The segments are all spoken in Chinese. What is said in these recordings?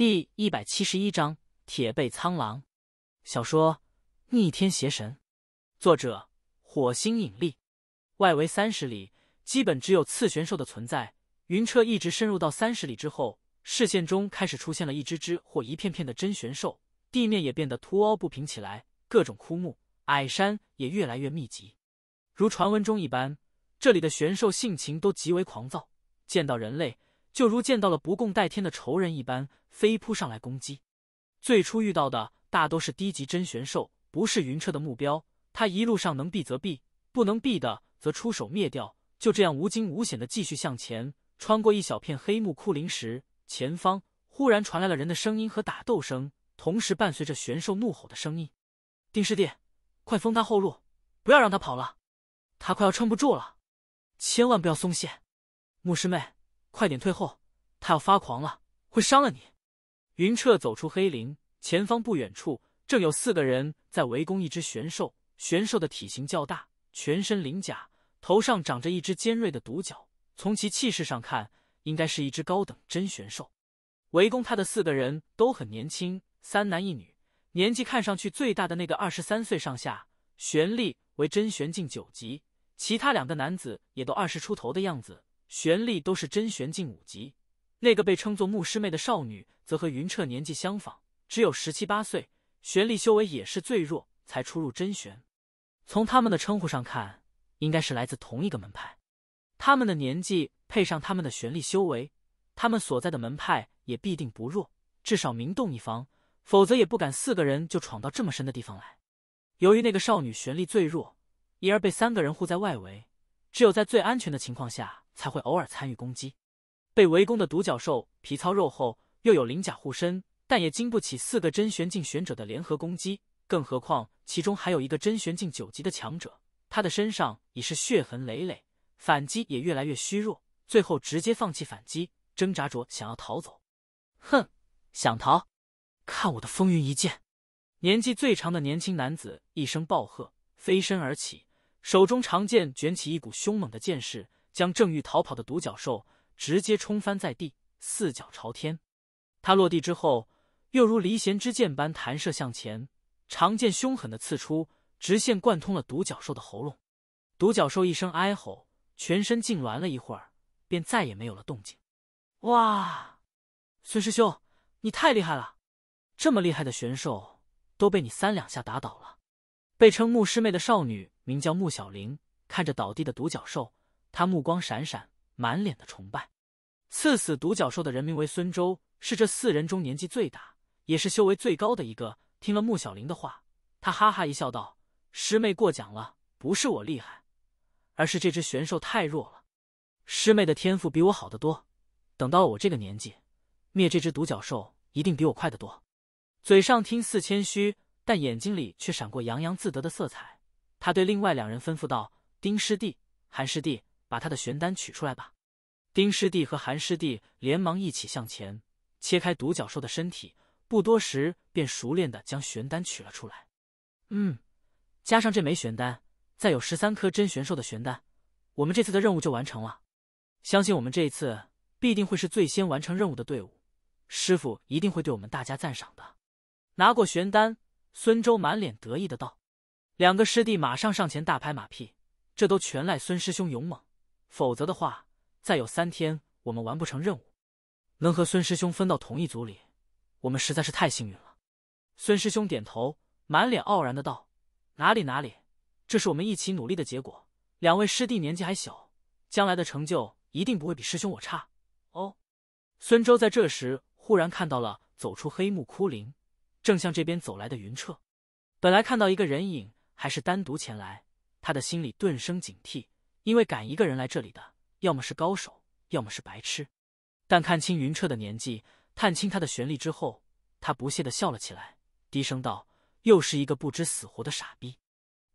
第一百七十一章铁背苍狼，小说《逆天邪神》，作者火星引力。外围三十里基本只有次玄兽的存在。云彻一直深入到三十里之后，视线中开始出现了一只只或一片片的真玄兽，地面也变得凸凹不平起来，各种枯木、矮山也越来越密集。如传闻中一般，这里的玄兽性情都极为狂躁，见到人类。就如见到了不共戴天的仇人一般，飞扑上来攻击。最初遇到的大都是低级真玄兽，不是云彻的目标。他一路上能避则避，不能避的则出手灭掉。就这样无惊无险的继续向前。穿过一小片黑幕枯林时，前方忽然传来了人的声音和打斗声，同时伴随着玄兽怒吼的声音。丁师弟，快封他后路，不要让他跑了。他快要撑不住了，千万不要松懈。牧师妹。快点退后！他要发狂了，会伤了你。云彻走出黑林，前方不远处正有四个人在围攻一只玄兽。玄兽的体型较大，全身鳞甲，头上长着一只尖锐的独角。从其气势上看，应该是一只高等真玄兽。围攻他的四个人都很年轻，三男一女，年纪看上去最大的那个二十三岁上下，玄力为真玄境九级，其他两个男子也都二十出头的样子。玄力都是真玄境五级，那个被称作牧师妹的少女则和云彻年纪相仿，只有十七八岁，玄力修为也是最弱，才出入真玄。从他们的称呼上看，应该是来自同一个门派。他们的年纪配上他们的玄力修为，他们所在的门派也必定不弱，至少名动一方，否则也不敢四个人就闯到这么深的地方来。由于那个少女玄力最弱，因而被三个人护在外围。只有在最安全的情况下，才会偶尔参与攻击。被围攻的独角兽皮糙肉厚，又有鳞甲护身，但也经不起四个真玄境玄者的联合攻击。更何况其中还有一个真玄境九级的强者，他的身上已是血痕累累，反击也越来越虚弱，最后直接放弃反击，挣扎着想要逃走。哼，想逃？看我的风云一剑！年纪最长的年轻男子一声暴喝，飞身而起。手中长剑卷起一股凶猛的剑势，将正欲逃跑的独角兽直接冲翻在地，四脚朝天。他落地之后，又如离弦之箭般弹射向前，长剑凶狠的刺出，直线贯通了独角兽的喉咙。独角兽一声哀吼，全身痉挛了一会儿，便再也没有了动静。哇，孙师兄，你太厉害了！这么厉害的玄兽都被你三两下打倒了。被称牧师妹的少女。名叫穆小玲，看着倒地的独角兽，他目光闪闪，满脸的崇拜。刺死独角兽的人名为孙周，是这四人中年纪最大，也是修为最高的一个。听了穆小玲的话，他哈哈一笑，道：“师妹过奖了，不是我厉害，而是这只玄兽太弱了。师妹的天赋比我好得多，等到了我这个年纪，灭这只独角兽一定比我快得多。”嘴上听似谦虚，但眼睛里却闪过洋洋自得的色彩。他对另外两人吩咐道：“丁师弟，韩师弟，把他的玄丹取出来吧。”丁师弟和韩师弟连忙一起向前，切开独角兽的身体，不多时便熟练的将玄丹取了出来。嗯，加上这枚玄丹，再有十三颗真玄兽的玄丹，我们这次的任务就完成了。相信我们这一次必定会是最先完成任务的队伍，师傅一定会对我们大加赞赏的。拿过玄丹，孙周满脸得意的道。两个师弟马上上前大拍马屁，这都全赖孙师兄勇猛，否则的话，再有三天我们完不成任务。能和孙师兄分到同一组里，我们实在是太幸运了。孙师兄点头，满脸傲然的道：“哪里哪里，这是我们一起努力的结果。两位师弟年纪还小，将来的成就一定不会比师兄我差。”哦，孙周在这时忽然看到了走出黑幕枯林，正向这边走来的云彻，本来看到一个人影。还是单独前来，他的心里顿生警惕，因为敢一个人来这里的，要么是高手，要么是白痴。但看清云彻的年纪，探清他的玄力之后，他不屑的笑了起来，低声道：“又是一个不知死活的傻逼。”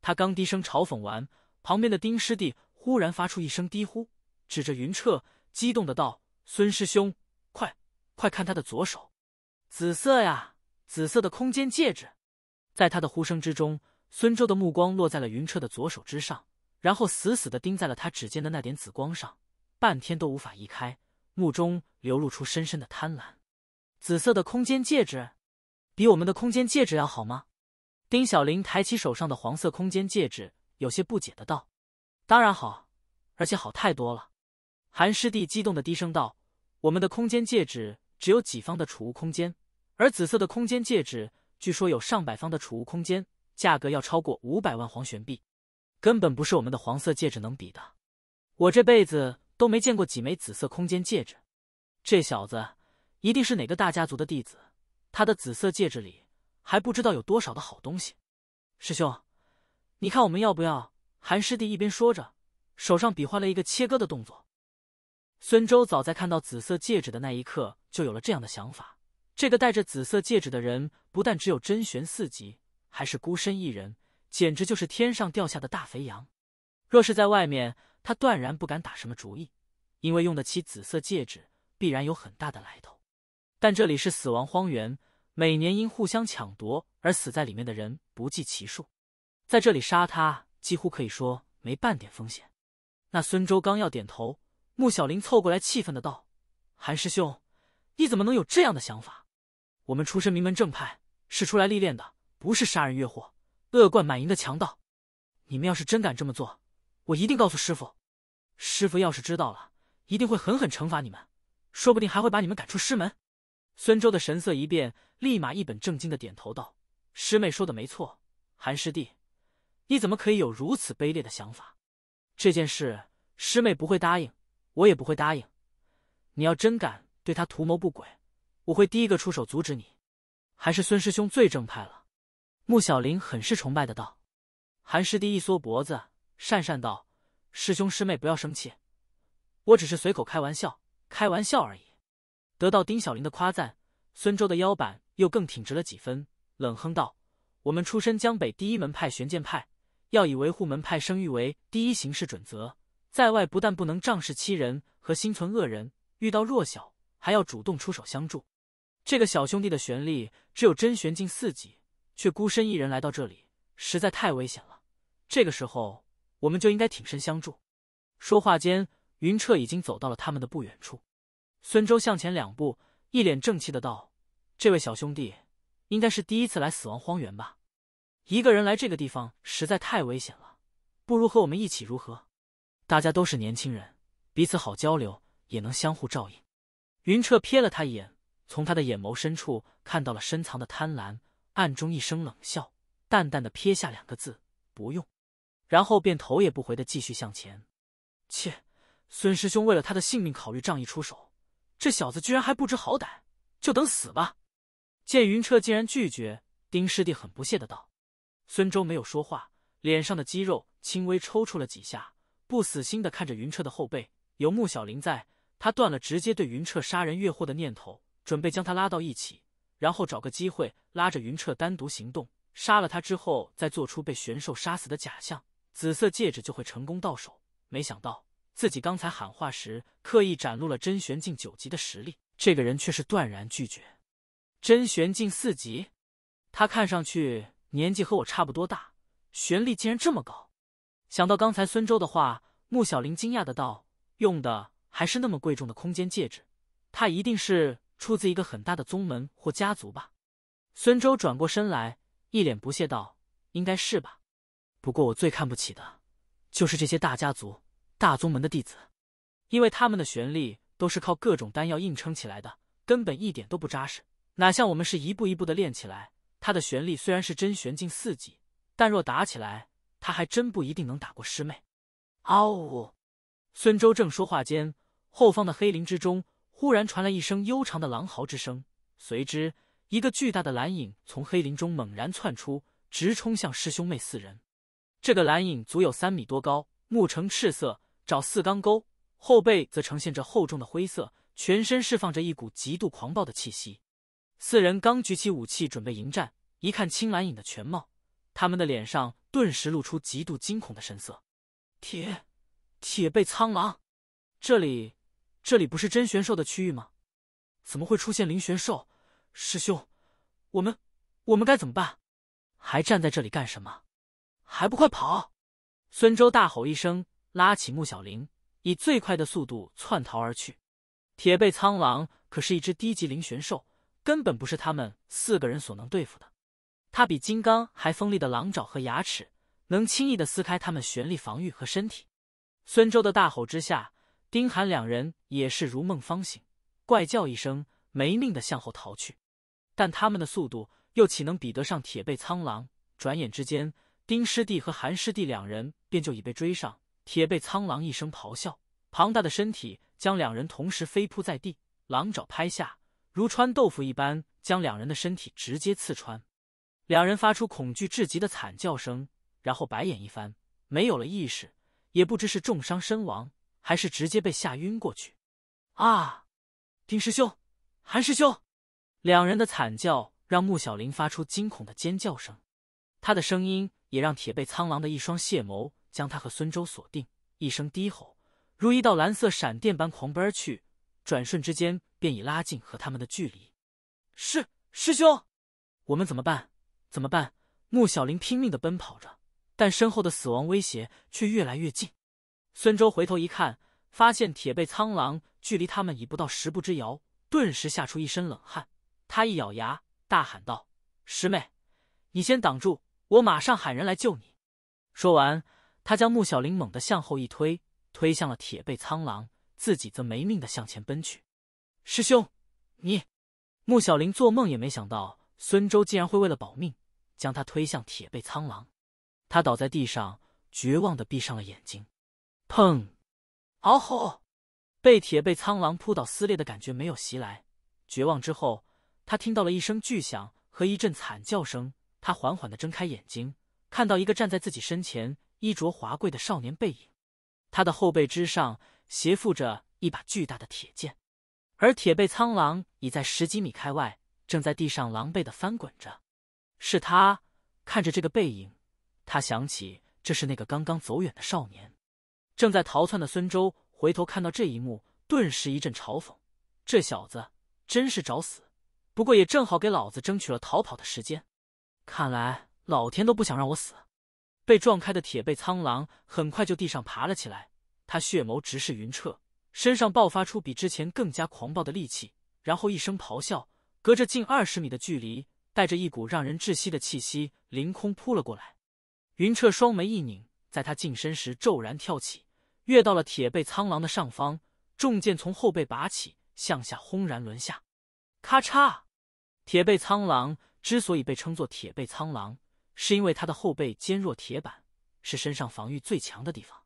他刚低声嘲讽完，旁边的丁师弟忽然发出一声低呼，指着云彻，激动的道：“孙师兄，快，快看他的左手，紫色呀，紫色的空间戒指！”在他的呼声之中。孙周的目光落在了云彻的左手之上，然后死死的盯在了他指尖的那点紫光上，半天都无法移开，目中流露出深深的贪婪。紫色的空间戒指，比我们的空间戒指要好吗？丁小玲抬起手上的黄色空间戒指，有些不解的道：“当然好，而且好太多了。”韩师弟激动的低声道：“我们的空间戒指只有几方的储物空间，而紫色的空间戒指据说有上百方的储物空间。”价格要超过五百万黄玄币，根本不是我们的黄色戒指能比的。我这辈子都没见过几枚紫色空间戒指，这小子一定是哪个大家族的弟子。他的紫色戒指里还不知道有多少的好东西。师兄，你看我们要不要？韩师弟一边说着，手上比划了一个切割的动作。孙周早在看到紫色戒指的那一刻就有了这样的想法：这个戴着紫色戒指的人，不但只有真玄四级。还是孤身一人，简直就是天上掉下的大肥羊。若是在外面，他断然不敢打什么主意，因为用得起紫色戒指，必然有很大的来头。但这里是死亡荒原，每年因互相抢夺而死在里面的人不计其数，在这里杀他几乎可以说没半点风险。那孙周刚要点头，穆小林凑过来，气愤的道：“韩师兄，你怎么能有这样的想法？我们出身名门正派，是出来历练的。”不是杀人越货、恶贯满盈的强盗，你们要是真敢这么做，我一定告诉师傅。师傅要是知道了，一定会狠狠惩罚你们，说不定还会把你们赶出师门。孙周的神色一变，立马一本正经的点头道：“师妹说的没错，韩师弟，你怎么可以有如此卑劣的想法？这件事师妹不会答应，我也不会答应。你要真敢对他图谋不轨，我会第一个出手阻止你。还是孙师兄最正派了。”穆小玲很是崇拜的道：“韩师弟，一缩脖子，讪讪道：‘师兄师妹不要生气，我只是随口开玩笑，开玩笑而已。’得到丁小玲的夸赞，孙周的腰板又更挺直了几分，冷哼道：‘我们出身江北第一门派玄剑派，要以维护门派声誉为第一行事准则，在外不但不能仗势欺人和心存恶人，遇到弱小还要主动出手相助。这个小兄弟的玄力只有真玄境四级。’”却孤身一人来到这里，实在太危险了。这个时候，我们就应该挺身相助。说话间，云彻已经走到了他们的不远处。孙周向前两步，一脸正气的道：“这位小兄弟，应该是第一次来死亡荒原吧？一个人来这个地方实在太危险了，不如和我们一起如何？大家都是年轻人，彼此好交流，也能相互照应。”云彻瞥了他一眼，从他的眼眸深处看到了深藏的贪婪。暗中一声冷笑，淡淡的撇下两个字“不用”，然后便头也不回的继续向前。切，孙师兄为了他的性命考虑，仗义出手，这小子居然还不知好歹，就等死吧！见云彻竟然拒绝，丁师弟很不屑的道。孙周没有说话，脸上的肌肉轻微抽搐了几下，不死心的看着云彻的后背。有穆小玲在，他断了直接对云彻杀人越货的念头，准备将他拉到一起。然后找个机会拉着云彻单独行动，杀了他之后再做出被玄兽杀死的假象，紫色戒指就会成功到手。没想到自己刚才喊话时刻意展露了真玄境九级的实力，这个人却是断然拒绝。真玄境四级，他看上去年纪和我差不多大，玄力竟然这么高。想到刚才孙周的话，穆小玲惊讶的道：“用的还是那么贵重的空间戒指，他一定是……”出自一个很大的宗门或家族吧？孙周转过身来，一脸不屑道：“应该是吧。不过我最看不起的，就是这些大家族、大宗门的弟子，因为他们的玄力都是靠各种丹药硬撑起来的，根本一点都不扎实。哪像我们是一步一步的练起来。他的玄力虽然是真玄境四级，但若打起来，他还真不一定能打过师妹。”嗷呜！孙周正说话间，后方的黑林之中。忽然传来一声悠长的狼嚎之声，随之一个巨大的蓝影从黑林中猛然窜出，直冲向师兄妹四人。这个蓝影足有三米多高，目呈赤色，爪似钢钩，后背则呈现着厚重的灰色，全身释放着一股极度狂暴的气息。四人刚举起武器准备迎战，一看青蓝影的全貌，他们的脸上顿时露出极度惊恐的神色。铁铁背苍狼，这里。这里不是真玄兽的区域吗？怎么会出现灵玄兽？师兄，我们，我们该怎么办？还站在这里干什么？还不快跑！孙周大吼一声，拉起穆小玲，以最快的速度窜逃而去。铁背苍狼可是一只低级灵玄兽，根本不是他们四个人所能对付的。它比金刚还锋利的狼爪和牙齿，能轻易的撕开他们玄力防御和身体。孙周的大吼之下。丁寒两人也是如梦方醒，怪叫一声，没命的向后逃去。但他们的速度又岂能比得上铁背苍狼？转眼之间，丁师弟和韩师弟两人便就已被追上。铁背苍狼一声咆哮，庞大的身体将两人同时飞扑在地，狼爪拍下，如穿豆腐一般将两人的身体直接刺穿。两人发出恐惧至极的惨叫声，然后白眼一翻，没有了意识，也不知是重伤身亡。还是直接被吓晕过去，啊！丁师兄，韩师兄，两人的惨叫让穆小林发出惊恐的尖叫声，他的声音也让铁背苍狼的一双血眸将他和孙周锁定，一声低吼，如一道蓝色闪电般狂奔而去，转瞬之间便已拉近和他们的距离。是师兄，我们怎么办？怎么办？穆小林拼命的奔跑着，但身后的死亡威胁却越来越近。孙周回头一看，发现铁背苍狼距离他们已不到十步之遥，顿时吓出一身冷汗。他一咬牙，大喊道：“师妹，你先挡住，我马上喊人来救你。”说完，他将穆小玲猛地向后一推，推向了铁背苍狼，自己则没命的向前奔去。师兄，你……穆小玲做梦也没想到，孙周竟然会为了保命，将他推向铁背苍狼。他倒在地上，绝望地闭上了眼睛。砰！嗷吼！被铁被苍狼扑倒撕裂的感觉没有袭来，绝望之后，他听到了一声巨响和一阵惨叫声。他缓缓的睁开眼睛，看到一个站在自己身前、衣着华贵的少年背影。他的后背之上斜负着一把巨大的铁剑，而铁背苍狼已在十几米开外，正在地上狼狈的翻滚着。是他看着这个背影，他想起这是那个刚刚走远的少年。正在逃窜的孙周回头看到这一幕，顿时一阵嘲讽：“这小子真是找死！不过也正好给老子争取了逃跑的时间。看来老天都不想让我死。”被撞开的铁背苍狼很快就地上爬了起来，他血眸直视云彻，身上爆发出比之前更加狂暴的戾气，然后一声咆哮，隔着近二十米的距离，带着一股让人窒息的气息凌空扑了过来。云彻双眉一拧。在他近身时，骤然跳起，跃到了铁背苍狼的上方，重剑从后背拔起，向下轰然抡下。咔嚓！铁背苍狼之所以被称作铁背苍狼，是因为它的后背坚若铁板，是身上防御最强的地方。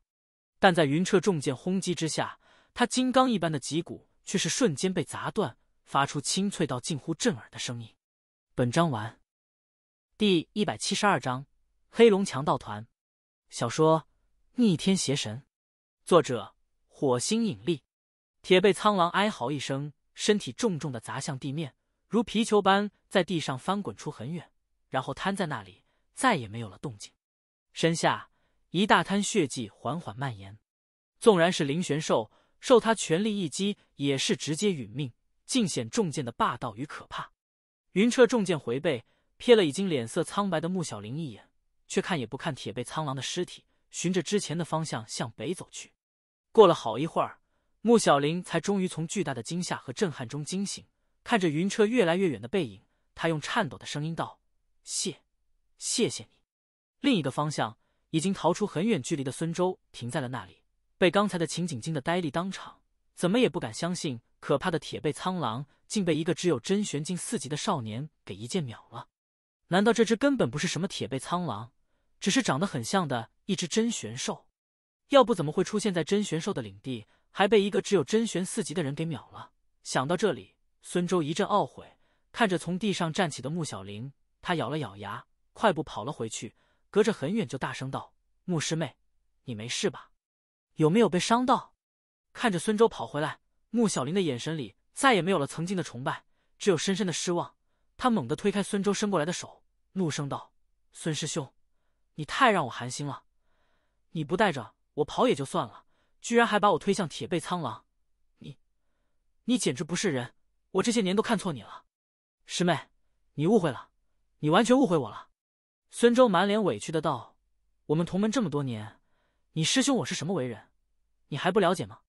但在云彻重剑轰击之下，他金刚一般的脊骨却是瞬间被砸断，发出清脆到近乎震耳的声音。本章完。第一百七十二章：黑龙强盗团。小说《逆天邪神》，作者火星引力。铁背苍狼哀嚎一声，身体重重的砸向地面，如皮球般在地上翻滚出很远，然后瘫在那里，再也没有了动静。身下一大滩血迹缓缓蔓延。纵然是灵玄兽，受他全力一击，也是直接殒命，尽显重剑的霸道与可怕。云彻重剑回背，瞥了已经脸色苍白的穆小玲一眼。却看也不看铁背苍狼的尸体，循着之前的方向向北走去。过了好一会儿，穆小林才终于从巨大的惊吓和震撼中惊醒，看着云澈越来越远的背影，他用颤抖的声音道：“谢谢谢你。”另一个方向，已经逃出很远距离的孙周停在了那里，被刚才的情景惊得呆立当场，怎么也不敢相信，可怕的铁背苍狼竟被一个只有真玄境四级的少年给一剑秒了。难道这只根本不是什么铁背苍狼？只是长得很像的一只真玄兽，要不怎么会出现在真玄兽的领地，还被一个只有真玄四级的人给秒了？想到这里，孙周一阵懊悔，看着从地上站起的穆小玲，他咬了咬牙，快步跑了回去，隔着很远就大声道：“穆师妹，你没事吧？有没有被伤到？”看着孙周跑回来，穆小玲的眼神里再也没有了曾经的崇拜，只有深深的失望。他猛地推开孙周伸过来的手，怒声道：“孙师兄！”你太让我寒心了！你不带着我跑也就算了，居然还把我推向铁背苍狼！你，你简直不是人！我这些年都看错你了。师妹，你误会了，你完全误会我了。孙周满脸委屈的道：“我们同门这么多年，你师兄我是什么为人，你还不了解吗？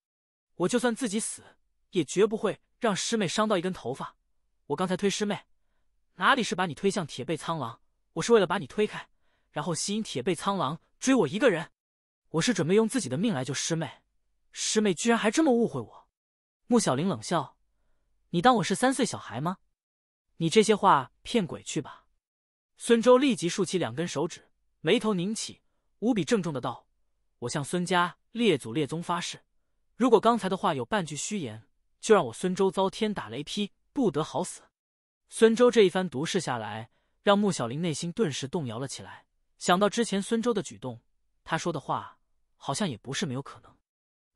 我就算自己死，也绝不会让师妹伤到一根头发。我刚才推师妹，哪里是把你推向铁背苍狼？我是为了把你推开。”然后吸引铁背苍狼追我一个人，我是准备用自己的命来救师妹，师妹居然还这么误会我。穆小玲冷笑：“你当我是三岁小孩吗？你这些话骗鬼去吧！”孙周立即竖起两根手指，眉头拧起，无比郑重的道：“我向孙家列祖列宗发誓，如果刚才的话有半句虚言，就让我孙周遭天打雷劈，不得好死。”孙周这一番毒誓下来，让穆小玲内心顿时动摇了起来。想到之前孙周的举动，他说的话好像也不是没有可能。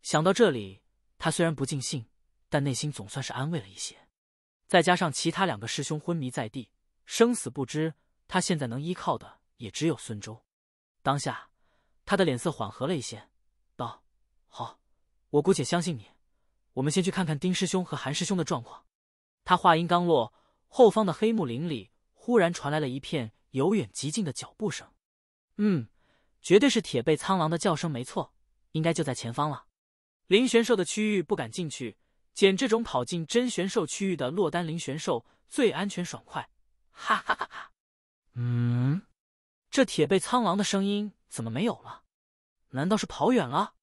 想到这里，他虽然不尽兴，但内心总算是安慰了一些。再加上其他两个师兄昏迷在地，生死不知，他现在能依靠的也只有孙周。当下，他的脸色缓和了一些，道：“好，我姑且相信你。我们先去看看丁师兄和韩师兄的状况。”他话音刚落，后方的黑木林里忽然传来了一片由远及近的脚步声。嗯，绝对是铁背苍狼的叫声，没错，应该就在前方了。灵玄兽的区域不敢进去，捡这种跑进真玄兽区域的落单灵玄兽最安全爽快。哈哈哈哈！嗯，这铁背苍狼的声音怎么没有了？难道是跑远了？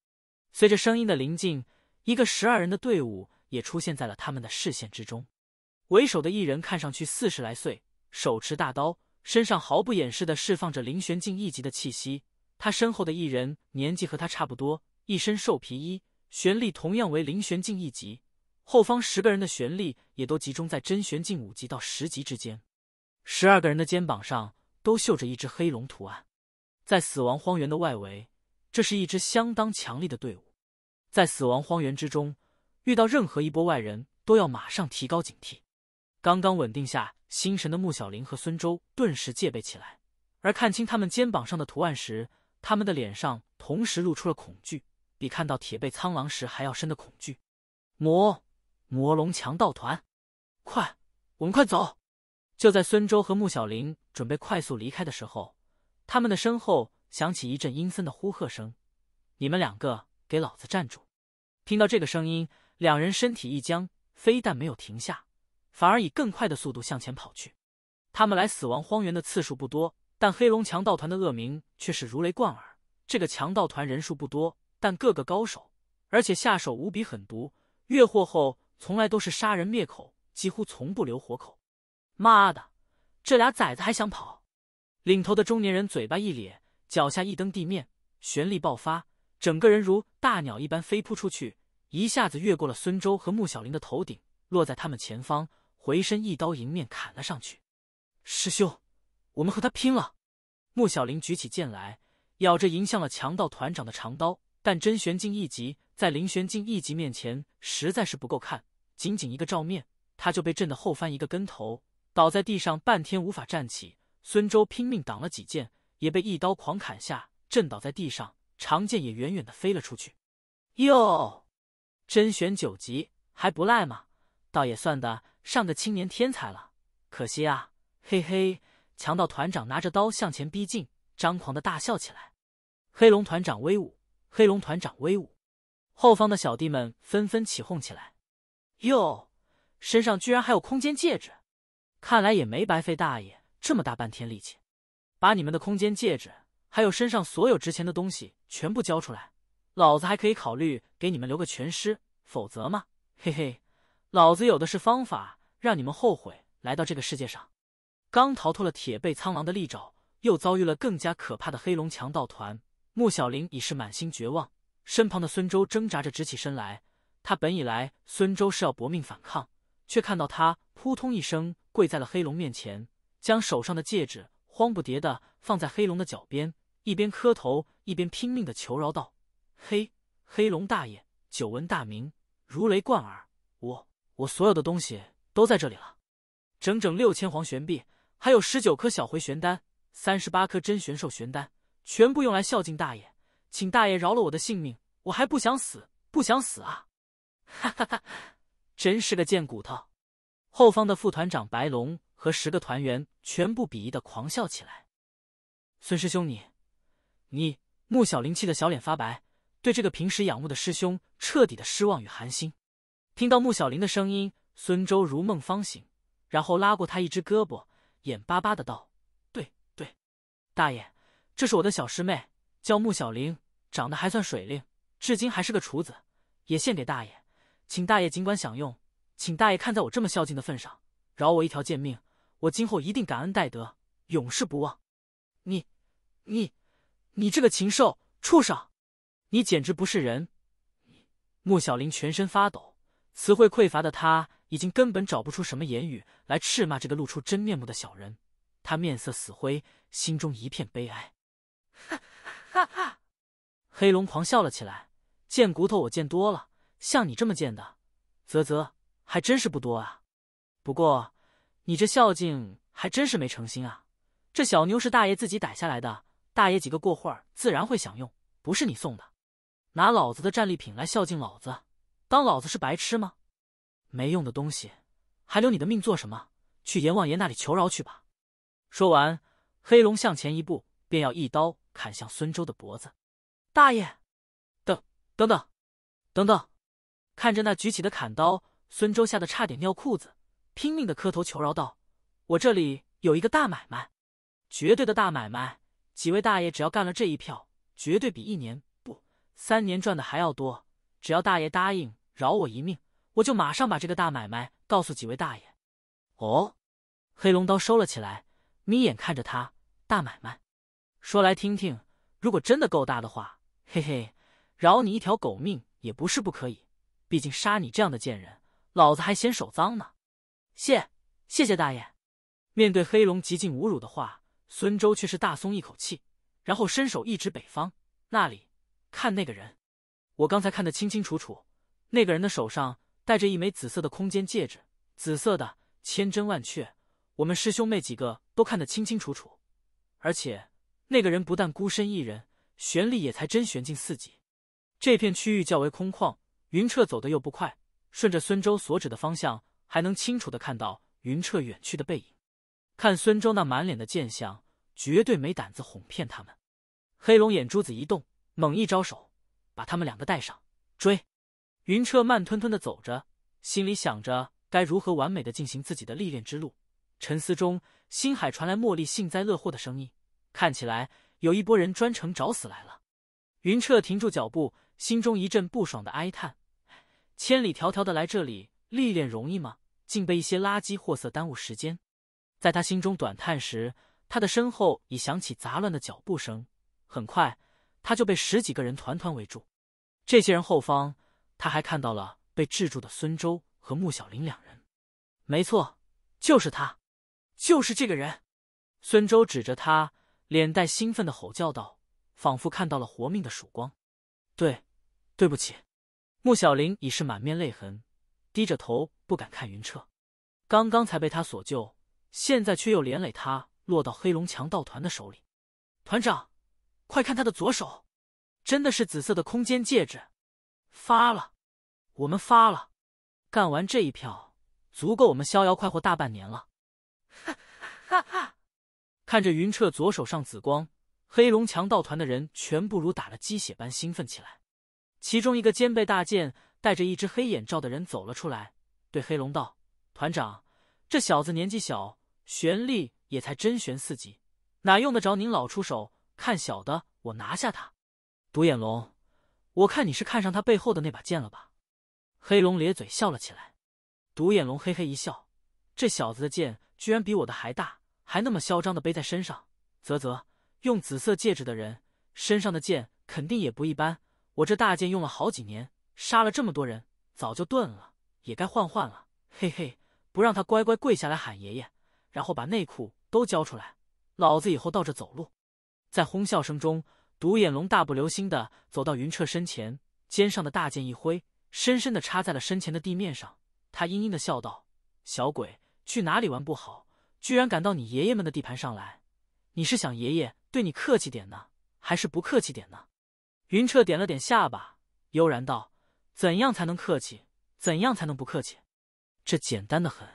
随着声音的临近，一个十二人的队伍也出现在了他们的视线之中。为首的一人看上去四十来岁，手持大刀。身上毫不掩饰的释放着灵玄境一级的气息，他身后的一人年纪和他差不多，一身兽皮衣，玄力同样为灵玄境一级。后方十个人的玄力也都集中在真玄境五级到十级之间。十二个人的肩膀上都绣着一只黑龙图案。在死亡荒原的外围，这是一支相当强力的队伍。在死亡荒原之中，遇到任何一波外人都要马上提高警惕。刚刚稳定下。心神的穆小林和孙周顿时戒备起来，而看清他们肩膀上的图案时，他们的脸上同时露出了恐惧，比看到铁背苍狼时还要深的恐惧。魔魔龙强盗团，快，我们快走！就在孙周和穆小林准备快速离开的时候，他们的身后响起一阵阴森的呼喝声：“你们两个，给老子站住！”听到这个声音，两人身体一僵，非但没有停下。反而以更快的速度向前跑去。他们来死亡荒原的次数不多，但黑龙强盗团的恶名却是如雷贯耳。这个强盗团人数不多，但个个高手，而且下手无比狠毒。越货后从来都是杀人灭口，几乎从不留活口。妈的，这俩崽子还想跑！领头的中年人嘴巴一咧，脚下一蹬地面，旋力爆发，整个人如大鸟一般飞扑出去，一下子越过了孙周和穆小玲的头顶，落在他们前方。回身一刀迎面砍了上去，师兄，我们和他拼了！穆小林举起剑来，咬着迎向了强盗团长的长刀，但真玄镜一级在林玄境一级面前实在是不够看，仅仅一个照面，他就被震得后翻一个跟头，倒在地上半天无法站起。孙周拼命挡了几剑，也被一刀狂砍下，震倒在地上，长剑也远远的飞了出去。哟，真玄九级还不赖嘛，倒也算的。上个青年天才了，可惜啊！嘿嘿，强盗团长拿着刀向前逼近，张狂的大笑起来。黑龙团长威武，黑龙团长威武！后方的小弟们纷纷起哄起来。哟，身上居然还有空间戒指，看来也没白费大爷这么大半天力气。把你们的空间戒指还有身上所有值钱的东西全部交出来，老子还可以考虑给你们留个全尸。否则嘛，嘿嘿。老子有的是方法让你们后悔来到这个世界上。刚逃脱了铁背苍狼的利爪，又遭遇了更加可怕的黑龙强盗团。穆小玲已是满心绝望，身旁的孙周挣扎着直起身来。他本以为孙周是要搏命反抗，却看到他扑通一声跪在了黑龙面前，将手上的戒指慌不迭的放在黑龙的脚边，一边磕头一边拼命的求饶道：“黑黑龙大爷，久闻大名，如雷贯耳，我。”我所有的东西都在这里了，整整六千黄玄币，还有十九颗小回玄丹，三十八颗真玄兽玄丹，全部用来孝敬大爷，请大爷饶了我的性命，我还不想死，不想死啊！哈哈哈，真是个贱骨头！后方的副团长白龙和十个团员全部鄙夷的狂笑起来。孙师兄你，你，穆小林气的小脸发白，对这个平时仰慕的师兄彻底的失望与寒心。听到穆小玲的声音，孙周如梦方醒，然后拉过她一只胳膊，眼巴巴的道：“对对，大爷，这是我的小师妹，叫穆小玲，长得还算水灵，至今还是个厨子，也献给大爷，请大爷尽管享用，请大爷看在我这么孝敬的份上，饶我一条贱命，我今后一定感恩戴德，永世不忘。”你，你，你这个禽兽畜生，你简直不是人！穆小玲全身发抖。词汇匮乏的他，已经根本找不出什么言语来斥骂这个露出真面目的小人。他面色死灰，心中一片悲哀。哈哈哈！黑龙狂笑了起来：“贱骨头，我见多了，像你这么贱的，啧啧，还真是不多啊。不过你这孝敬还真是没诚心啊！这小妞是大爷自己逮下来的，大爷几个过会儿自然会享用，不是你送的，拿老子的战利品来孝敬老子。”当老子是白痴吗？没用的东西，还留你的命做什么？去阎王爷那里求饶去吧！说完，黑龙向前一步，便要一刀砍向孙周的脖子。大爷，等、等等、等等！看着那举起的砍刀，孙周吓得差点尿裤子，拼命的磕头求饶道：“我这里有一个大买卖，绝对的大买卖！几位大爷只要干了这一票，绝对比一年不三年赚的还要多！只要大爷答应。”饶我一命，我就马上把这个大买卖告诉几位大爷。哦，黑龙刀收了起来，眯眼看着他。大买卖，说来听听。如果真的够大的话，嘿嘿，饶你一条狗命也不是不可以。毕竟杀你这样的贱人，老子还嫌手脏呢。谢谢谢大爷。面对黑龙极尽侮辱的话，孙周却是大松一口气，然后伸手一指北方，那里，看那个人。我刚才看得清清楚楚。那个人的手上戴着一枚紫色的空间戒指，紫色的，千真万确，我们师兄妹几个都看得清清楚楚。而且那个人不但孤身一人，玄力也才真玄境四级。这片区域较为空旷，云彻走的又不快，顺着孙周所指的方向，还能清楚的看到云彻远去的背影。看孙周那满脸的贱相，绝对没胆子哄骗他们。黑龙眼珠子一动，猛一招手，把他们两个带上，追。云彻慢吞吞的走着，心里想着该如何完美的进行自己的历练之路。沉思中，星海传来茉莉幸灾乐祸的声音：“看起来有一波人专程找死来了。”云彻停住脚步，心中一阵不爽的哀叹：“千里迢迢的来这里历练容易吗？竟被一些垃圾货色耽误时间。”在他心中短叹时，他的身后已响起杂乱的脚步声。很快，他就被十几个人团团围住。这些人后方。他还看到了被制住的孙周和穆小林两人，没错，就是他，就是这个人。孙周指着他，脸带兴奋的吼叫道，仿佛看到了活命的曙光。对，对不起。穆小林已是满面泪痕，低着头不敢看云彻。刚刚才被他所救，现在却又连累他落到黑龙强盗团的手里。团长，快看他的左手，真的是紫色的空间戒指，发了。我们发了，干完这一票，足够我们逍遥快活大半年了。哈哈，哈！看着云彻左手上紫光，黑龙强盗团的人全部如打了鸡血般兴奋起来。其中一个肩背大剑、戴着一只黑眼罩的人走了出来，对黑龙道：“团长，这小子年纪小，玄力也才真玄四级，哪用得着您老出手？看小的，我拿下他。”独眼龙，我看你是看上他背后的那把剑了吧？黑龙咧嘴笑了起来，独眼龙嘿嘿一笑：“这小子的剑居然比我的还大，还那么嚣张的背在身上。啧啧，用紫色戒指的人身上的剑肯定也不一般。我这大剑用了好几年，杀了这么多人，早就钝了，也该换换了。嘿嘿，不让他乖乖跪下来喊爷爷，然后把内裤都交出来，老子以后倒着走路。”在哄笑声中，独眼龙大步流星的走到云彻身前，肩上的大剑一挥。深深的插在了身前的地面上，他阴阴的笑道：“小鬼去哪里玩不好，居然敢到你爷爷们的地盘上来，你是想爷爷对你客气点呢，还是不客气点呢？”云彻点了点下巴，悠然道：“怎样才能客气？怎样才能不客气？这简单的很，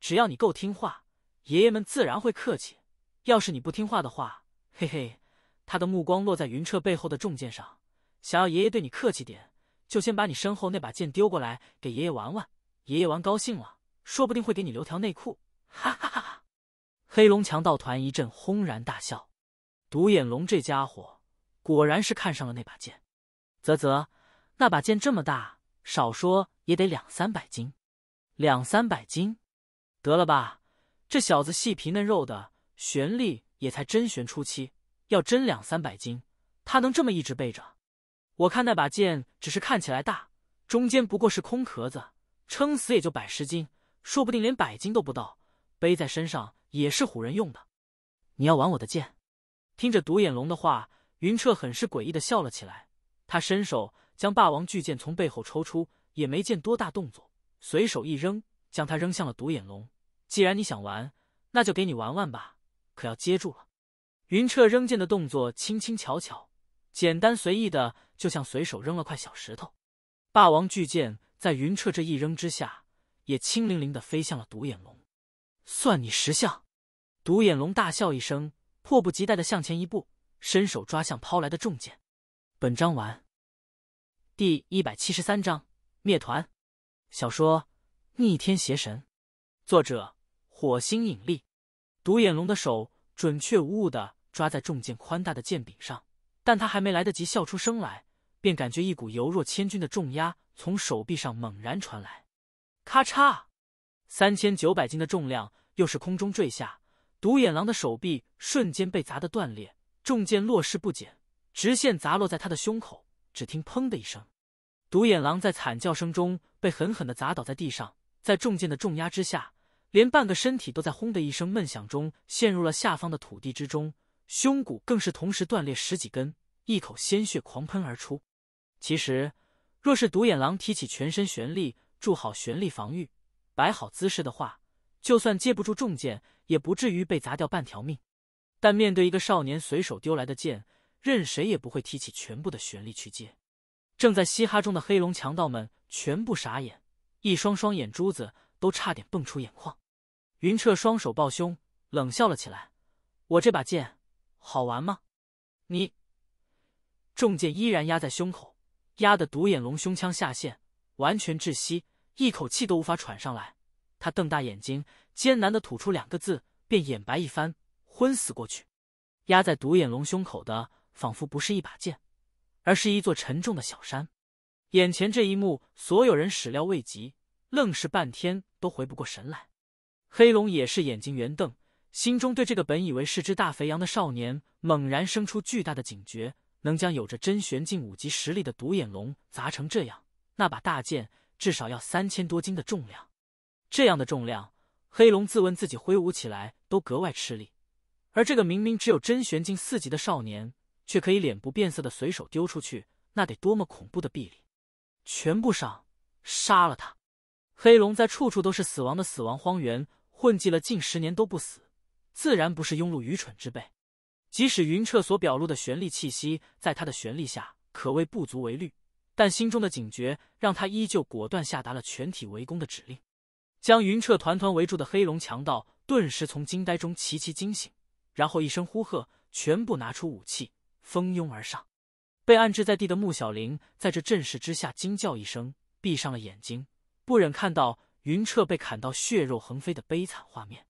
只要你够听话，爷爷们自然会客气。要是你不听话的话，嘿嘿。”他的目光落在云彻背后的重剑上，想要爷爷对你客气点。就先把你身后那把剑丢过来给爷爷玩玩，爷爷玩高兴了，说不定会给你留条内裤。哈哈哈哈！黑龙强盗团一阵轰然大笑。独眼龙这家伙果然是看上了那把剑，啧啧，那把剑这么大，少说也得两三百斤。两三百斤？得了吧，这小子细皮嫩肉的，玄力也才真玄初期，要真两三百斤，他能这么一直背着？我看那把剑只是看起来大，中间不过是空壳子，撑死也就百十斤，说不定连百斤都不到，背在身上也是唬人用的。你要玩我的剑？听着独眼龙的话，云彻很是诡异的笑了起来。他伸手将霸王巨剑从背后抽出，也没见多大动作，随手一扔，将它扔向了独眼龙。既然你想玩，那就给你玩玩吧，可要接住了。云彻扔剑的动作轻轻巧巧，简单随意的。就像随手扔了块小石头，霸王巨剑在云彻这一扔之下，也轻灵灵的飞向了独眼龙。算你识相！独眼龙大笑一声，迫不及待的向前一步，伸手抓向抛来的重剑。本章完。第一百七十三章灭团。小说《逆天邪神》，作者：火星引力。独眼龙的手准确无误的抓在重剑宽大的剑柄上，但他还没来得及笑出声来。便感觉一股犹若千钧的重压从手臂上猛然传来，咔嚓，三千九百斤的重量又是空中坠下，独眼狼的手臂瞬间被砸得断裂，重剑落势不减，直线砸落在他的胸口，只听砰的一声，独眼狼在惨叫声中被狠狠的砸倒在地上，在重剑的重压之下，连半个身体都在轰的一声闷响中陷入了下方的土地之中，胸骨更是同时断裂十几根，一口鲜血狂喷而出。其实，若是独眼狼提起全身玄力，筑好玄力防御，摆好姿势的话，就算接不住重剑，也不至于被砸掉半条命。但面对一个少年随手丢来的剑，任谁也不会提起全部的旋力去接。正在嘻哈中的黑龙强盗们全部傻眼，一双双眼珠子都差点蹦出眼眶。云彻双手抱胸，冷笑了起来：“我这把剑好玩吗？”你重剑依然压在胸口。压得独眼龙胸腔下陷，完全窒息，一口气都无法喘上来。他瞪大眼睛，艰难的吐出两个字，便眼白一翻，昏死过去。压在独眼龙胸口的，仿佛不是一把剑，而是一座沉重的小山。眼前这一幕，所有人始料未及，愣是半天都回不过神来。黑龙也是眼睛圆瞪，心中对这个本以为是只大肥羊的少年，猛然生出巨大的警觉。能将有着真玄境五级实力的独眼龙砸成这样，那把大剑至少要三千多斤的重量。这样的重量，黑龙自问自己挥舞起来都格外吃力。而这个明明只有真玄境四级的少年，却可以脸不变色的随手丢出去，那得多么恐怖的臂力？全部上，杀了他！黑龙在处处都是死亡的死亡荒原混迹了近十年都不死，自然不是庸碌愚蠢之辈。即使云彻所表露的玄力气息，在他的玄力下可谓不足为虑，但心中的警觉让他依旧果断下达了全体围攻的指令。将云彻团团围住的黑龙强盗顿时从惊呆中齐齐惊醒，然后一声呼喝，全部拿出武器，蜂拥而上。被按制在地的穆小玲，在这阵势之下惊叫一声，闭上了眼睛，不忍看到云彻被砍到血肉横飞的悲惨画面。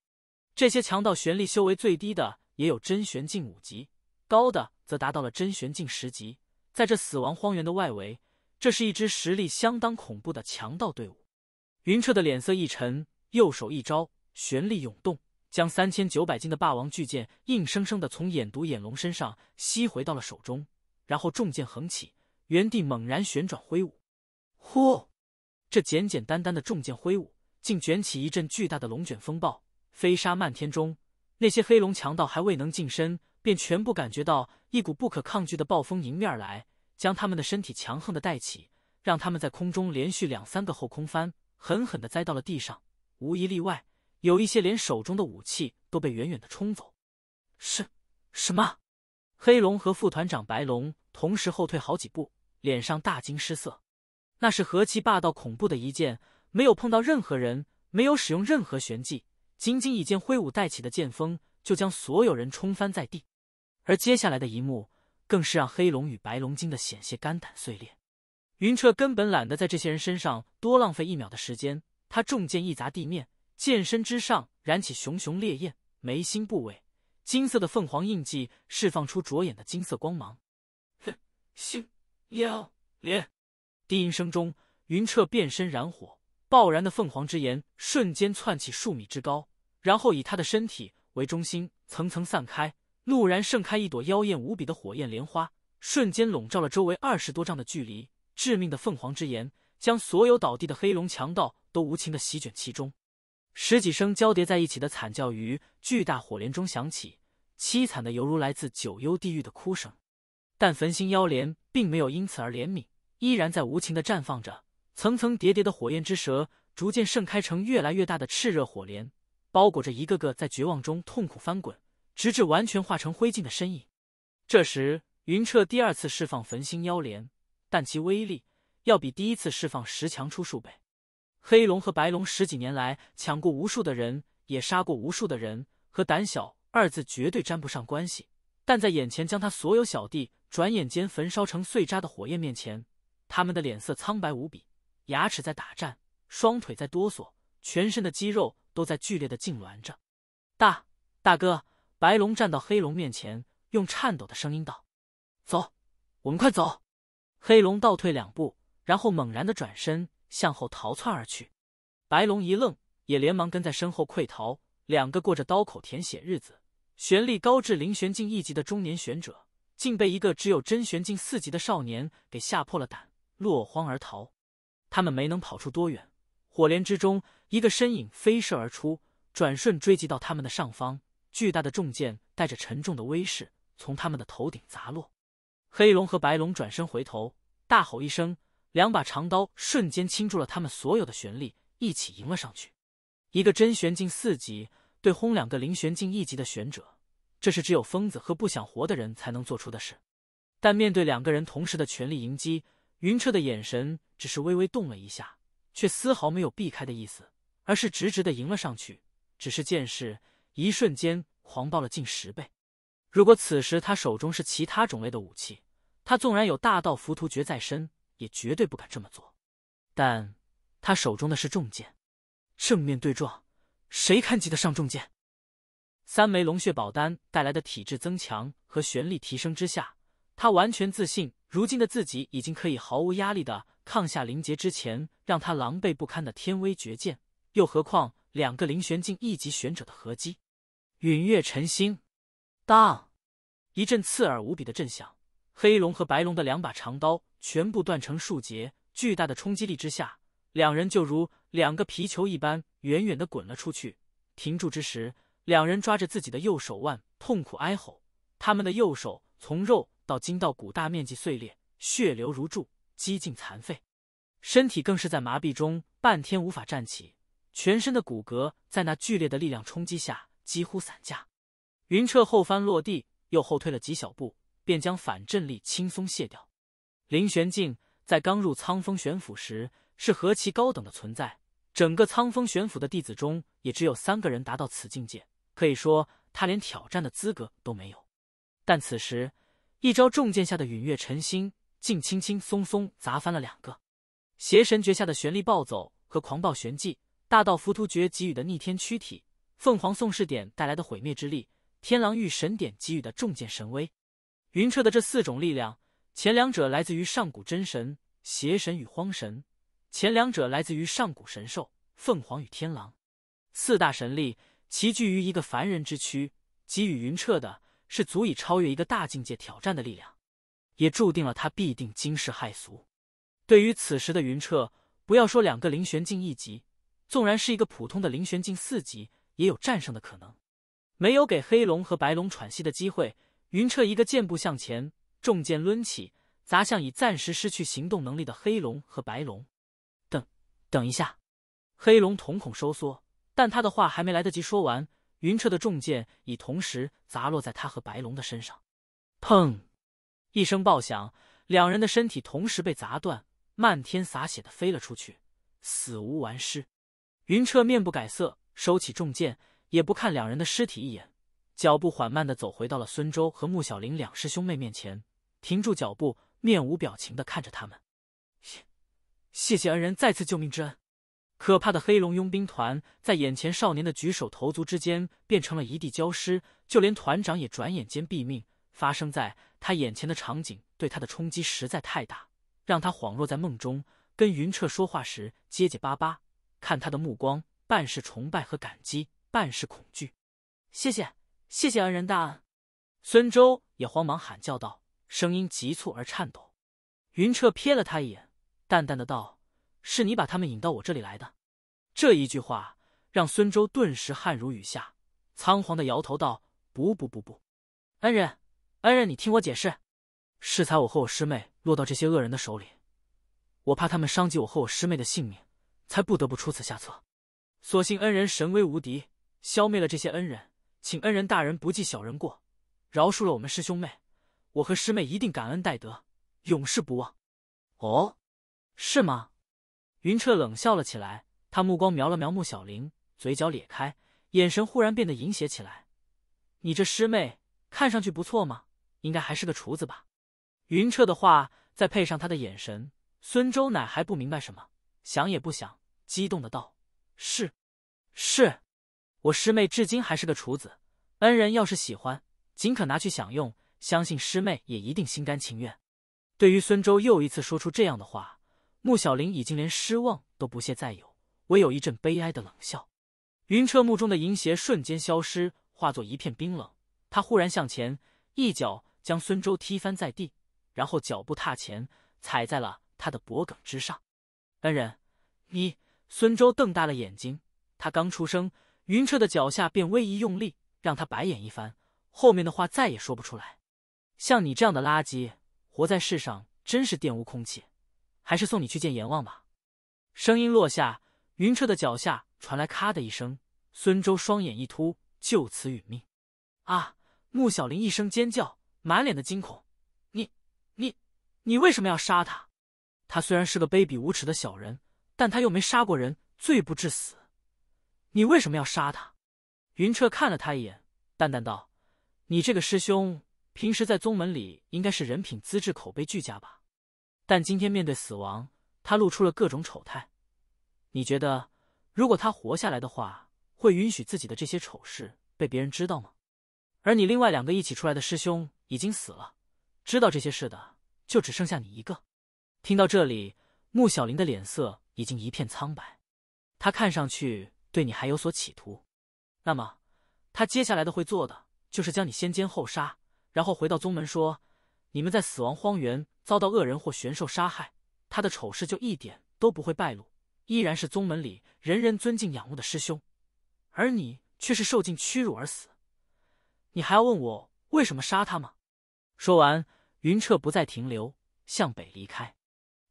这些强盗玄力修为最低的。也有真玄境五级，高的则达到了真玄境十级。在这死亡荒原的外围，这是一支实力相当恐怖的强盗队伍。云彻的脸色一沉，右手一招，玄力涌动，将三千九百斤的霸王巨剑硬生生的从眼毒眼龙身上吸回到了手中，然后重剑横起，原地猛然旋转挥舞。呼！这简简单单的重剑挥舞，竟卷起一阵巨大的龙卷风暴，飞沙漫天中。那些黑龙强盗还未能近身，便全部感觉到一股不可抗拒的暴风迎面而来，将他们的身体强横的带起，让他们在空中连续两三个后空翻，狠狠的栽到了地上。无一例外，有一些连手中的武器都被远远的冲走。是，什么？黑龙和副团长白龙同时后退好几步，脸上大惊失色。那是何其霸道恐怖的一剑！没有碰到任何人，没有使用任何玄技。仅仅一剑挥舞带起的剑锋，就将所有人冲翻在地，而接下来的一幕更是让黑龙与白龙精的险些肝胆碎裂。云彻根本懒得在这些人身上多浪费一秒的时间，他重剑一砸地面，剑身之上燃起熊熊烈焰，眉心部位金色的凤凰印记释放出灼眼的金色光芒。星耀莲，低吟声中，云彻变身燃火。爆燃的凤凰之炎瞬间窜起数米之高，然后以他的身体为中心层层散开，怒然盛开一朵妖艳无比的火焰莲花，瞬间笼罩了周围二十多丈的距离。致命的凤凰之炎将所有倒地的黑龙强盗都无情的席卷其中，十几声交叠在一起的惨叫于巨大火莲中响起，凄惨的犹如来自九幽地狱的哭声。但焚心妖莲并没有因此而怜悯，依然在无情的绽放着。层层叠叠的火焰之蛇逐渐盛开成越来越大的炽热火莲，包裹着一个个在绝望中痛苦翻滚，直至完全化成灰烬的身影。这时，云彻第二次释放焚心妖莲，但其威力要比第一次释放时强出数倍。黑龙和白龙十几年来抢过无数的人，也杀过无数的人，和胆小二字绝对沾不上关系。但在眼前将他所有小弟转眼间焚烧成碎渣的火焰面前，他们的脸色苍白无比。牙齿在打颤，双腿在哆嗦，全身的肌肉都在剧烈的痉挛着。大大哥白龙站到黑龙面前，用颤抖的声音道：“走，我们快走！”黑龙倒退两步，然后猛然的转身向后逃窜而去。白龙一愣，也连忙跟在身后溃逃。两个过着刀口舔血日子、玄力高至灵玄境一级的中年玄者，竟被一个只有真玄境四级的少年给吓破了胆，落荒而逃。他们没能跑出多远，火莲之中，一个身影飞射而出，转瞬追及到他们的上方。巨大的重剑带着沉重的威势，从他们的头顶砸落。黑龙和白龙转身回头，大吼一声，两把长刀瞬间倾注了他们所有的玄力，一起迎了上去。一个真玄境四级对轰两个灵玄境一级的玄者，这是只有疯子和不想活的人才能做出的事。但面对两个人同时的全力迎击。云彻的眼神只是微微动了一下，却丝毫没有避开的意思，而是直直的迎了上去。只是剑势一瞬间狂暴了近十倍。如果此时他手中是其他种类的武器，他纵然有大道浮屠诀在身，也绝对不敢这么做。但他手中的是重剑，正面对撞，谁看及得上重剑？三枚龙血宝丹带来的体质增强和玄力提升之下，他完全自信。如今的自己已经可以毫无压力的抗下林杰之前让他狼狈不堪的天威绝剑，又何况两个灵玄境一级玄者的合击？陨月晨星，当，一阵刺耳无比的震响，黑龙和白龙的两把长刀全部断成数节，巨大的冲击力之下，两人就如两个皮球一般远远的滚了出去。停住之时，两人抓着自己的右手腕，痛苦哀吼，他们的右手从肉。到筋到骨大面积碎裂，血流如注，几近残废，身体更是在麻痹中半天无法站起，全身的骨骼在那剧烈的力量冲击下几乎散架。云彻后翻落地，又后退了几小步，便将反震力轻松卸掉。林玄静在刚入苍风玄府时是何其高等的存在，整个苍风玄府的弟子中也只有三个人达到此境界，可以说他连挑战的资格都没有。但此时。一招重剑下的陨月尘星，竟轻轻松松砸翻了两个。邪神诀下的玄力暴走和狂暴玄技，大道浮屠诀给予的逆天躯体，凤凰宋氏点带来的毁灭之力，天狼玉神典给予的重剑神威，云彻的这四种力量，前两者来自于上古真神邪神与荒神，前两者来自于上古神兽凤凰与天狼，四大神力齐聚于一个凡人之躯，给予云彻的。是足以超越一个大境界挑战的力量，也注定了他必定惊世骇俗。对于此时的云彻，不要说两个灵玄境一级，纵然是一个普通的灵玄境四级，也有战胜的可能。没有给黑龙和白龙喘息的机会，云彻一个箭步向前，重剑抡起，砸向已暂时失去行动能力的黑龙和白龙。等，等一下！黑龙瞳孔收缩，但他的话还没来得及说完。云彻的重剑已同时砸落在他和白龙的身上，砰！一声爆响，两人的身体同时被砸断，漫天洒血的飞了出去，死无完尸。云彻面不改色，收起重剑，也不看两人的尸体一眼，脚步缓慢的走回到了孙周和穆小玲两师兄妹面前，停住脚步，面无表情的看着他们。谢，谢谢恩人再次救命之恩。可怕的黑龙佣兵团在眼前少年的举手投足之间变成了一地焦尸，就连团长也转眼间毙命。发生在他眼前的场景对他的冲击实在太大，让他恍若在梦中。跟云彻说话时结结巴巴，看他的目光半是崇拜和感激，半是恐惧。谢谢，谢谢恩人，大恩！孙周也慌忙喊叫道，声音急促而颤抖。云彻瞥了他一眼，淡淡的道。是你把他们引到我这里来的，这一句话让孙周顿时汗如雨下，仓皇的摇头道：“不不不不，恩人，恩人，你听我解释。适才我和我师妹落到这些恶人的手里，我怕他们伤及我和我师妹的性命，才不得不出此下策。所幸恩人神威无敌，消灭了这些恩人，请恩人大人不计小人过，饶恕了我们师兄妹。我和师妹一定感恩戴德，永世不忘。哦，是吗？”云彻冷笑了起来，他目光瞄了瞄穆小玲，嘴角咧开，眼神忽然变得淫邪起来。你这师妹看上去不错嘛，应该还是个厨子吧？云彻的话再配上他的眼神，孙周乃还不明白什么？想也不想，激动的道：“是，是我师妹至今还是个厨子，恩人要是喜欢，尽可拿去享用，相信师妹也一定心甘情愿。”对于孙周又一次说出这样的话。穆小玲已经连失望都不屑再有，唯有一阵悲哀的冷笑。云彻目中的淫邪瞬间消失，化作一片冰冷。他忽然向前，一脚将孙周踢翻在地，然后脚步踏前，踩在了他的脖颈之上。恩人，你孙周瞪大了眼睛。他刚出生，云彻的脚下便微一用力，让他白眼一翻，后面的话再也说不出来。像你这样的垃圾，活在世上真是玷污空气。还是送你去见阎王吧。声音落下，云彻的脚下传来咔的一声，孙周双眼一突，就此殒命。啊！穆小林一声尖叫，满脸的惊恐：“你、你、你为什么要杀他？他虽然是个卑鄙无耻的小人，但他又没杀过人，罪不至死。你为什么要杀他？”云彻看了他一眼，淡淡道：“你这个师兄，平时在宗门里应该是人品、资质、口碑俱佳吧？”但今天面对死亡，他露出了各种丑态。你觉得，如果他活下来的话，会允许自己的这些丑事被别人知道吗？而你另外两个一起出来的师兄已经死了，知道这些事的就只剩下你一个。听到这里，穆小林的脸色已经一片苍白。他看上去对你还有所企图，那么他接下来的会做的就是将你先奸后杀，然后回到宗门说。你们在死亡荒原遭到恶人或玄兽杀害，他的丑事就一点都不会败露，依然是宗门里人人尊敬仰慕的师兄，而你却是受尽屈辱而死，你还要问我为什么杀他吗？说完，云彻不再停留，向北离开。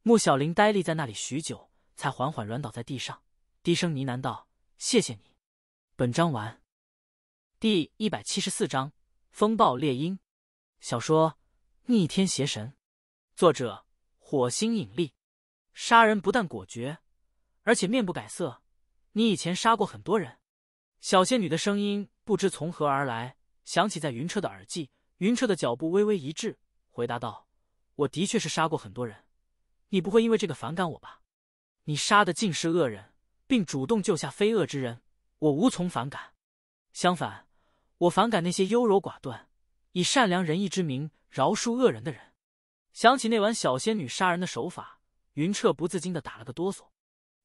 穆小林呆立在那里许久，才缓缓软倒在地上，低声呢喃道：“谢谢你。”本章完。第一百七十四章风暴猎鹰，小说。逆天邪神，作者火星引力，杀人不但果决，而且面不改色。你以前杀过很多人？小仙女的声音不知从何而来，响起在云彻的耳际。云彻的脚步微微一滞，回答道：“我的确是杀过很多人，你不会因为这个反感我吧？你杀的尽是恶人，并主动救下非恶之人，我无从反感。相反，我反感那些优柔寡断。”以善良仁义之名饶恕恶人的人，想起那晚小仙女杀人的手法，云彻不自禁的打了个哆嗦。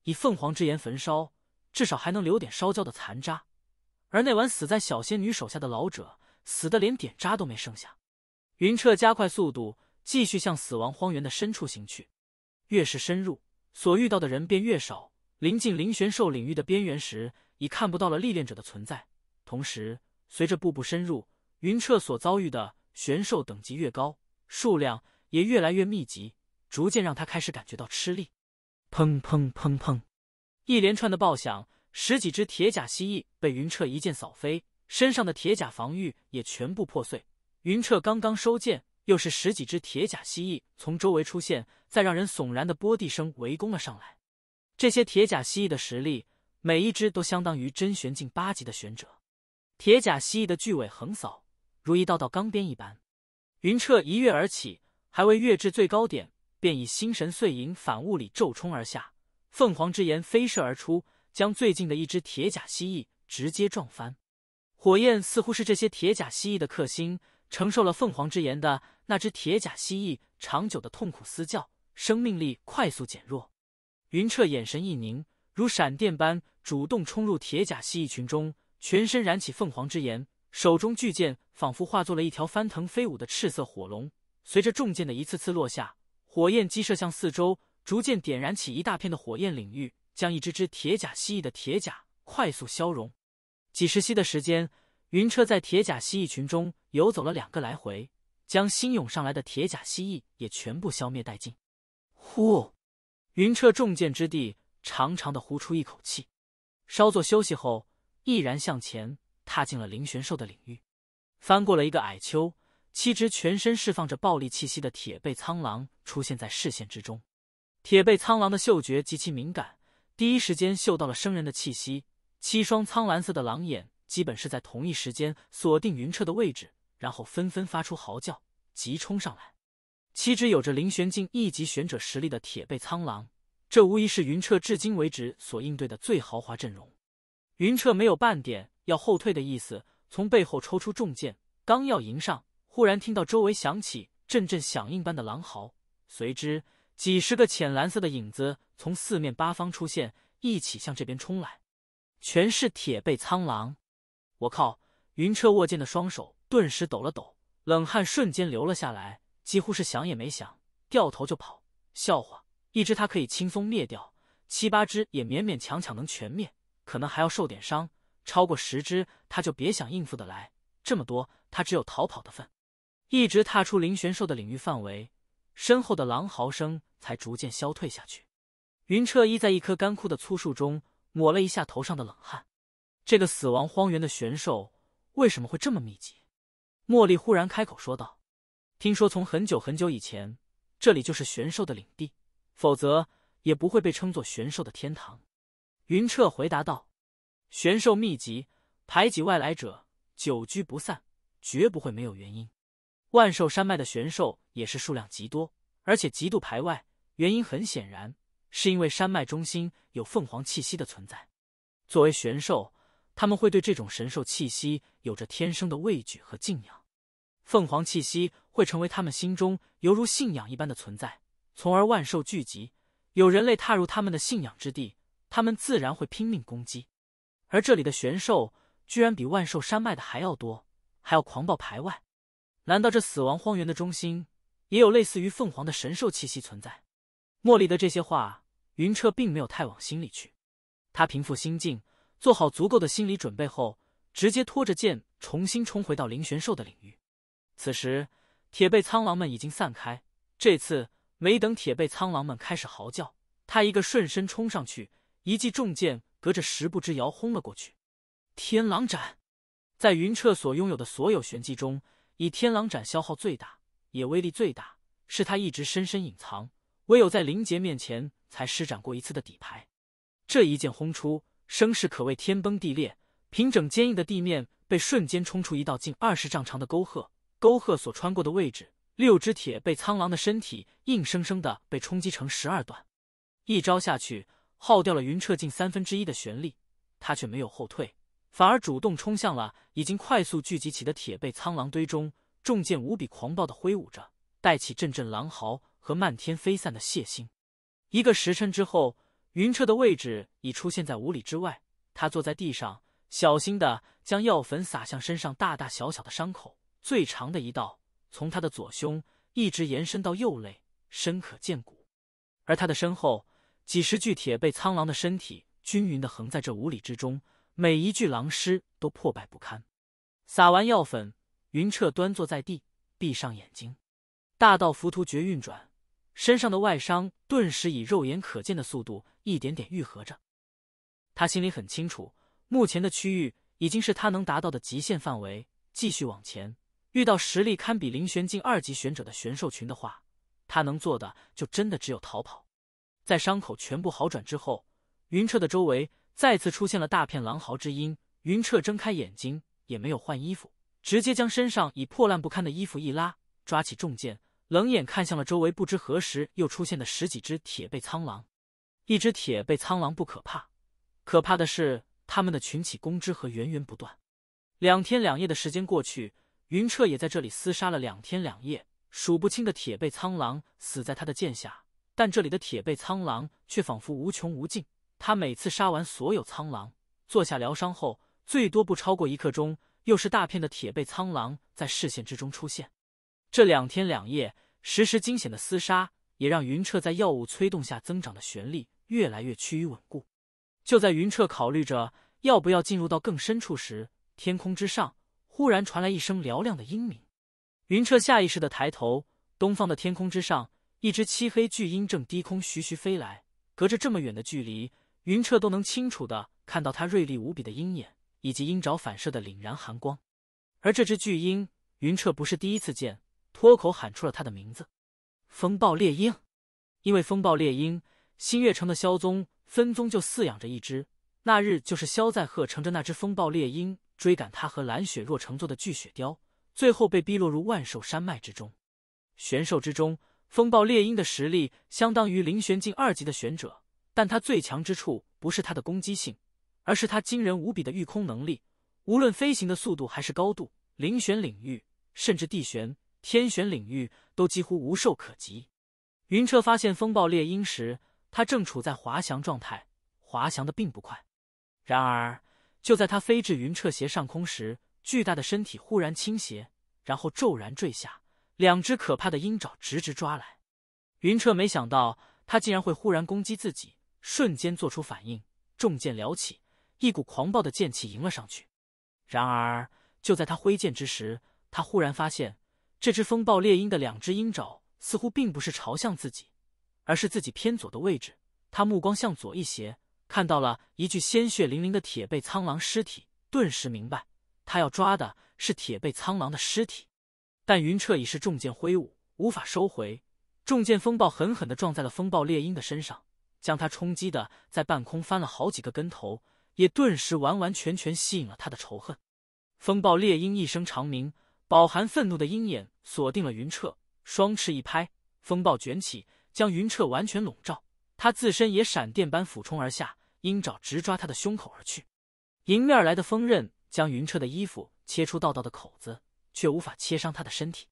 以凤凰之炎焚烧，至少还能留点烧焦的残渣，而那晚死在小仙女手下的老者，死的连点渣都没剩下。云彻加快速度，继续向死亡荒原的深处行去。越是深入，所遇到的人便越少。临近灵玄兽领域的边缘时，已看不到了历练者的存在。同时，随着步步深入。云彻所遭遇的玄兽等级越高，数量也越来越密集，逐渐让他开始感觉到吃力。砰砰砰砰，一连串的爆响，十几只铁甲蜥蜴被云彻一剑扫飞，身上的铁甲防御也全部破碎。云彻刚刚收剑，又是十几只铁甲蜥蜴从周围出现，在让人悚然的波地声围攻了上来。这些铁甲蜥蜴的实力，每一只都相当于真玄境八级的玄者。铁甲蜥蜴的巨尾横扫。如一道道钢鞭一般，云彻一跃而起，还未跃至最高点，便以心神碎银反物理骤冲而下，凤凰之炎飞射而出，将最近的一只铁甲蜥蜴直接撞翻。火焰似乎是这些铁甲蜥蜴的克星，承受了凤凰之炎的那只铁甲蜥蜴长久的痛苦嘶叫，生命力快速减弱。云彻眼神一凝，如闪电般主动冲入铁甲蜥蜴群中，全身燃起凤凰之炎。手中巨剑仿佛化作了一条翻腾飞舞的赤色火龙，随着重剑的一次次落下，火焰激射向四周，逐渐点燃起一大片的火焰领域，将一只只铁甲蜥蜴的铁甲快速消融。几十息的时间，云彻在铁甲蜥蜴群中游走了两个来回，将新涌上来的铁甲蜥蜴也全部消灭殆尽。呼，云彻重剑之地，长长的呼出一口气，稍作休息后，毅然向前。踏进了灵玄兽的领域，翻过了一个矮丘，七只全身释放着暴力气息的铁背苍狼出现在视线之中。铁背苍狼的嗅觉极其敏感，第一时间嗅到了生人的气息。七双苍蓝色的狼眼基本是在同一时间锁定云彻的位置，然后纷纷发出嚎叫，急冲上来。七只有着灵玄境一级玄者实力的铁背苍狼，这无疑是云彻至今为止所应对的最豪华阵容。云彻没有半点。要后退的意思，从背后抽出重剑，刚要迎上，忽然听到周围响起阵阵响应般的狼嚎，随之几十个浅蓝色的影子从四面八方出现，一起向这边冲来，全是铁背苍狼！我靠！云彻握剑的双手顿时抖了抖，冷汗瞬间流了下来，几乎是想也没想，掉头就跑。笑话！一只他可以轻松灭掉，七八只也勉勉强强能全灭，可能还要受点伤。超过十只，他就别想应付的来这么多，他只有逃跑的份。一直踏出灵玄兽的领域范围，身后的狼嚎声才逐渐消退下去。云彻依在一棵干枯的粗树中，抹了一下头上的冷汗。这个死亡荒原的玄兽为什么会这么密集？茉莉忽然开口说道：“听说从很久很久以前，这里就是玄兽的领地，否则也不会被称作玄兽的天堂。”云彻回答道。玄兽秘籍排挤外来者，久居不散，绝不会没有原因。万兽山脉的玄兽也是数量极多，而且极度排外。原因很显然，是因为山脉中心有凤凰气息的存在。作为玄兽，他们会对这种神兽气息有着天生的畏惧和敬仰。凤凰气息会成为他们心中犹如信仰一般的存在，从而万兽聚集。有人类踏入他们的信仰之地，他们自然会拼命攻击。而这里的玄兽居然比万兽山脉的还要多，还要狂暴排外。难道这死亡荒原的中心也有类似于凤凰的神兽气息存在？茉莉的这些话，云彻并没有太往心里去。他平复心境，做好足够的心理准备后，直接拖着剑重新冲回到灵玄兽的领域。此时，铁背苍狼们已经散开。这次没等铁背苍狼们开始嚎叫，他一个瞬身冲上去，一记重剑。隔着十步之遥轰了过去，天狼斩，在云彻所拥有的所有玄机中，以天狼斩消耗最大，也威力最大，是他一直深深隐藏，唯有在林杰面前才施展过一次的底牌。这一剑轰出，声势可谓天崩地裂，平整坚硬的地面被瞬间冲出一道近二十丈长的沟壑，沟壑所穿过的位置，六只铁被苍狼的身体硬生生的被冲击成十二段。一招下去。耗掉了云彻近三分之一的玄力，他却没有后退，反而主动冲向了已经快速聚集起的铁背苍狼堆中，重剑无比狂暴的挥舞着，带起阵阵狼嚎和漫天飞散的血腥。一个时辰之后，云彻的位置已出现在五里之外。他坐在地上，小心的将药粉撒向身上大大小小的伤口，最长的一道从他的左胸一直延伸到右肋，深可见骨。而他的身后。几十具铁被苍狼的身体均匀的横在这五里之中，每一具狼尸都破败不堪。撒完药粉，云彻端坐在地，闭上眼睛，大道浮屠诀运转，身上的外伤顿时以肉眼可见的速度一点点愈合着。他心里很清楚，目前的区域已经是他能达到的极限范围，继续往前，遇到实力堪比灵玄境二级玄者的玄兽群的话，他能做的就真的只有逃跑。在伤口全部好转之后，云彻的周围再次出现了大片狼嚎之音。云彻睁开眼睛，也没有换衣服，直接将身上已破烂不堪的衣服一拉，抓起重剑，冷眼看向了周围不知何时又出现的十几只铁背苍狼。一只铁背苍狼不可怕，可怕的是他们的群起攻之和源源不断。两天两夜的时间过去，云彻也在这里厮杀了两天两夜，数不清的铁背苍狼死在他的剑下。但这里的铁背苍狼却仿佛无穷无尽。他每次杀完所有苍狼，坐下疗伤后，最多不超过一刻钟，又是大片的铁背苍狼在视线之中出现。这两天两夜，时时惊险的厮杀，也让云彻在药物催动下增长的旋力越来越趋于稳固。就在云彻考虑着要不要进入到更深处时，天空之上忽然传来一声嘹亮的鹰鸣。云彻下意识的抬头，东方的天空之上。一只漆黑巨鹰正低空徐徐飞来，隔着这么远的距离，云彻都能清楚的看到它锐利无比的鹰眼以及鹰爪反射的凛然寒光。而这只巨鹰，云彻不是第一次见，脱口喊出了它的名字——风暴猎鹰。因为风暴猎鹰，新月城的萧宗分宗就饲养着一只。那日就是萧在鹤乘着那只风暴猎鹰追赶他和蓝雪若乘坐的巨雪雕，最后被逼落入万兽山脉之中，玄兽之中。风暴猎鹰的实力相当于灵玄境二级的玄者，但它最强之处不是它的攻击性，而是它惊人无比的御空能力。无论飞行的速度还是高度，灵玄领域甚至地玄、天玄领域都几乎无兽可及。云彻发现风暴猎鹰时，它正处在滑翔状态，滑翔的并不快。然而，就在它飞至云彻斜上空时，巨大的身体忽然倾斜，然后骤然坠下。两只可怕的鹰爪直直抓来，云彻没想到他竟然会忽然攻击自己，瞬间做出反应，重剑撩起一股狂暴的剑气迎了上去。然而就在他挥剑之时，他忽然发现这只风暴猎鹰的两只鹰爪似乎并不是朝向自己，而是自己偏左的位置。他目光向左一斜，看到了一具鲜血淋淋的铁背苍狼尸体，顿时明白他要抓的是铁背苍狼的尸体。但云彻已是重剑挥舞，无法收回。重剑风暴狠狠地撞在了风暴猎鹰的身上，将他冲击的在半空翻了好几个跟头，也顿时完完全全吸引了他的仇恨。风暴猎鹰一声长鸣，饱含愤怒的鹰眼锁定了云彻，双翅一拍，风暴卷起，将云彻完全笼罩。他自身也闪电般俯冲而下，鹰爪直抓他的胸口而去。迎面来的锋刃将云彻的衣服切出道道的口子。却无法切伤他的身体。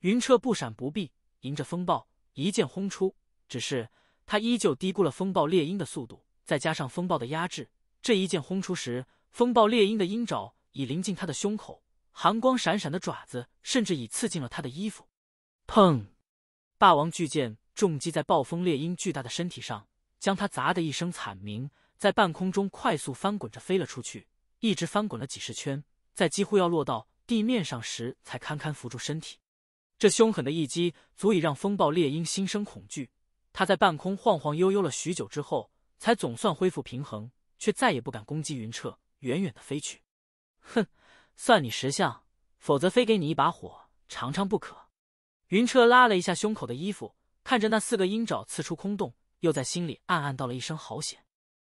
云彻不闪不避，迎着风暴一剑轰出。只是他依旧低估了风暴猎鹰的速度，再加上风暴的压制，这一剑轰出时，风暴猎鹰的鹰爪已临近他的胸口，寒光闪闪的爪子甚至已刺进了他的衣服。砰！霸王巨剑重击在暴风猎鹰巨大的身体上，将他砸的一声惨鸣，在半空中快速翻滚着飞了出去，一直翻滚了几十圈，在几乎要落到。地面上时才堪堪扶住身体，这凶狠的一击足以让风暴猎鹰心生恐惧。他在半空晃晃悠悠了许久之后，才总算恢复平衡，却再也不敢攻击云彻，远远的飞去。哼，算你识相，否则非给你一把火尝尝不可。云彻拉了一下胸口的衣服，看着那四个鹰爪刺出空洞，又在心里暗暗道了一声好险。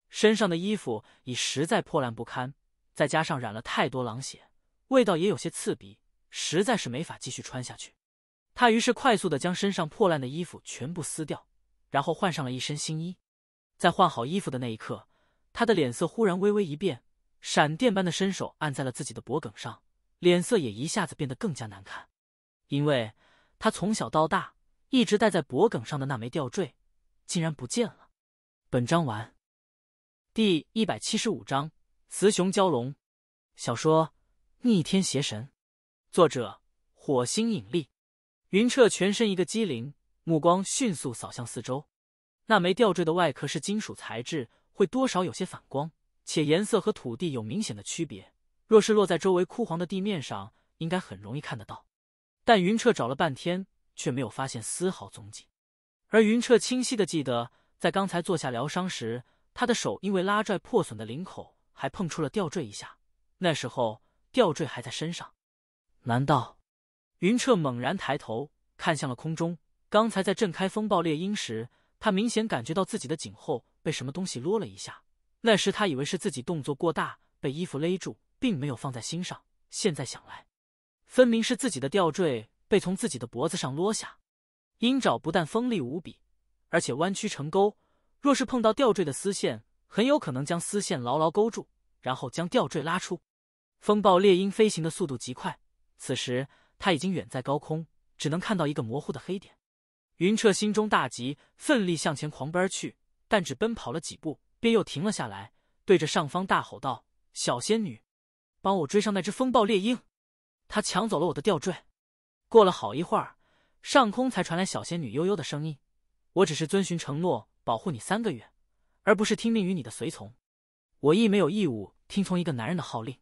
身上的衣服已实在破烂不堪，再加上染了太多狼血。味道也有些刺鼻，实在是没法继续穿下去。他于是快速的将身上破烂的衣服全部撕掉，然后换上了一身新衣。在换好衣服的那一刻，他的脸色忽然微微一变，闪电般的伸手按在了自己的脖颈上，脸色也一下子变得更加难看。因为他从小到大一直戴在脖颈上的那枚吊坠，竟然不见了。本章完，第一百七十五章：雌雄蛟龙。小说。逆天邪神，作者火星引力，云彻全身一个机灵，目光迅速扫向四周。那枚吊坠的外壳是金属材质，会多少有些反光，且颜色和土地有明显的区别。若是落在周围枯黄的地面上，应该很容易看得到。但云彻找了半天，却没有发现丝毫踪迹。而云彻清晰的记得，在刚才坐下疗伤时，他的手因为拉拽破损的领口，还碰出了吊坠一下。那时候。吊坠还在身上，难道？云彻猛然抬头看向了空中。刚才在震开风暴猎鹰时，他明显感觉到自己的颈后被什么东西落了一下。那时他以为是自己动作过大被衣服勒住，并没有放在心上。现在想来，分明是自己的吊坠被从自己的脖子上落下。鹰爪不但锋利无比，而且弯曲成钩，若是碰到吊坠的丝线，很有可能将丝线牢牢勾住，然后将吊坠拉出。风暴猎鹰飞行的速度极快，此时他已经远在高空，只能看到一个模糊的黑点。云彻心中大急，奋力向前狂奔去，但只奔跑了几步，便又停了下来，对着上方大吼道：“小仙女，帮我追上那只风暴猎鹰，它抢走了我的吊坠。”过了好一会儿，上空才传来小仙女悠悠的声音：“我只是遵循承诺，保护你三个月，而不是听命于你的随从。我亦没有义务听从一个男人的号令。”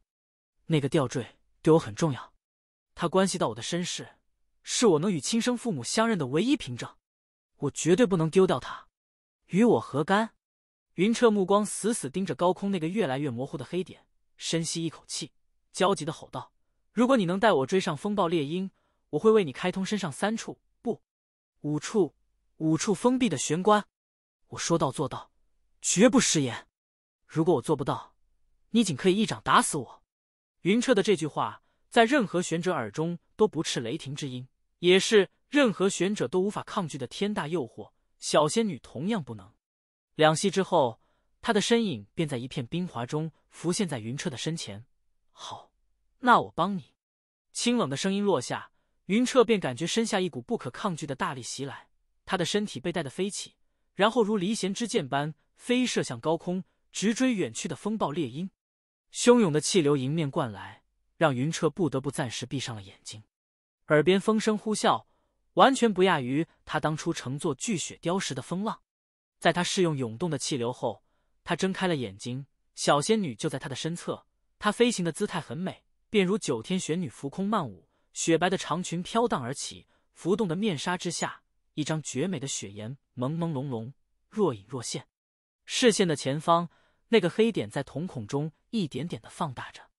那个吊坠对我很重要，它关系到我的身世，是我能与亲生父母相认的唯一凭证。我绝对不能丢掉它。与我何干？云彻目光死死盯着高空那个越来越模糊的黑点，深吸一口气，焦急的吼道：“如果你能带我追上风暴猎鹰，我会为你开通身上三处不，五处五处封闭的玄关。我说到做到，绝不食言。如果我做不到，你仅可以一掌打死我。”云彻的这句话，在任何玄者耳中都不斥雷霆之音，也是任何玄者都无法抗拒的天大诱惑。小仙女同样不能。两息之后，她的身影便在一片冰华中浮现在云彻的身前。好，那我帮你。清冷的声音落下，云彻便感觉身下一股不可抗拒的大力袭来，他的身体被带得飞起，然后如离弦之箭般飞射向高空，直追远去的风暴猎鹰。汹涌的气流迎面灌来，让云彻不得不暂时闭上了眼睛。耳边风声呼啸，完全不亚于他当初乘坐巨雪雕时的风浪。在他适用涌动的气流后，他睁开了眼睛，小仙女就在他的身侧。她飞行的姿态很美，便如九天玄女浮空漫舞，雪白的长裙飘荡而起，浮动的面纱之下，一张绝美的雪颜朦朦胧胧，若隐若现。视线的前方。那个黑点在瞳孔中一点点的放大着，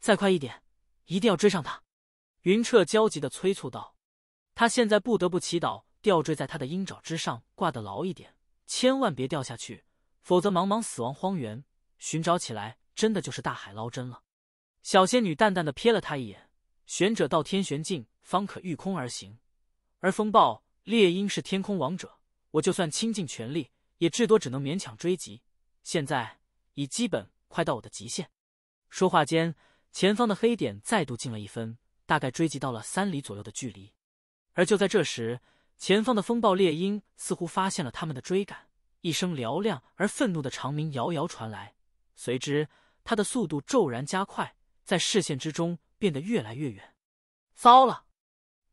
再快一点，一定要追上他！云彻焦急的催促道。他现在不得不祈祷吊坠在他的鹰爪之上挂得牢一点，千万别掉下去，否则茫茫死亡荒原寻找起来真的就是大海捞针了。小仙女淡淡的瞥了他一眼，玄者到天玄境方可御空而行，而风暴猎鹰是天空王者，我就算倾尽全力，也至多只能勉强追及。现在。已基本快到我的极限。说话间，前方的黑点再度近了一分，大概追及到了三里左右的距离。而就在这时，前方的风暴猎鹰似乎发现了他们的追赶，一声嘹亮而愤怒的长鸣遥遥传来，随之它的速度骤然加快，在视线之中变得越来越远。糟了，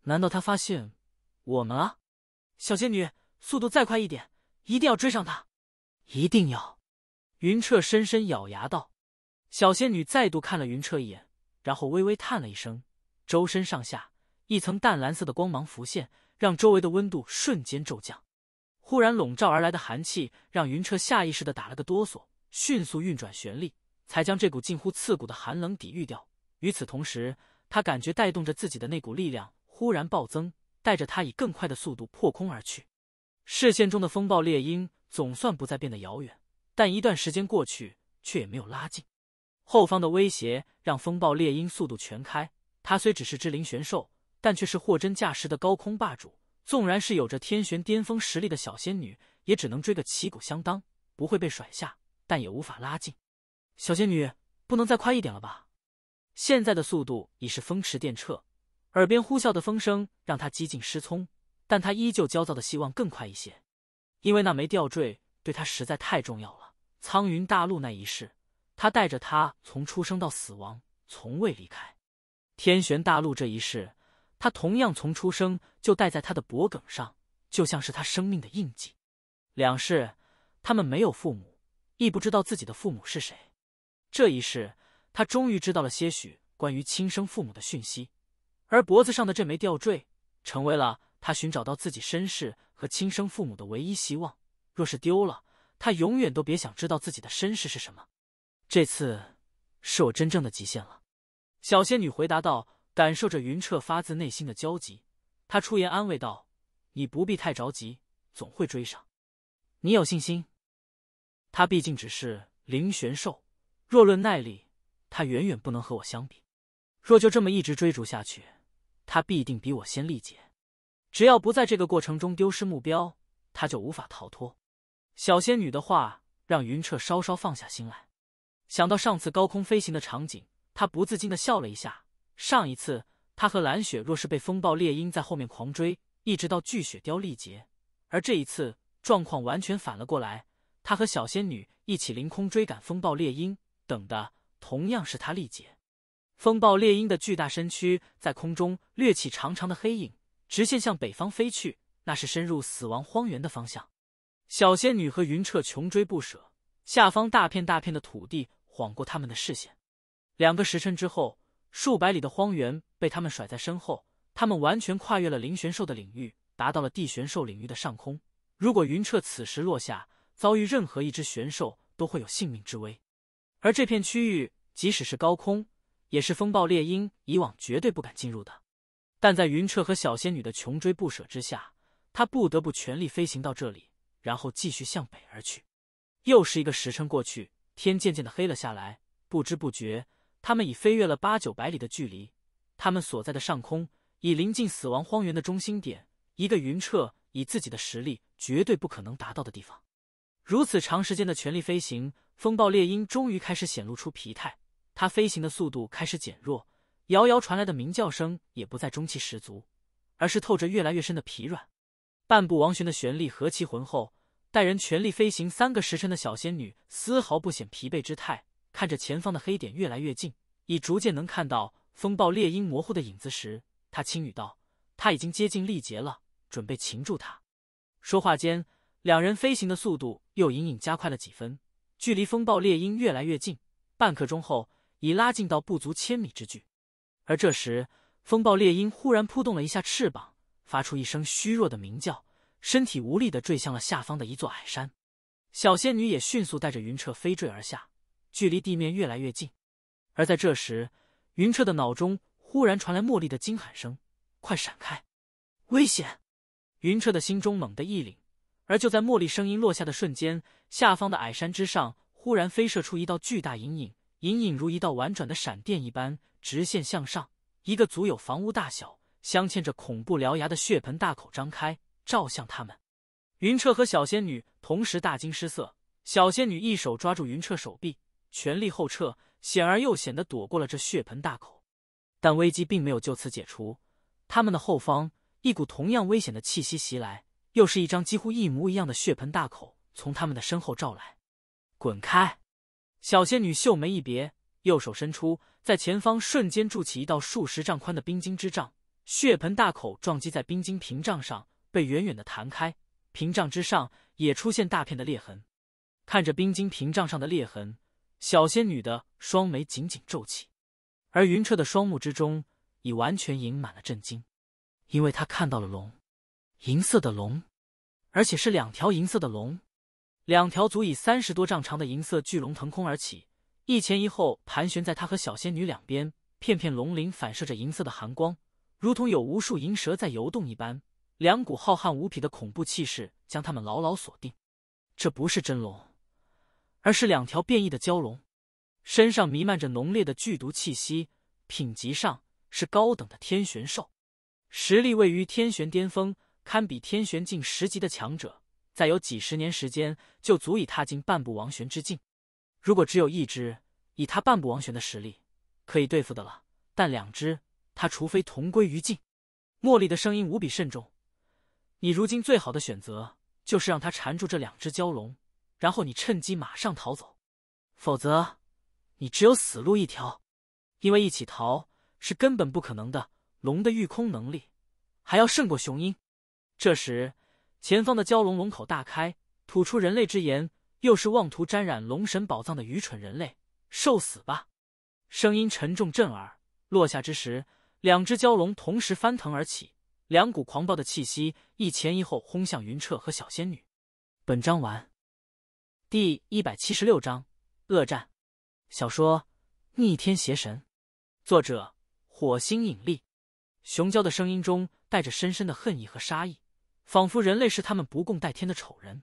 难道他发现我们了？小仙女，速度再快一点，一定要追上他，一定要！云彻深深咬牙道：“小仙女再度看了云彻一眼，然后微微叹了一声，周身上下一层淡蓝色的光芒浮现，让周围的温度瞬间骤降。忽然笼罩而来的寒气，让云彻下意识的打了个哆嗦，迅速运转玄力，才将这股近乎刺骨的寒冷抵御掉。与此同时，他感觉带动着自己的那股力量忽然暴增，带着他以更快的速度破空而去。视线中的风暴猎鹰总算不再变得遥远。”但一段时间过去，却也没有拉近。后方的威胁让风暴猎鹰速度全开。它虽只是只灵玄兽，但却是货真价实的高空霸主。纵然是有着天玄巅峰实力的小仙女，也只能追个旗鼓相当，不会被甩下，但也无法拉近。小仙女，不能再快一点了吧？现在的速度已是风驰电掣，耳边呼啸的风声让他几近失聪，但他依旧焦躁的希望更快一些，因为那枚吊坠对他实在太重要了。苍云大陆那一世，他带着他从出生到死亡，从未离开。天玄大陆这一世，他同样从出生就戴在他的脖梗上，就像是他生命的印记。两世，他们没有父母，亦不知道自己的父母是谁。这一世，他终于知道了些许关于亲生父母的讯息，而脖子上的这枚吊坠成为了他寻找到自己身世和亲生父母的唯一希望。若是丢了，他永远都别想知道自己的身世是什么。这次是我真正的极限了。”小仙女回答道，感受着云彻发自内心的焦急，她出言安慰道：“你不必太着急，总会追上。你有信心。他毕竟只是灵玄兽，若论耐力，他远远不能和我相比。若就这么一直追逐下去，他必定比我先力竭。只要不在这个过程中丢失目标，他就无法逃脱。”小仙女的话让云彻稍稍放下心来，想到上次高空飞行的场景，他不自禁的笑了一下。上一次他和蓝雪若是被风暴猎鹰在后面狂追，一直到巨雪雕力竭，而这一次状况完全反了过来，他和小仙女一起凌空追赶风暴猎鹰，等的同样是他力竭。风暴猎鹰的巨大身躯在空中掠起长长的黑影，直线向北方飞去，那是深入死亡荒原的方向。小仙女和云彻穷追不舍，下方大片大片的土地晃过他们的视线。两个时辰之后，数百里的荒原被他们甩在身后，他们完全跨越了灵玄兽的领域，达到了地玄兽领域的上空。如果云彻此时落下，遭遇任何一只玄兽都会有性命之危。而这片区域，即使是高空，也是风暴猎鹰以往绝对不敢进入的。但在云彻和小仙女的穷追不舍之下，他不得不全力飞行到这里。然后继续向北而去。又是一个时辰过去，天渐渐的黑了下来。不知不觉，他们已飞越了八九百里的距离。他们所在的上空，已临近死亡荒原的中心点——一个云彻以自己的实力绝对不可能达到的地方。如此长时间的全力飞行，风暴猎鹰终于开始显露出疲态。它飞行的速度开始减弱，遥遥传来的鸣叫声也不再中气十足，而是透着越来越深的疲软。半步王玄的旋力何其浑厚，带人全力飞行三个时辰的小仙女丝毫不显疲惫之态。看着前方的黑点越来越近，已逐渐能看到风暴猎鹰模糊的影子时，她轻语道：“他已经接近力竭了，准备擒住他。”说话间，两人飞行的速度又隐隐加快了几分，距离风暴猎鹰越来越近。半刻钟后，已拉近到不足千米之距。而这时，风暴猎鹰忽然扑动了一下翅膀。发出一声虚弱的鸣叫，身体无力的坠向了下方的一座矮山。小仙女也迅速带着云彻飞坠而下，距离地面越来越近。而在这时，云彻的脑中忽然传来茉莉的惊喊声：“快闪开，危险！”云彻的心中猛地一凛。而就在茉莉声音落下的瞬间，下方的矮山之上忽然飞射出一道巨大阴影，隐隐如一道婉转的闪电一般，直线向上，一个足有房屋大小。镶嵌着恐怖獠牙的血盆大口张开，照向他们。云彻和小仙女同时大惊失色，小仙女一手抓住云彻手臂，全力后撤，险而又险的躲过了这血盆大口。但危机并没有就此解除，他们的后方一股同样危险的气息袭来，又是一张几乎一模一样的血盆大口从他们的身后照来。滚开！小仙女秀眉一别，右手伸出，在前方瞬间筑起一道数十丈宽的冰晶之障。血盆大口撞击在冰晶屏障上，被远远的弹开。屏障之上也出现大片的裂痕。看着冰晶屏障上的裂痕，小仙女的双眉紧紧皱起，而云彻的双目之中已完全盈满了震惊，因为他看到了龙，银色的龙，而且是两条银色的龙。两条足以三十多丈长的银色巨龙腾空而起，一前一后盘旋在他和小仙女两边，片片龙鳞反射着银色的寒光。如同有无数银蛇在游动一般，两股浩瀚无匹的恐怖气势将他们牢牢锁定。这不是真龙，而是两条变异的蛟龙，身上弥漫着浓烈的剧毒气息。品级上是高等的天玄兽，实力位于天玄巅峰，堪比天玄境十级的强者。再有几十年时间，就足以踏进半步王玄之境。如果只有一只，以他半步王玄的实力，可以对付的了。但两只。他除非同归于尽。茉莉的声音无比慎重：“你如今最好的选择就是让他缠住这两只蛟龙，然后你趁机马上逃走。否则，你只有死路一条。因为一起逃是根本不可能的。龙的御空能力还要胜过雄鹰。”这时，前方的蛟龙龙口大开，吐出人类之言：“又是妄图沾染龙神宝藏的愚蠢人类，受死吧！”声音沉重震耳，落下之时。两只蛟龙同时翻腾而起，两股狂暴的气息一前一后轰向云彻和小仙女。本章完，第一百七十六章恶战。小说《逆天邪神》，作者：火星引力。熊蛟的声音中带着深深的恨意和杀意，仿佛人类是他们不共戴天的丑人。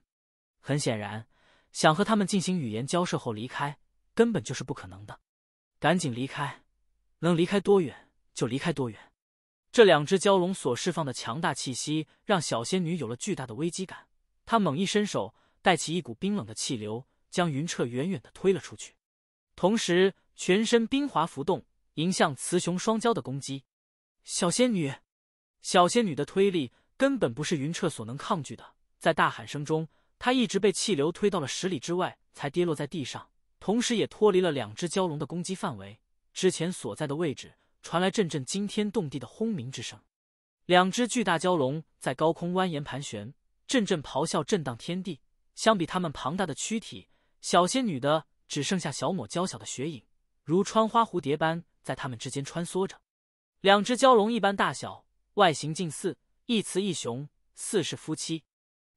很显然，想和他们进行语言交涉后离开，根本就是不可能的。赶紧离开，能离开多远？就离开多远？这两只蛟龙所释放的强大气息，让小仙女有了巨大的危机感。她猛一伸手，带起一股冰冷的气流，将云彻远远的推了出去，同时全身冰华浮动，迎向雌雄双蛟的攻击。小仙女，小仙女的推力根本不是云彻所能抗拒的。在大喊声中，她一直被气流推到了十里之外，才跌落在地上，同时也脱离了两只蛟龙的攻击范围。之前所在的位置。传来阵阵惊天动地的轰鸣之声，两只巨大蛟龙在高空蜿蜒盘旋，阵阵咆哮震荡天地。相比它们庞大的躯体，小仙女的只剩下小抹娇小的血影，如穿花蝴蝶般在它们之间穿梭着。两只蛟龙一般大小，外形近似，一雌一雄，似是夫妻。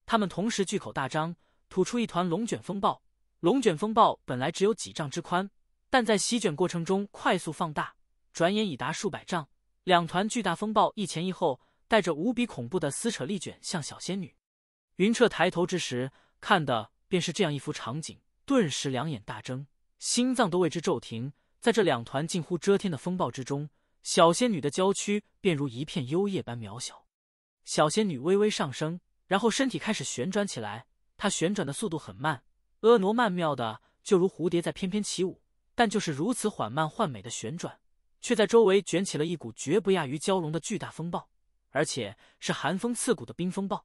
它们同时巨口大张，吐出一团龙卷风暴。龙卷风暴本来只有几丈之宽，但在席卷过程中快速放大。转眼已达数百丈，两团巨大风暴一前一后，带着无比恐怖的撕扯力卷向小仙女。云彻抬头之时，看的便是这样一幅场景，顿时两眼大睁，心脏都为之骤停。在这两团近乎遮天的风暴之中，小仙女的娇躯便如一片幽叶般渺小。小仙女微微上升，然后身体开始旋转起来。她旋转的速度很慢，婀娜曼妙的就如蝴蝶在翩翩起舞，但就是如此缓慢、幻美的旋转。却在周围卷起了一股绝不亚于蛟龙的巨大风暴，而且是寒风刺骨的冰风暴。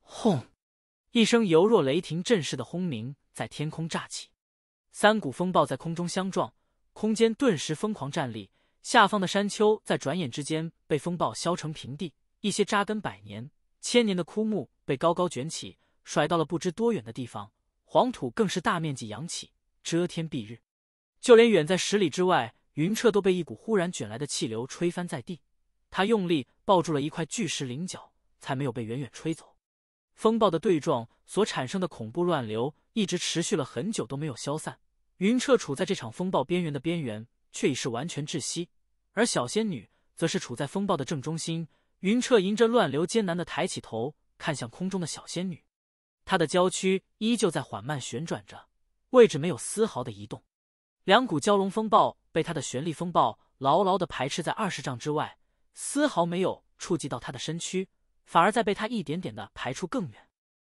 轰！一声犹若雷霆震势的轰鸣在天空炸起，三股风暴在空中相撞，空间顿时疯狂站栗。下方的山丘在转眼之间被风暴削成平地，一些扎根百年、千年的枯木被高高卷起，甩到了不知多远的地方。黄土更是大面积扬起，遮天蔽日。就连远在十里之外。云彻都被一股忽然卷来的气流吹翻在地，他用力抱住了一块巨石棱角，才没有被远远吹走。风暴的对撞所产生的恐怖乱流一直持续了很久都没有消散。云彻处在这场风暴边缘的边缘，却已是完全窒息；而小仙女则是处在风暴的正中心。云彻迎着乱流艰难地抬起头，看向空中的小仙女，她的娇躯依旧在缓慢旋转着，位置没有丝毫的移动。两股蛟龙风暴被他的旋力风暴牢牢的排斥在二十丈之外，丝毫没有触及到他的身躯，反而在被他一点点的排出更远。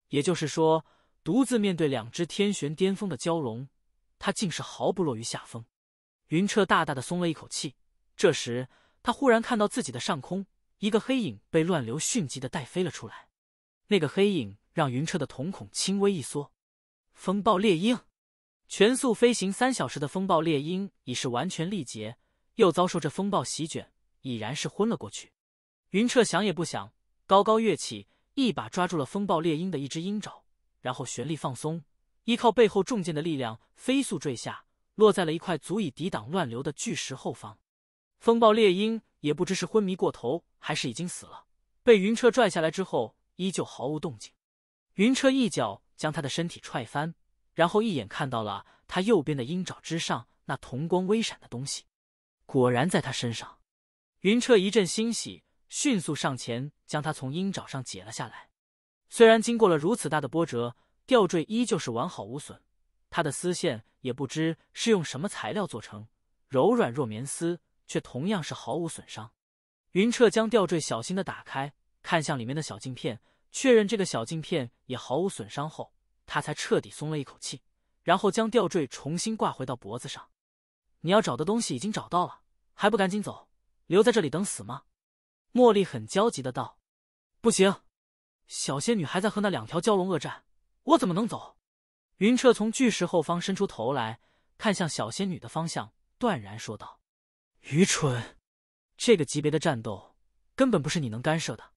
也就是说，独自面对两只天玄巅峰的蛟龙，他竟是毫不落于下风。云彻大大的松了一口气。这时，他忽然看到自己的上空，一个黑影被乱流迅疾的带飞了出来。那个黑影让云彻的瞳孔轻微一缩。风暴猎鹰。全速飞行三小时的风暴猎鹰已是完全力竭，又遭受这风暴席卷，已然是昏了过去。云彻想也不想，高高跃起，一把抓住了风暴猎鹰的一只鹰爪，然后旋力放松，依靠背后重剑的力量飞速坠下，落在了一块足以抵挡乱流的巨石后方。风暴猎鹰也不知是昏迷过头还是已经死了，被云彻拽下来之后依旧毫无动静。云彻一脚将他的身体踹翻。然后一眼看到了他右边的鹰爪之上那铜光微闪的东西，果然在他身上。云彻一阵欣喜，迅速上前将他从鹰爪上解了下来。虽然经过了如此大的波折，吊坠依旧是完好无损。他的丝线也不知是用什么材料做成，柔软若棉丝，却同样是毫无损伤。云彻将吊坠小心的打开，看向里面的小镜片，确认这个小镜片也毫无损伤后。他才彻底松了一口气，然后将吊坠重新挂回到脖子上。你要找的东西已经找到了，还不赶紧走？留在这里等死吗？茉莉很焦急的道：“不行，小仙女还在和那两条蛟龙恶战，我怎么能走？”云彻从巨石后方伸出头来，看向小仙女的方向，断然说道：“愚蠢！这个级别的战斗根本不是你能干涉的。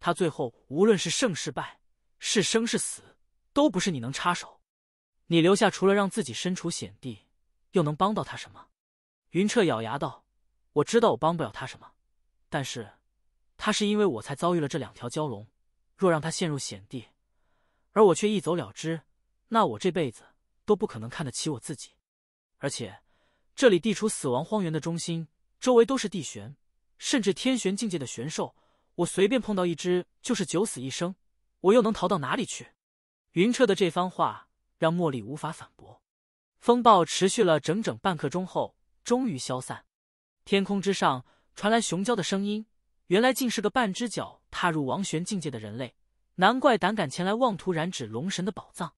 他最后无论是胜是败，是生是死。”都不是你能插手，你留下除了让自己身处险地，又能帮到他什么？云彻咬牙道：“我知道我帮不了他什么，但是，他是因为我才遭遇了这两条蛟龙，若让他陷入险地，而我却一走了之，那我这辈子都不可能看得起我自己。而且，这里地处死亡荒原的中心，周围都是地玄，甚至天玄境界的玄兽，我随便碰到一只就是九死一生，我又能逃到哪里去？”云彻的这番话让茉莉无法反驳。风暴持续了整整半刻钟后，终于消散。天空之上传来雄娇的声音，原来竟是个半只脚踏入王玄境界的人类，难怪胆敢前来妄图染指龙神的宝藏。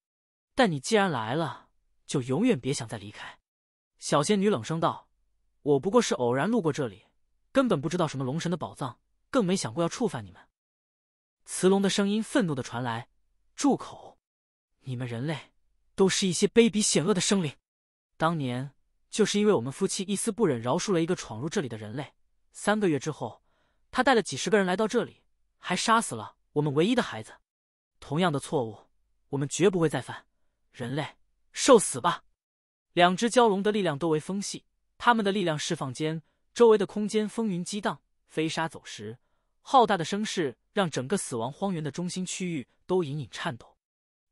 但你既然来了，就永远别想再离开！小仙女冷声道：“我不过是偶然路过这里，根本不知道什么龙神的宝藏，更没想过要触犯你们。”雌龙的声音愤怒的传来：“住口！”你们人类都是一些卑鄙险恶的生灵。当年就是因为我们夫妻一丝不忍，饶恕了一个闯入这里的人类。三个月之后，他带了几十个人来到这里，还杀死了我们唯一的孩子。同样的错误，我们绝不会再犯。人类，受死吧！两只蛟龙的力量都为风系，他们的力量释放间，周围的空间风云激荡，飞沙走石，浩大的声势让整个死亡荒原的中心区域都隐隐颤抖。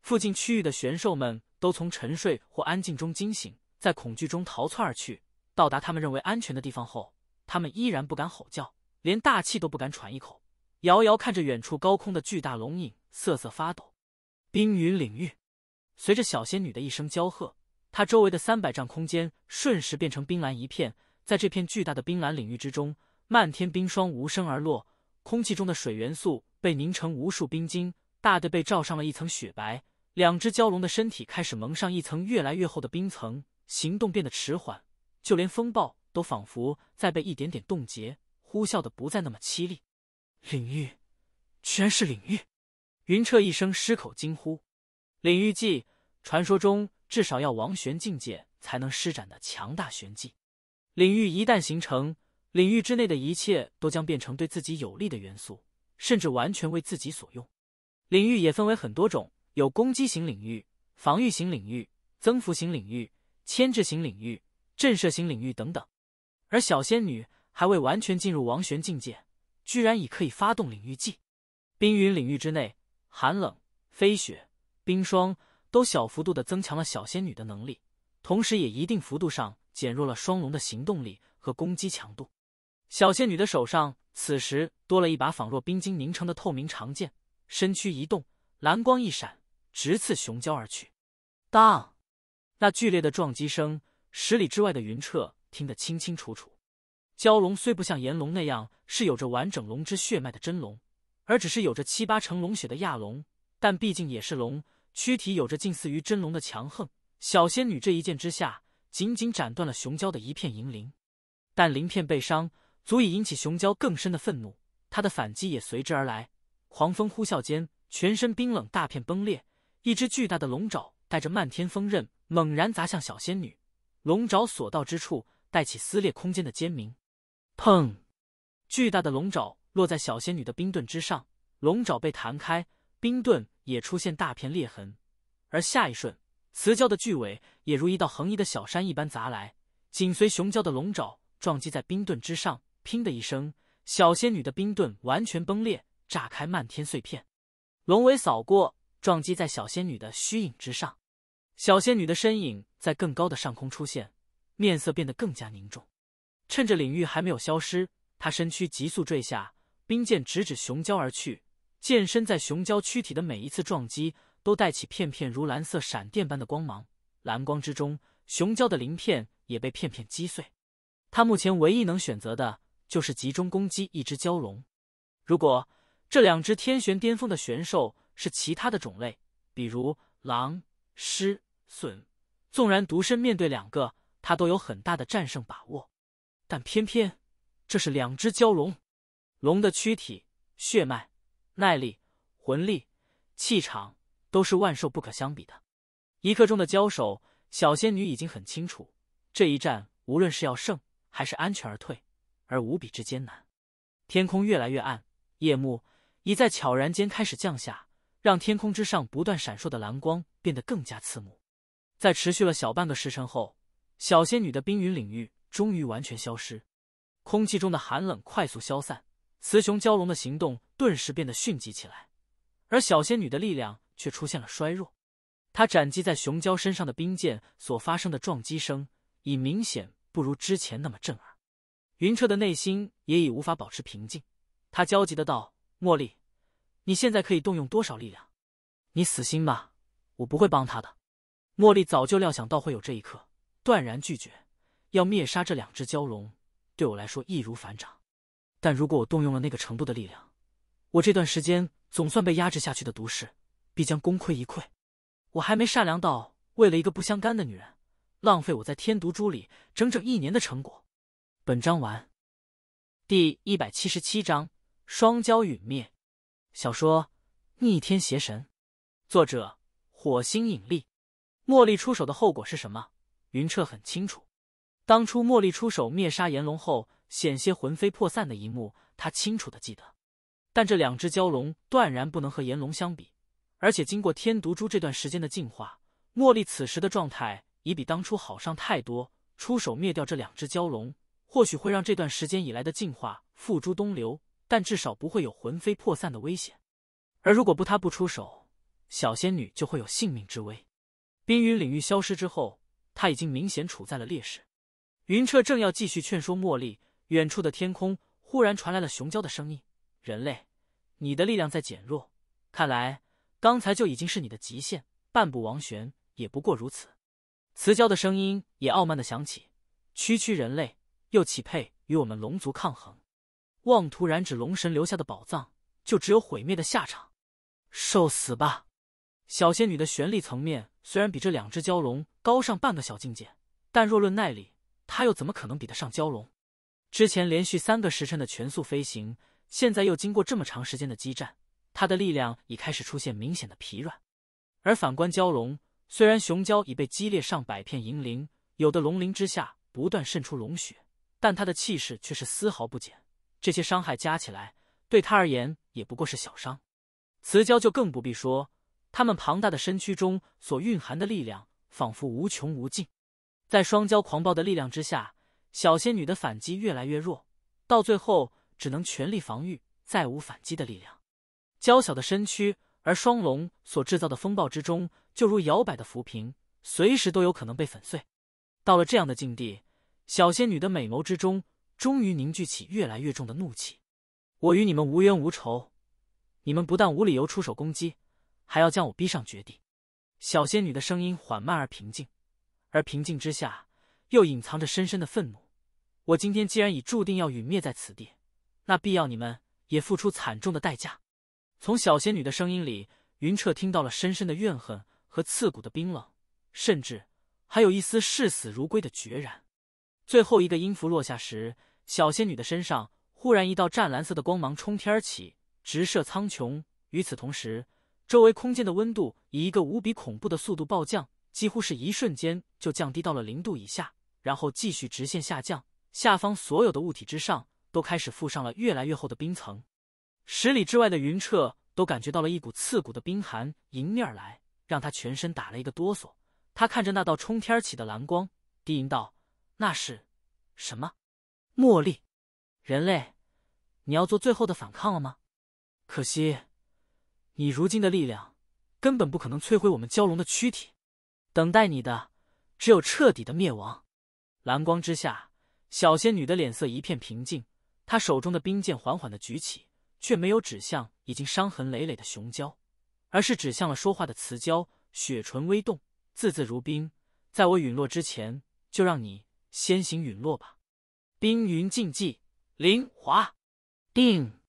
附近区域的玄兽们都从沉睡或安静中惊醒，在恐惧中逃窜而去。到达他们认为安全的地方后，他们依然不敢吼叫，连大气都不敢喘一口。遥遥看着远处高空的巨大龙影，瑟瑟发抖。冰云领域，随着小仙女的一声娇喝，她周围的三百丈空间瞬时变成冰蓝一片。在这片巨大的冰蓝领域之中，漫天冰霜无声而落，空气中的水元素被凝成无数冰晶，大地被罩上了一层雪白。两只蛟龙的身体开始蒙上一层越来越厚的冰层，行动变得迟缓，就连风暴都仿佛在被一点点冻结，呼啸的不再那么凄厉。领域，居然是领域！云彻一声失口惊呼。领域技，传说中至少要王玄境界才能施展的强大玄技。领域一旦形成，领域之内的一切都将变成对自己有利的元素，甚至完全为自己所用。领域也分为很多种。有攻击型领域、防御型领域、增幅型领域、牵制型领域、震慑型领域等等，而小仙女还未完全进入王玄境界，居然已可以发动领域技。冰云领域之内，寒冷、飞雪、冰霜都小幅度的增强了小仙女的能力，同时也一定幅度上减弱了双龙的行动力和攻击强度。小仙女的手上此时多了一把仿若冰晶凝成的透明长剑，身躯一动，蓝光一闪。直刺熊蛟而去，当，那剧烈的撞击声，十里之外的云彻听得清清楚楚。蛟龙虽不像炎龙那样是有着完整龙之血脉的真龙，而只是有着七八成龙血的亚龙，但毕竟也是龙，躯体有着近似于真龙的强横。小仙女这一剑之下，仅仅斩断了雄蛟的一片银鳞，但鳞片被伤，足以引起熊蛟更深的愤怒。他的反击也随之而来，狂风呼啸间，全身冰冷，大片崩裂。一只巨大的龙爪带着漫天锋刃猛然砸向小仙女，龙爪所到之处带起撕裂空间的尖鸣。砰！巨大的龙爪落在小仙女的冰盾之上，龙爪被弹开，冰盾也出现大片裂痕。而下一瞬，雌蛟的巨尾也如一道横移的小山一般砸来，紧随雄蛟的龙爪撞击在冰盾之上，砰的一声，小仙女的冰盾完全崩裂，炸开漫天碎片。龙尾扫过。撞击在小仙女的虚影之上，小仙女的身影在更高的上空出现，面色变得更加凝重。趁着领域还没有消失，她身躯急速坠下，冰剑直指熊蛟而去。剑身在熊蛟躯体的每一次撞击，都带起片片如蓝色闪电般的光芒。蓝光之中，熊蛟的鳞片也被片片击碎。他目前唯一能选择的，就是集中攻击一只蛟龙。如果这两只天玄巅峰的玄兽……是其他的种类，比如狼、狮、隼，纵然独身面对两个，他都有很大的战胜把握。但偏偏这是两只蛟龙，龙的躯体、血脉、耐力、魂力、气场，都是万兽不可相比的。一刻钟的交手，小仙女已经很清楚，这一战无论是要胜还是安全而退，而无比之艰难。天空越来越暗，夜幕已在悄然间开始降下。让天空之上不断闪烁的蓝光变得更加刺目，在持续了小半个时辰后，小仙女的冰云领域终于完全消失，空气中的寒冷快速消散，雌雄蛟龙的行动顿时变得迅疾起来，而小仙女的力量却出现了衰弱，她斩击在雄蛟身上的冰剑所发生的撞击声已明显不如之前那么震耳，云彻的内心也已无法保持平静，他焦急的道：“茉莉。”你现在可以动用多少力量？你死心吧，我不会帮他的。茉莉早就料想到会有这一刻，断然拒绝。要灭杀这两只蛟龙，对我来说易如反掌。但如果我动用了那个程度的力量，我这段时间总算被压制下去的毒势，必将功亏一篑。我还没善良到为了一个不相干的女人，浪费我在天毒珠里整整一年的成果。本章完，第一百七十七章：双蛟陨灭。小说《逆天邪神》，作者火星引力。茉莉出手的后果是什么？云彻很清楚，当初茉莉出手灭杀炎龙后，险些魂飞魄散的一幕，他清楚的记得。但这两只蛟龙断然不能和炎龙相比，而且经过天毒珠这段时间的进化，茉莉此时的状态已比当初好上太多。出手灭掉这两只蛟龙，或许会让这段时间以来的进化付诸东流。但至少不会有魂飞魄散的危险，而如果不他不出手，小仙女就会有性命之危。冰云领域消失之后，他已经明显处在了劣势。云彻正要继续劝说茉莉，远处的天空忽然传来了雄娇的声音：“人类，你的力量在减弱，看来刚才就已经是你的极限，半步王玄也不过如此。”雌娇的声音也傲慢的响起：“区区人类，又岂配与我们龙族抗衡？”妄图染指龙神留下的宝藏，就只有毁灭的下场！受死吧！小仙女的玄力层面虽然比这两只蛟龙高上半个小境界，但若论耐力，她又怎么可能比得上蛟龙？之前连续三个时辰的全速飞行，现在又经过这么长时间的激战，她的力量已开始出现明显的疲软。而反观蛟龙，虽然雄蛟已被击裂上百片银鳞，有的龙鳞之下不断渗出龙血，但他的气势却是丝毫不减。这些伤害加起来，对他而言也不过是小伤。雌蛟就更不必说，它们庞大的身躯中所蕴含的力量仿佛无穷无尽。在双蛟狂暴的力量之下，小仙女的反击越来越弱，到最后只能全力防御，再无反击的力量。娇小的身躯，而双龙所制造的风暴之中，就如摇摆的浮萍，随时都有可能被粉碎。到了这样的境地，小仙女的美眸之中。终于凝聚起越来越重的怒气。我与你们无冤无仇，你们不但无理由出手攻击，还要将我逼上绝地。小仙女的声音缓慢而平静，而平静之下又隐藏着深深的愤怒。我今天既然已注定要陨灭在此地，那必要你们也付出惨重的代价。从小仙女的声音里，云彻听到了深深的怨恨和刺骨的冰冷，甚至还有一丝视死如归的决然。最后一个音符落下时，小仙女的身上忽然一道湛蓝色的光芒冲天而起，直射苍穹。与此同时，周围空间的温度以一个无比恐怖的速度暴降，几乎是一瞬间就降低到了零度以下，然后继续直线下降。下方所有的物体之上都开始附上了越来越厚的冰层。十里之外的云彻都感觉到了一股刺骨的冰寒迎面而来，让他全身打了一个哆嗦。他看着那道冲天起的蓝光，低吟道。那是什么？茉莉，人类，你要做最后的反抗了吗？可惜，你如今的力量根本不可能摧毁我们蛟龙的躯体，等待你的只有彻底的灭亡。蓝光之下，小仙女的脸色一片平静，她手中的冰剑缓缓的举起，却没有指向已经伤痕累累的雄蛟，而是指向了说话的雌蛟。雪唇微动，字字如冰：“在我陨落之前，就让你。”先行陨落吧！冰云禁忌，灵华定。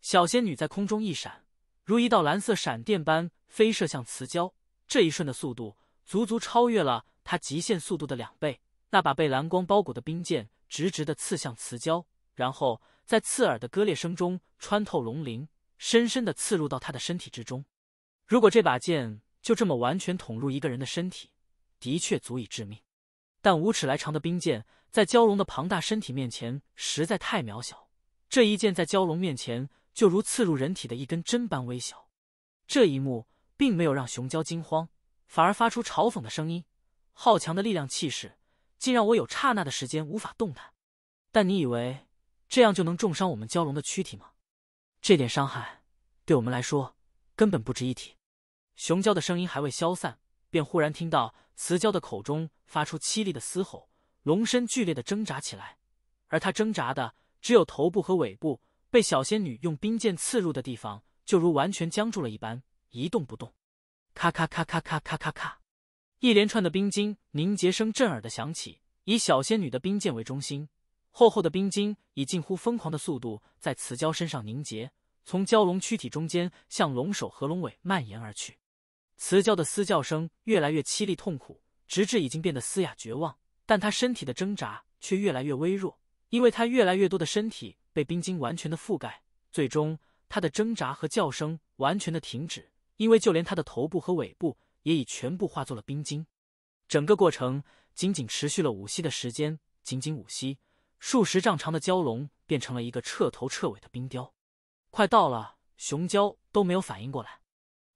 小仙女在空中一闪，如一道蓝色闪电般飞射向雌胶。这一瞬的速度，足足超越了她极限速度的两倍。那把被蓝光包裹的冰剑，直直的刺向雌胶，然后在刺耳的割裂声中穿透龙鳞，深深的刺入到他的身体之中。如果这把剑就这么完全捅入一个人的身体，的确足以致命。但五尺来长的冰剑，在蛟龙的庞大身体面前实在太渺小。这一剑在蛟龙面前，就如刺入人体的一根针般微小。这一幕并没有让雄蛟惊慌，反而发出嘲讽的声音：“好强的力量气势，竟让我有刹那的时间无法动弹。但你以为这样就能重伤我们蛟龙的躯体吗？这点伤害对我们来说根本不值一提。”雄蛟的声音还未消散。便忽然听到雌蛟的口中发出凄厉的嘶吼，龙身剧烈的挣扎起来，而它挣扎的只有头部和尾部被小仙女用冰剑刺入的地方，就如完全僵住了一般，一动不动。咔咔咔咔咔咔咔，咔，一连串的冰晶凝结声震耳的响起，以小仙女的冰剑为中心，厚厚的冰晶以近乎疯狂的速度在雌蛟身上凝结，从蛟龙躯体中间向龙首和龙尾蔓延而去。雌蛟的嘶叫声越来越凄厉、痛苦，直至已经变得嘶哑、绝望。但它身体的挣扎却越来越微弱，因为它越来越多的身体被冰晶完全的覆盖。最终，它的挣扎和叫声完全的停止，因为就连它的头部和尾部也已全部化作了冰晶。整个过程仅仅持续了五息的时间，仅仅五息，数十丈长的蛟龙变成了一个彻头彻尾的冰雕。快到了，雄蛟都没有反应过来。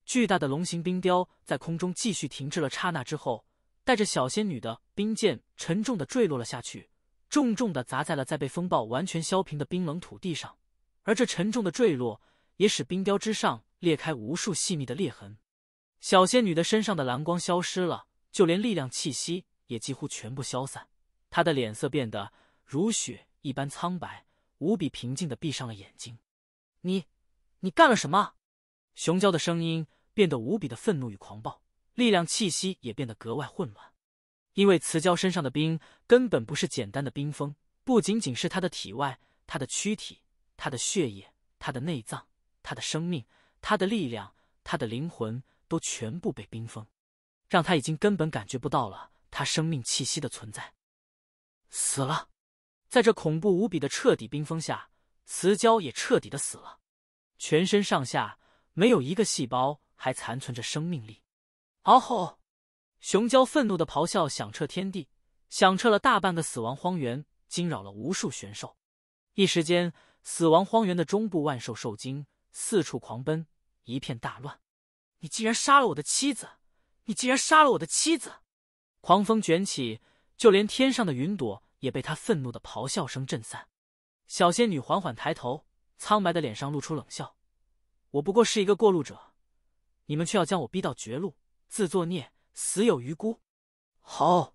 巨大的龙形冰雕在空中继续停滞了刹那之后，带着小仙女的冰剑沉重的坠落了下去，重重的砸在了在被风暴完全削平的冰冷土地上。而这沉重的坠落也使冰雕之上裂开无数细密的裂痕。小仙女的身上的蓝光消失了，就连力量气息也几乎全部消散。她的脸色变得如雪一般苍白，无比平静的闭上了眼睛。你，你干了什么？熊娇的声音。变得无比的愤怒与狂暴，力量气息也变得格外混乱。因为雌蛟身上的冰根本不是简单的冰封，不仅仅是他的体外、他的躯体、他的血液、他的内脏、他的生命、他的力量、他的灵魂都全部被冰封，让他已经根本感觉不到了他生命气息的存在。死了，在这恐怖无比的彻底冰封下，雌蛟也彻底的死了，全身上下没有一个细胞。还残存着生命力。嗷吼！熊蛟愤怒的咆哮响彻天地，响彻了大半个死亡荒原，惊扰了无数玄兽。一时间，死亡荒原的中部万兽受惊，四处狂奔，一片大乱。你竟然杀了我的妻子！你竟然杀了我的妻子！狂风卷起，就连天上的云朵也被他愤怒的咆哮声震散。小仙女缓缓抬头，苍白的脸上露出冷笑：“我不过是一个过路者。”你们却要将我逼到绝路，自作孽，死有余辜。好，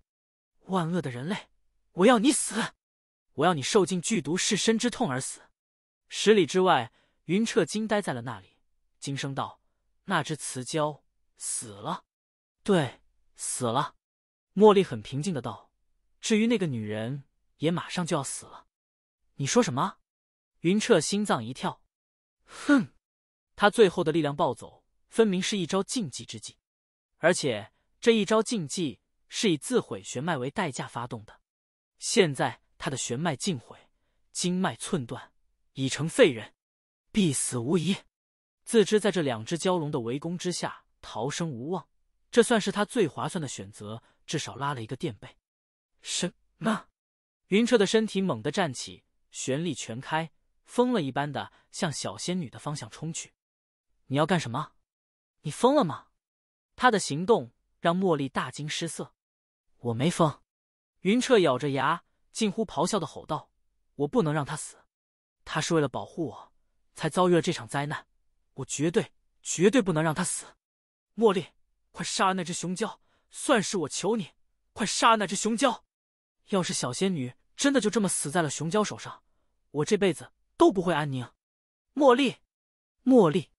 万恶的人类，我要你死，我要你受尽剧毒噬身之痛而死。十里之外，云彻惊呆在了那里，惊声道：“那只雌蛟死了。”“对，死了。”茉莉很平静的道。“至于那个女人，也马上就要死了。”“你说什么？”云彻心脏一跳。“哼！”他最后的力量暴走。分明是一招禁忌之计，而且这一招禁忌是以自毁玄脉为代价发动的。现在他的玄脉尽毁，经脉寸断，已成废人，必死无疑。自知在这两只蛟龙的围攻之下逃生无望，这算是他最划算的选择，至少拉了一个垫背。什么？云彻的身体猛地站起，玄力全开，疯了一般的向小仙女的方向冲去。你要干什么？你疯了吗？他的行动让茉莉大惊失色。我没疯，云彻咬着牙，近乎咆哮的吼道：“我不能让他死，他是为了保护我才遭遇了这场灾难，我绝对绝对不能让他死。”茉莉，快杀了那只熊蛟，算是我求你，快杀了那只熊蛟。要是小仙女真的就这么死在了熊蛟手上，我这辈子都不会安宁。茉莉，茉莉，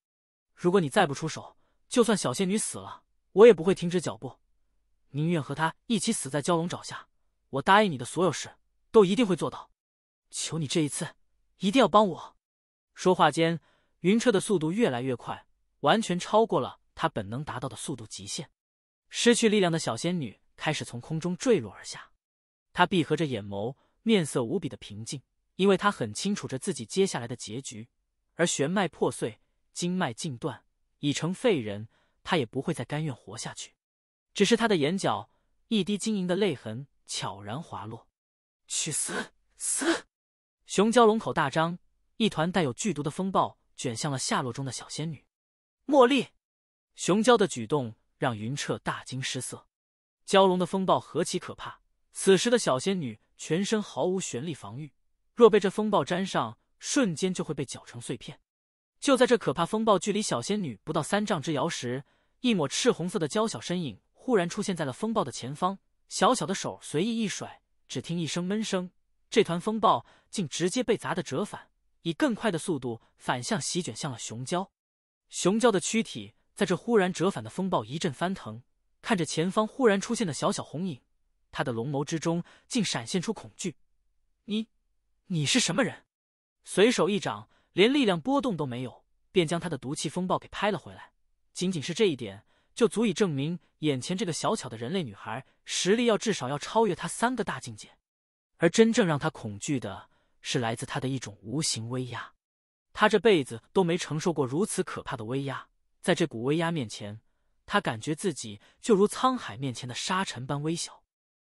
如果你再不出手。就算小仙女死了，我也不会停止脚步，宁愿和她一起死在蛟龙爪下。我答应你的所有事，都一定会做到。求你这一次，一定要帮我！说话间，云彻的速度越来越快，完全超过了他本能达到的速度极限。失去力量的小仙女开始从空中坠落而下，她闭合着眼眸，面色无比的平静，因为她很清楚着自己接下来的结局。而玄脉破碎，经脉尽断。已成废人，他也不会再甘愿活下去。只是他的眼角一滴晶莹的泪痕悄然滑落。去死！死！雄蛟龙口大张，一团带有剧毒的风暴卷向了下落中的小仙女。茉莉，雄蛟的举动让云彻大惊失色。蛟龙的风暴何其可怕！此时的小仙女全身毫无玄力防御，若被这风暴沾上，瞬间就会被搅成碎片。就在这可怕风暴距离小仙女不到三丈之遥时，一抹赤红色的娇小身影忽然出现在了风暴的前方。小小的手随意一甩，只听一声闷声，这团风暴竟直接被砸的折返，以更快的速度反向席卷向了熊娇。熊娇的躯体在这忽然折返的风暴一阵翻腾，看着前方忽然出现的小小红影，他的龙眸之中竟闪现出恐惧：“你，你是什么人？”随手一掌。连力量波动都没有，便将他的毒气风暴给拍了回来。仅仅是这一点，就足以证明眼前这个小巧的人类女孩实力要至少要超越他三个大境界。而真正让他恐惧的，是来自他的一种无形威压。他这辈子都没承受过如此可怕的威压，在这股威压面前，他感觉自己就如沧海面前的沙尘般微小。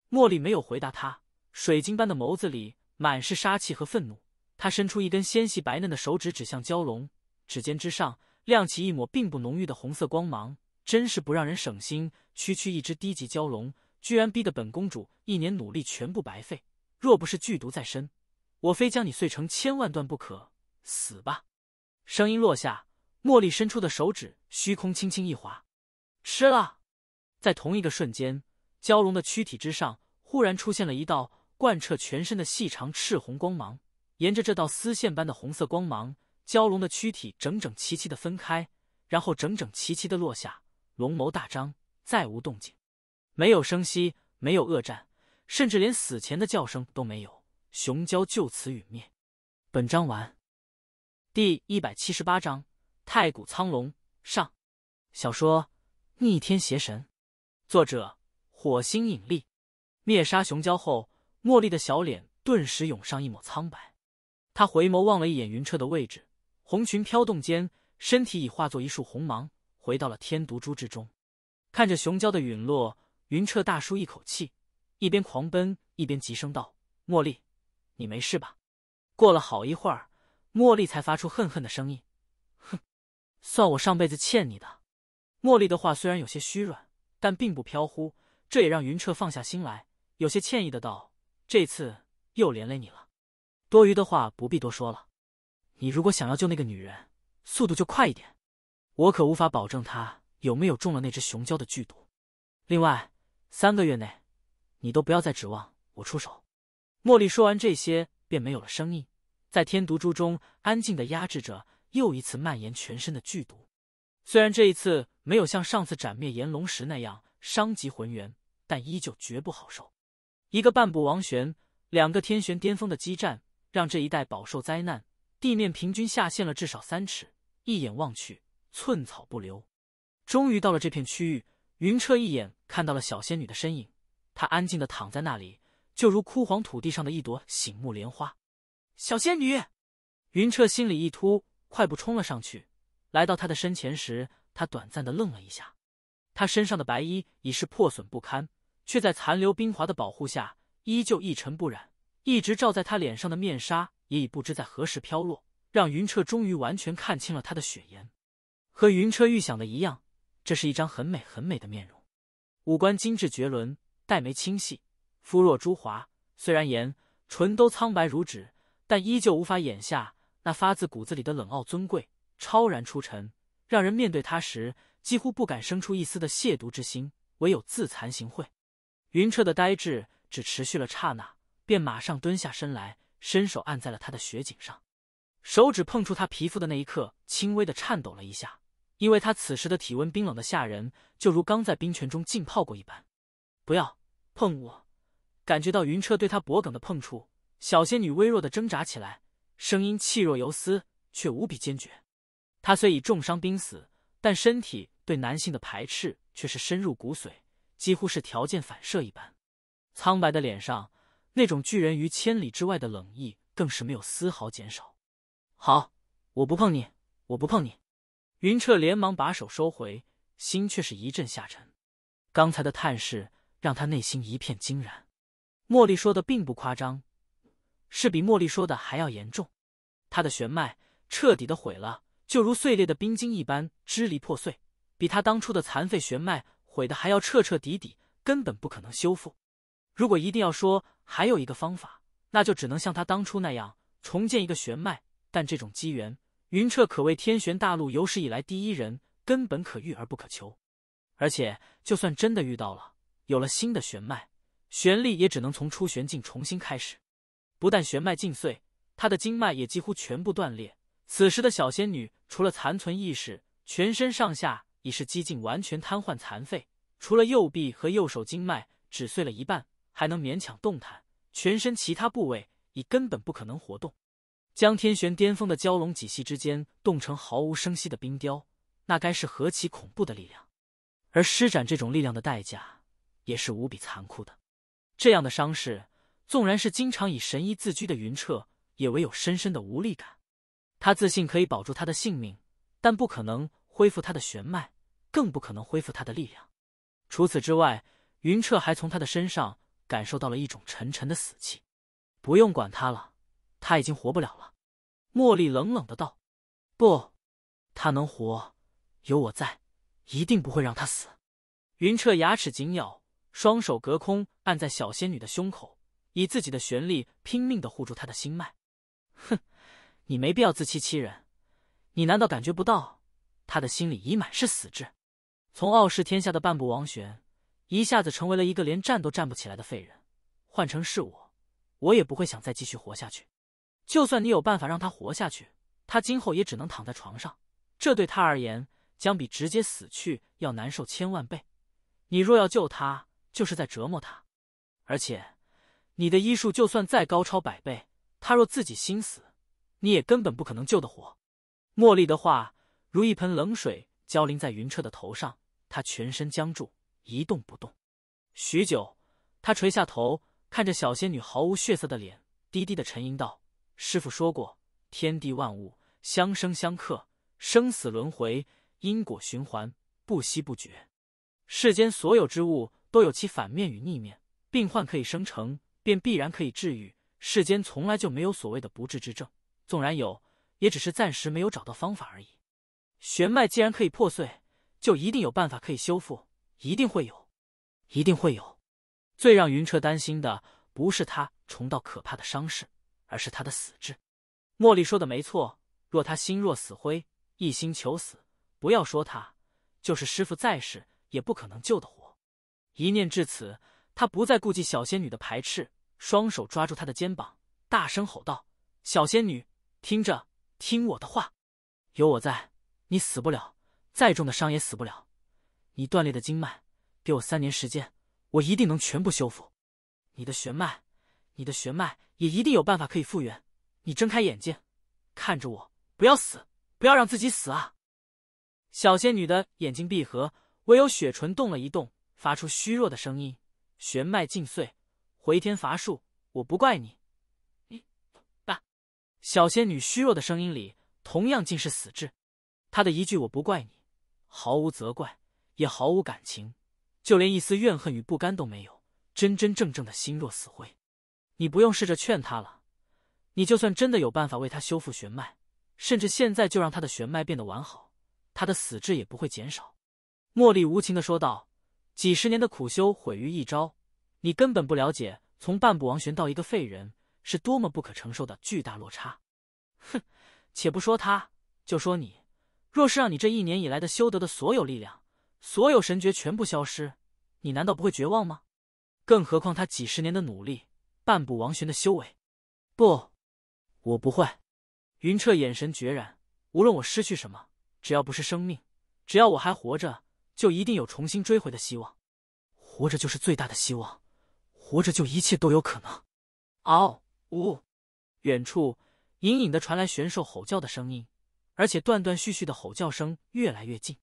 茉莉没有回答他，水晶般的眸子里满是杀气和愤怒。他伸出一根纤细白嫩的手指，指向蛟龙，指尖之上亮起一抹并不浓郁的红色光芒。真是不让人省心，区区一只低级蛟龙，居然逼得本公主一年努力全部白费。若不是剧毒在身，我非将你碎成千万段不可！死吧！声音落下，茉莉伸出的手指，虚空轻轻一划，吃了。在同一个瞬间，蛟龙的躯体之上忽然出现了一道贯彻全身的细长赤红光芒。沿着这道丝线般的红色光芒，蛟龙的躯体整整齐齐的分开，然后整整齐齐的落下，龙眸大张，再无动静，没有声息，没有恶战，甚至连死前的叫声都没有，雄蛟就此陨灭。本章完。第一百七十八章太古苍龙上。小说《逆天邪神》，作者：火星引力。灭杀雄蛟后，茉莉的小脸顿时涌上一抹苍白。他回眸望了一眼云彻的位置，红裙飘动间，身体已化作一束红芒，回到了天毒珠之中。看着雄蛟的陨落，云彻大舒一口气，一边狂奔一边急声道：“茉莉，你没事吧？”过了好一会儿，茉莉才发出恨恨的声音：“哼，算我上辈子欠你的。”茉莉的话虽然有些虚软，但并不飘忽，这也让云彻放下心来，有些歉意的道：“这次又连累你了。”多余的话不必多说了，你如果想要救那个女人，速度就快一点。我可无法保证她有没有中了那只雄蛟的剧毒。另外，三个月内，你都不要再指望我出手。茉莉说完这些，便没有了声音，在天毒珠中安静的压制着又一次蔓延全身的剧毒。虽然这一次没有像上次斩灭炎龙时那样伤及魂元，但依旧绝不好受。一个半步王玄，两个天玄巅峰的激战。让这一带饱受灾难，地面平均下陷了至少三尺，一眼望去，寸草不留。终于到了这片区域，云彻一眼看到了小仙女的身影，她安静的躺在那里，就如枯黄土地上的一朵醒目莲花。小仙女，云彻心里一突，快步冲了上去。来到她的身前时，他短暂的愣了一下，她身上的白衣已是破损不堪，却在残留冰华的保护下，依旧一尘不染。一直罩在他脸上的面纱也已不知在何时飘落，让云彻终于完全看清了他的雪颜。和云彻预想的一样，这是一张很美很美的面容，五官精致绝伦，黛眉清细，肤若珠华。虽然颜唇都苍白如纸，但依旧无法掩下那发自骨子里的冷傲、尊贵、超然出尘，让人面对他时几乎不敢生出一丝的亵渎之心，唯有自惭形秽。云彻的呆滞只持续了刹那。便马上蹲下身来，伸手按在了他的雪颈上，手指碰触他皮肤的那一刻，轻微的颤抖了一下，因为他此时的体温冰冷的吓人，就如刚在冰泉中浸泡过一般。不要碰我！感觉到云彻对他脖颈的碰触，小仙女微弱的挣扎起来，声音气若游丝，却无比坚决。她虽已重伤濒死，但身体对男性的排斥却是深入骨髓，几乎是条件反射一般。苍白的脸上。那种拒人于千里之外的冷意，更是没有丝毫减少。好，我不碰你，我不碰你。云彻连忙把手收回，心却是一阵下沉。刚才的探视让他内心一片惊然。茉莉说的并不夸张，是比茉莉说的还要严重。他的玄脉彻底的毁了，就如碎裂的冰晶一般支离破碎，比他当初的残废玄脉毁的还要彻彻底底，根本不可能修复。如果一定要说，还有一个方法，那就只能像他当初那样重建一个玄脉。但这种机缘，云彻可谓天玄大陆有史以来第一人，根本可遇而不可求。而且，就算真的遇到了，有了新的玄脉，玄力也只能从出玄境重新开始。不但玄脉尽碎，他的经脉也几乎全部断裂。此时的小仙女除了残存意识，全身上下已是几近完全瘫痪、残废。除了右臂和右手经脉只碎了一半。还能勉强动弹，全身其他部位已根本不可能活动。将天玄巅峰的蛟龙几息之间冻成毫无声息的冰雕，那该是何其恐怖的力量！而施展这种力量的代价也是无比残酷的。这样的伤势，纵然是经常以神医自居的云彻，也唯有深深的无力感。他自信可以保住他的性命，但不可能恢复他的玄脉，更不可能恢复他的力量。除此之外，云彻还从他的身上。感受到了一种沉沉的死气，不用管他了，他已经活不了了。茉莉冷冷的道：“不，他能活，有我在，一定不会让他死。”云彻牙齿紧咬，双手隔空按在小仙女的胸口，以自己的玄力拼命的护住她的心脉。哼，你没必要自欺欺人，你难道感觉不到，他的心里已满是死志？从傲视天下的半步王玄。一下子成为了一个连站都站不起来的废人，换成是我，我也不会想再继续活下去。就算你有办法让他活下去，他今后也只能躺在床上，这对他而言将比直接死去要难受千万倍。你若要救他，就是在折磨他。而且，你的医术就算再高超百倍，他若自己心死，你也根本不可能救得活。茉莉的话如一盆冷水浇淋在云彻的头上，他全身僵住。一动不动，许久，他垂下头，看着小仙女毫无血色的脸，低低的沉吟道：“师傅说过，天地万物相生相克，生死轮回，因果循环，不息不绝。世间所有之物都有其反面与逆面，病患可以生成，便必然可以治愈。世间从来就没有所谓的不治之症，纵然有，也只是暂时没有找到方法而已。玄脉既然可以破碎，就一定有办法可以修复。”一定会有，一定会有。最让云彻担心的不是他重蹈可怕的伤势，而是他的死志。茉莉说的没错，若他心若死灰，一心求死，不要说他，就是师傅在世也不可能救得活。一念至此，他不再顾忌小仙女的排斥，双手抓住她的肩膀，大声吼道：“小仙女，听着，听我的话，有我在，你死不了，再重的伤也死不了。”你断裂的经脉，给我三年时间，我一定能全部修复。你的玄脉，你的玄脉也一定有办法可以复原。你睁开眼睛，看着我，不要死，不要让自己死啊！小仙女的眼睛闭合，唯有雪唇动了一动，发出虚弱的声音。玄脉尽碎，回天乏术，我不怪你。爸，小仙女虚弱的声音里同样尽是死志。她的一句“我不怪你”，毫无责怪。也毫无感情，就连一丝怨恨与不甘都没有，真真正正的心若死灰。你不用试着劝他了，你就算真的有办法为他修复玄脉，甚至现在就让他的玄脉变得完好，他的死志也不会减少。茉莉无情的说道：“几十年的苦修毁于一朝，你根本不了解，从半步王玄到一个废人，是多么不可承受的巨大落差。”哼，且不说他，就说你，若是让你这一年以来的修得的所有力量。所有神诀全部消失，你难道不会绝望吗？更何况他几十年的努力，半步王玄的修为，不，我不会。云彻眼神决然，无论我失去什么，只要不是生命，只要我还活着，就一定有重新追回的希望。活着就是最大的希望，活着就一切都有可能。嗷呜！远处隐隐的传来玄兽吼叫的声音，而且断断续续的吼叫声越来越近，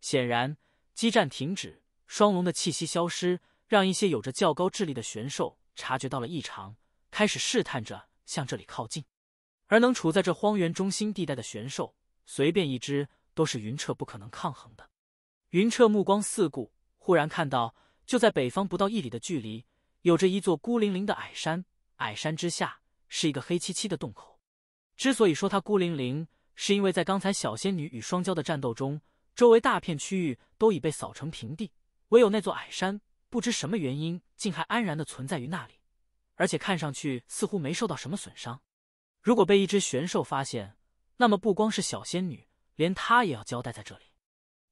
显然。激战停止，双龙的气息消失，让一些有着较高智力的玄兽察觉到了异常，开始试探着向这里靠近。而能处在这荒原中心地带的玄兽，随便一只都是云彻不可能抗衡的。云彻目光四顾，忽然看到，就在北方不到一里的距离，有着一座孤零零的矮山，矮山之下是一个黑漆漆的洞口。之所以说它孤零零，是因为在刚才小仙女与双娇的战斗中。周围大片区域都已被扫成平地，唯有那座矮山不知什么原因，竟还安然的存在于那里，而且看上去似乎没受到什么损伤。如果被一只玄兽发现，那么不光是小仙女，连他也要交代在这里。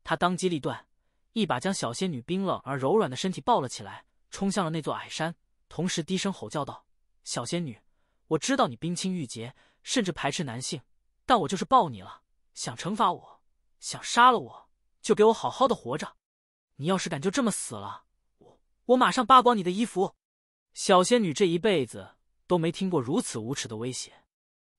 他当机立断，一把将小仙女冰冷而柔软的身体抱了起来，冲向了那座矮山，同时低声吼叫道：“小仙女，我知道你冰清玉洁，甚至排斥男性，但我就是抱你了，想惩罚我。”想杀了我，就给我好好的活着。你要是敢就这么死了，我我马上扒光你的衣服。小仙女这一辈子都没听过如此无耻的威胁。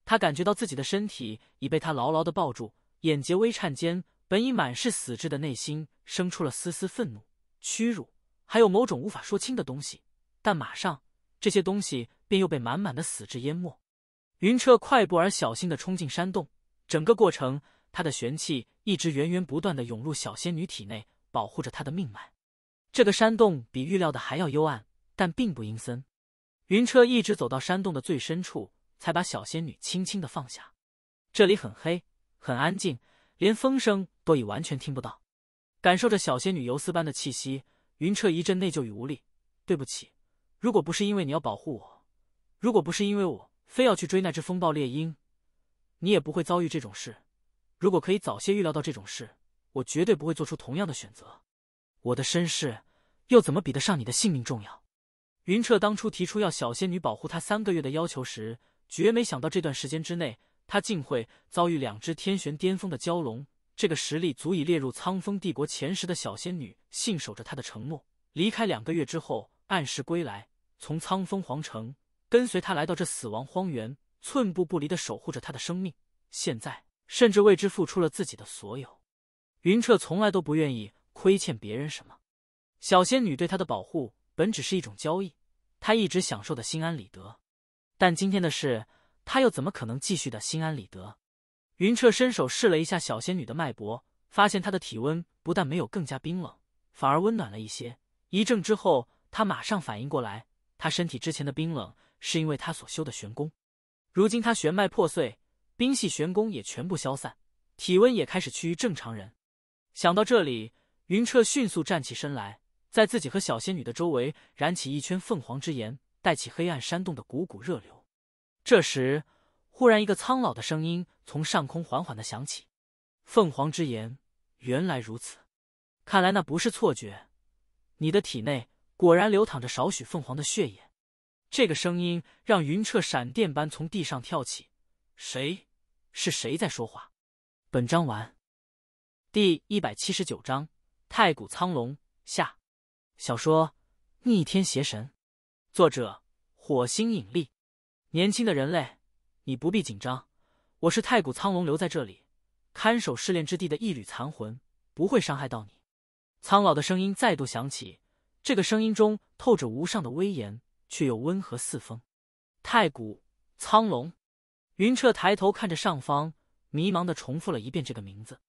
她感觉到自己的身体已被他牢牢的抱住，眼睫微颤间，本已满是死志的内心生出了丝丝愤怒、屈辱，还有某种无法说清的东西。但马上这些东西便又被满满的死志淹没。云彻快步而小心的冲进山洞，整个过程。他的玄气一直源源不断的涌入小仙女体内，保护着她的命脉。这个山洞比预料的还要幽暗，但并不阴森。云彻一直走到山洞的最深处，才把小仙女轻轻的放下。这里很黑，很安静，连风声都已完全听不到。感受着小仙女游丝般的气息，云彻一阵内疚与无力。对不起，如果不是因为你要保护我，如果不是因为我非要去追那只风暴猎鹰，你也不会遭遇这种事。如果可以早些预料到这种事，我绝对不会做出同样的选择。我的身世又怎么比得上你的性命重要？云彻当初提出要小仙女保护他三个月的要求时，绝没想到这段时间之内，他竟会遭遇两只天玄巅峰的蛟龙。这个实力足以列入苍风帝国前十的小仙女，信守着他的承诺，离开两个月之后按时归来，从苍风皇城跟随他来到这死亡荒原，寸步不离的守护着他的生命。现在。甚至为之付出了自己的所有。云彻从来都不愿意亏欠别人什么。小仙女对他的保护本只是一种交易，他一直享受的心安理得。但今天的事，他又怎么可能继续的心安理得？云彻伸手试了一下小仙女的脉搏，发现她的体温不但没有更加冰冷，反而温暖了一些。一怔之后，他马上反应过来，他身体之前的冰冷是因为他所修的玄功，如今他玄脉破碎。冰系玄功也全部消散，体温也开始趋于正常人。想到这里，云彻迅速站起身来，在自己和小仙女的周围燃起一圈凤凰之炎，带起黑暗山洞的股股热流。这时，忽然一个苍老的声音从上空缓缓的响起：“凤凰之炎，原来如此，看来那不是错觉，你的体内果然流淌着少许凤凰的血液。”这个声音让云彻闪电般从地上跳起，谁？是谁在说话？本章完。第一百七十九章：太古苍龙下。小说《逆天邪神》，作者：火星引力。年轻的人类，你不必紧张，我是太古苍龙留在这里看守试炼之地的一缕残魂，不会伤害到你。苍老的声音再度响起，这个声音中透着无上的威严，却又温和似风。太古苍龙。云彻抬头看着上方，迷茫的重复了一遍这个名字，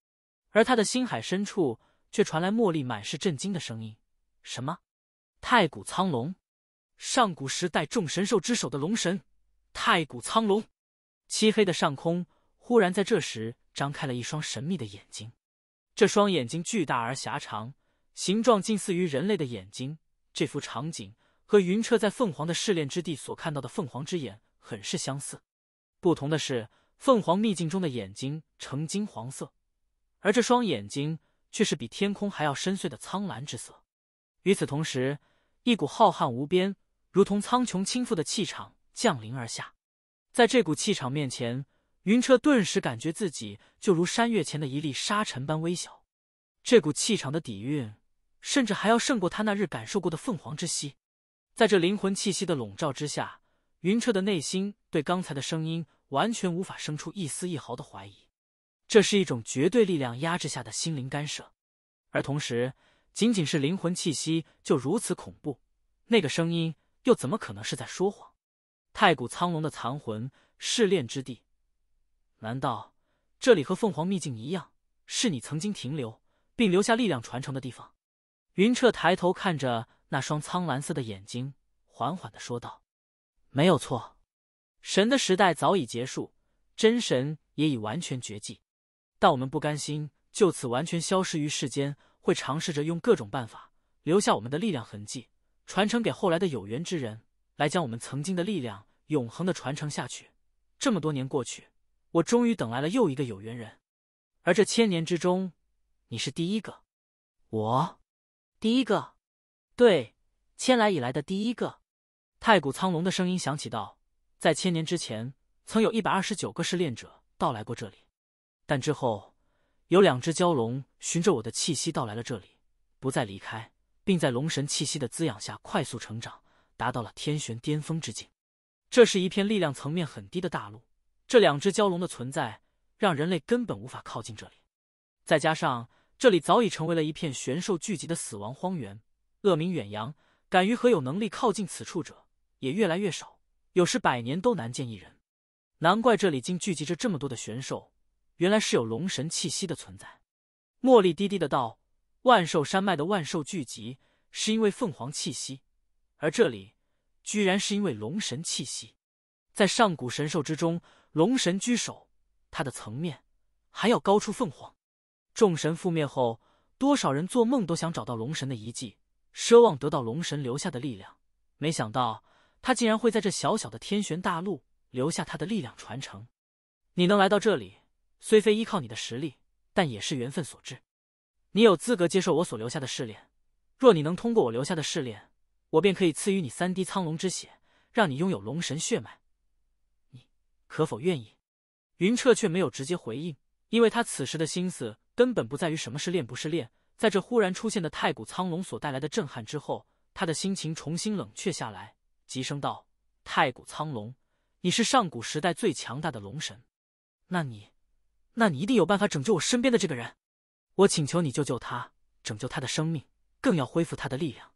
而他的心海深处却传来茉莉满是震惊的声音：“什么？太古苍龙，上古时代众神兽之首的龙神，太古苍龙。”漆黑的上空忽然在这时张开了一双神秘的眼睛，这双眼睛巨大而狭长，形状近似于人类的眼睛。这幅场景和云彻在凤凰的试炼之地所看到的凤凰之眼很是相似。不同的是，凤凰秘境中的眼睛呈金黄色，而这双眼睛却是比天空还要深邃的苍蓝之色。与此同时，一股浩瀚无边、如同苍穹倾覆的气场降临而下。在这股气场面前，云彻顿时感觉自己就如山岳前的一粒沙尘般微小。这股气场的底蕴，甚至还要胜过他那日感受过的凤凰之息。在这灵魂气息的笼罩之下，云彻的内心对刚才的声音。完全无法生出一丝一毫的怀疑，这是一种绝对力量压制下的心灵干涉，而同时，仅仅是灵魂气息就如此恐怖，那个声音又怎么可能是在说谎？太古苍龙的残魂，试炼之地，难道这里和凤凰秘境一样，是你曾经停留并留下力量传承的地方？云彻抬头看着那双苍蓝色的眼睛，缓缓的说道：“没有错。”神的时代早已结束，真神也已完全绝迹，但我们不甘心就此完全消失于世间，会尝试着用各种办法留下我们的力量痕迹，传承给后来的有缘之人，来将我们曾经的力量永恒的传承下去。这么多年过去，我终于等来了又一个有缘人，而这千年之中，你是第一个，我，第一个，对，迁来以来的第一个，太古苍龙的声音响起道。在千年之前，曾有一百二十九个试炼者到来过这里，但之后有两只蛟龙循着我的气息到来了这里，不再离开，并在龙神气息的滋养下快速成长，达到了天玄巅峰之境。这是一片力量层面很低的大陆，这两只蛟龙的存在让人类根本无法靠近这里。再加上这里早已成为了一片玄兽聚集的死亡荒原，恶名远扬，敢于和有能力靠近此处者也越来越少。有时百年都难见一人，难怪这里竟聚集着这么多的玄兽，原来是有龙神气息的存在。茉莉低低的道：“万寿山脉的万寿聚集，是因为凤凰气息，而这里居然是因为龙神气息。在上古神兽之中，龙神居首，它的层面还要高出凤凰。众神覆灭后，多少人做梦都想找到龙神的遗迹，奢望得到龙神留下的力量，没想到。”他竟然会在这小小的天玄大陆留下他的力量传承，你能来到这里，虽非依靠你的实力，但也是缘分所致。你有资格接受我所留下的试炼，若你能通过我留下的试炼，我便可以赐予你三滴苍龙之血，让你拥有龙神血脉。你可否愿意？云彻却没有直接回应，因为他此时的心思根本不在于什么是恋不是恋，在这忽然出现的太古苍龙所带来的震撼之后，他的心情重新冷却下来。急声道：“太古苍龙，你是上古时代最强大的龙神，那你，那你一定有办法拯救我身边的这个人。我请求你救救他，拯救他的生命，更要恢复他的力量。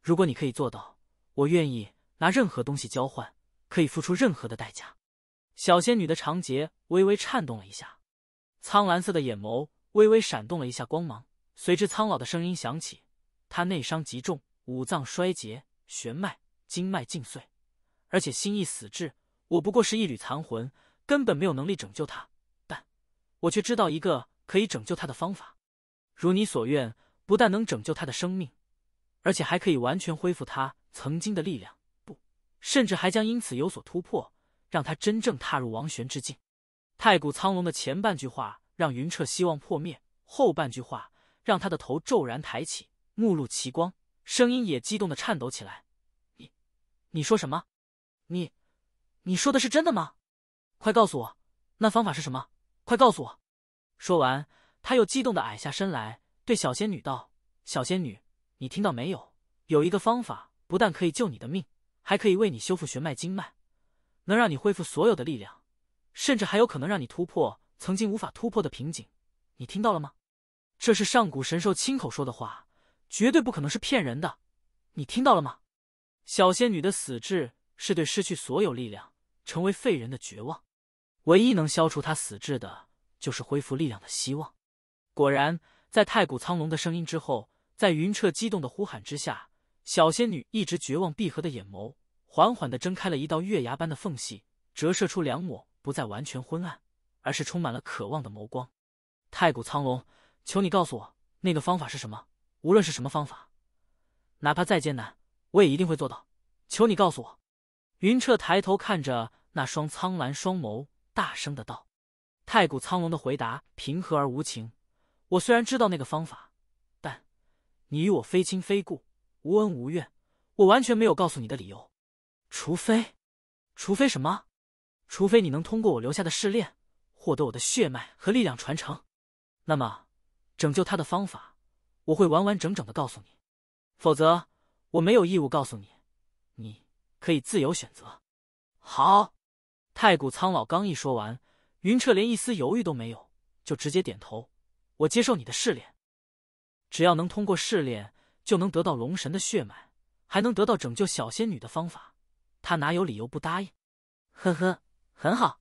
如果你可以做到，我愿意拿任何东西交换，可以付出任何的代价。”小仙女的长睫微微颤动了一下，苍蓝色的眼眸微微闪动了一下光芒，随之苍老的声音响起：“他内伤极重，五脏衰竭，玄脉。”经脉尽碎，而且心意死至，我不过是一缕残魂，根本没有能力拯救他。但我却知道一个可以拯救他的方法，如你所愿，不但能拯救他的生命，而且还可以完全恢复他曾经的力量，不，甚至还将因此有所突破，让他真正踏入王玄之境。太古苍龙的前半句话让云彻希望破灭，后半句话让他的头骤然抬起，目露奇光，声音也激动的颤抖起来。你说什么？你，你说的是真的吗？快告诉我，那方法是什么？快告诉我！说完，他又激动的矮下身来，对小仙女道：“小仙女，你听到没有？有一个方法，不但可以救你的命，还可以为你修复玄脉经脉，能让你恢复所有的力量，甚至还有可能让你突破曾经无法突破的瓶颈。你听到了吗？这是上古神兽亲口说的话，绝对不可能是骗人的。你听到了吗？”小仙女的死志是对失去所有力量、成为废人的绝望。唯一能消除她死志的，就是恢复力量的希望。果然，在太古苍龙的声音之后，在云彻激动的呼喊之下，小仙女一直绝望闭合的眼眸，缓缓地睁开了一道月牙般的缝隙，折射出两抹不再完全昏暗，而是充满了渴望的眸光。太古苍龙，求你告诉我那个方法是什么？无论是什么方法，哪怕再艰难。我也一定会做到，求你告诉我。云彻抬头看着那双苍蓝双眸，大声的道：“太古苍龙的回答平和而无情。我虽然知道那个方法，但你与我非亲非故，无恩无怨，我完全没有告诉你的理由。除非，除非什么？除非你能通过我留下的试炼，获得我的血脉和力量传承。那么，拯救他的方法，我会完完整整的告诉你。否则。”我没有义务告诉你，你可以自由选择。好，太古苍老刚一说完，云彻连一丝犹豫都没有，就直接点头。我接受你的试炼，只要能通过试炼，就能得到龙神的血脉，还能得到拯救小仙女的方法。他哪有理由不答应？呵呵，很好。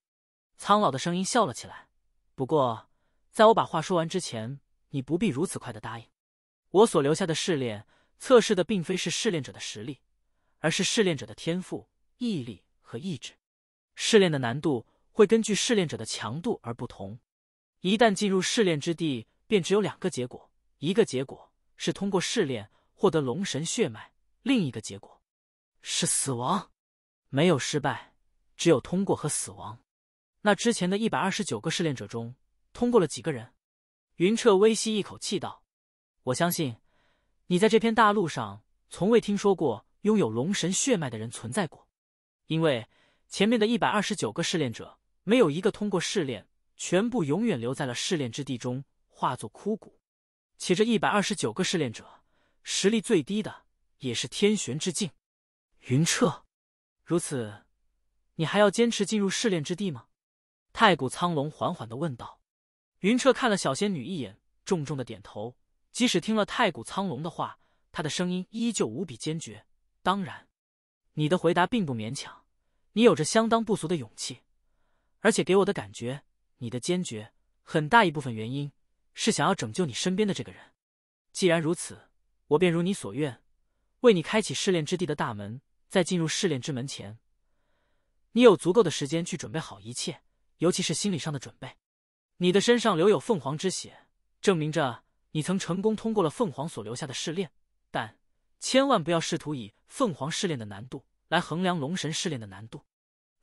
苍老的声音笑了起来。不过，在我把话说完之前，你不必如此快的答应。我所留下的试炼。测试的并非是试炼者的实力，而是试炼者的天赋、毅力和意志。试炼的难度会根据试炼者的强度而不同。一旦进入试炼之地，便只有两个结果：一个结果是通过试炼获得龙神血脉，另一个结果是死亡。没有失败，只有通过和死亡。那之前的一百二十九个试炼者中，通过了几个人？云彻微吸一口气道：“我相信。”你在这片大陆上从未听说过拥有龙神血脉的人存在过，因为前面的一百二十九个试炼者没有一个通过试炼，全部永远留在了试炼之地中，化作枯骨。且这一百二十九个试炼者，实力最低的也是天玄之境。云彻，如此，你还要坚持进入试炼之地吗？太古苍龙缓缓的问道。云彻看了小仙女一眼，重重的点头。即使听了太古苍龙的话，他的声音依旧无比坚决。当然，你的回答并不勉强，你有着相当不俗的勇气，而且给我的感觉，你的坚决很大一部分原因，是想要拯救你身边的这个人。既然如此，我便如你所愿，为你开启试炼之地的大门。在进入试炼之门前，你有足够的时间去准备好一切，尤其是心理上的准备。你的身上留有凤凰之血，证明着。你曾成功通过了凤凰所留下的试炼，但千万不要试图以凤凰试炼的难度来衡量龙神试炼的难度。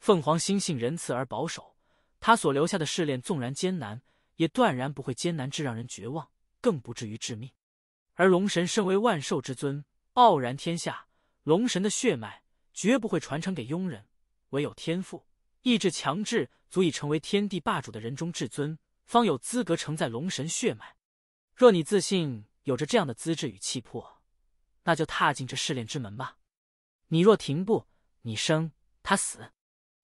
凤凰心性仁慈而保守，他所留下的试炼纵然艰难，也断然不会艰难至让人绝望，更不至于致命。而龙神身为万兽之尊，傲然天下，龙神的血脉绝不会传承给庸人，唯有天赋、意志强至，足以成为天地霸主的人中至尊，方有资格承载龙神血脉。若你自信有着这样的资质与气魄，那就踏进这试炼之门吧。你若停步，你生他死；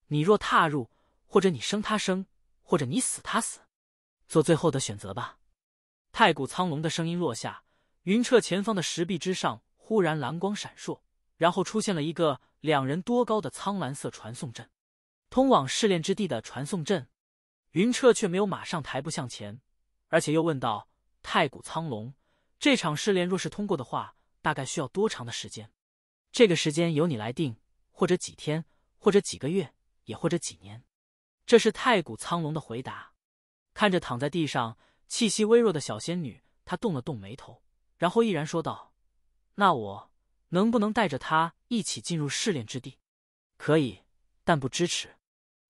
你若踏入，或者你生他生，或者你死他死，做最后的选择吧。太古苍龙的声音落下，云彻前方的石壁之上忽然蓝光闪烁，然后出现了一个两人多高的苍蓝色传送阵，通往试炼之地的传送阵。云彻却没有马上抬步向前，而且又问道。太古苍龙，这场试炼若是通过的话，大概需要多长的时间？这个时间由你来定，或者几天，或者几个月，也或者几年。这是太古苍龙的回答。看着躺在地上、气息微弱的小仙女，他动了动眉头，然后毅然说道：“那我能不能带着她一起进入试炼之地？”“可以，但不支持。”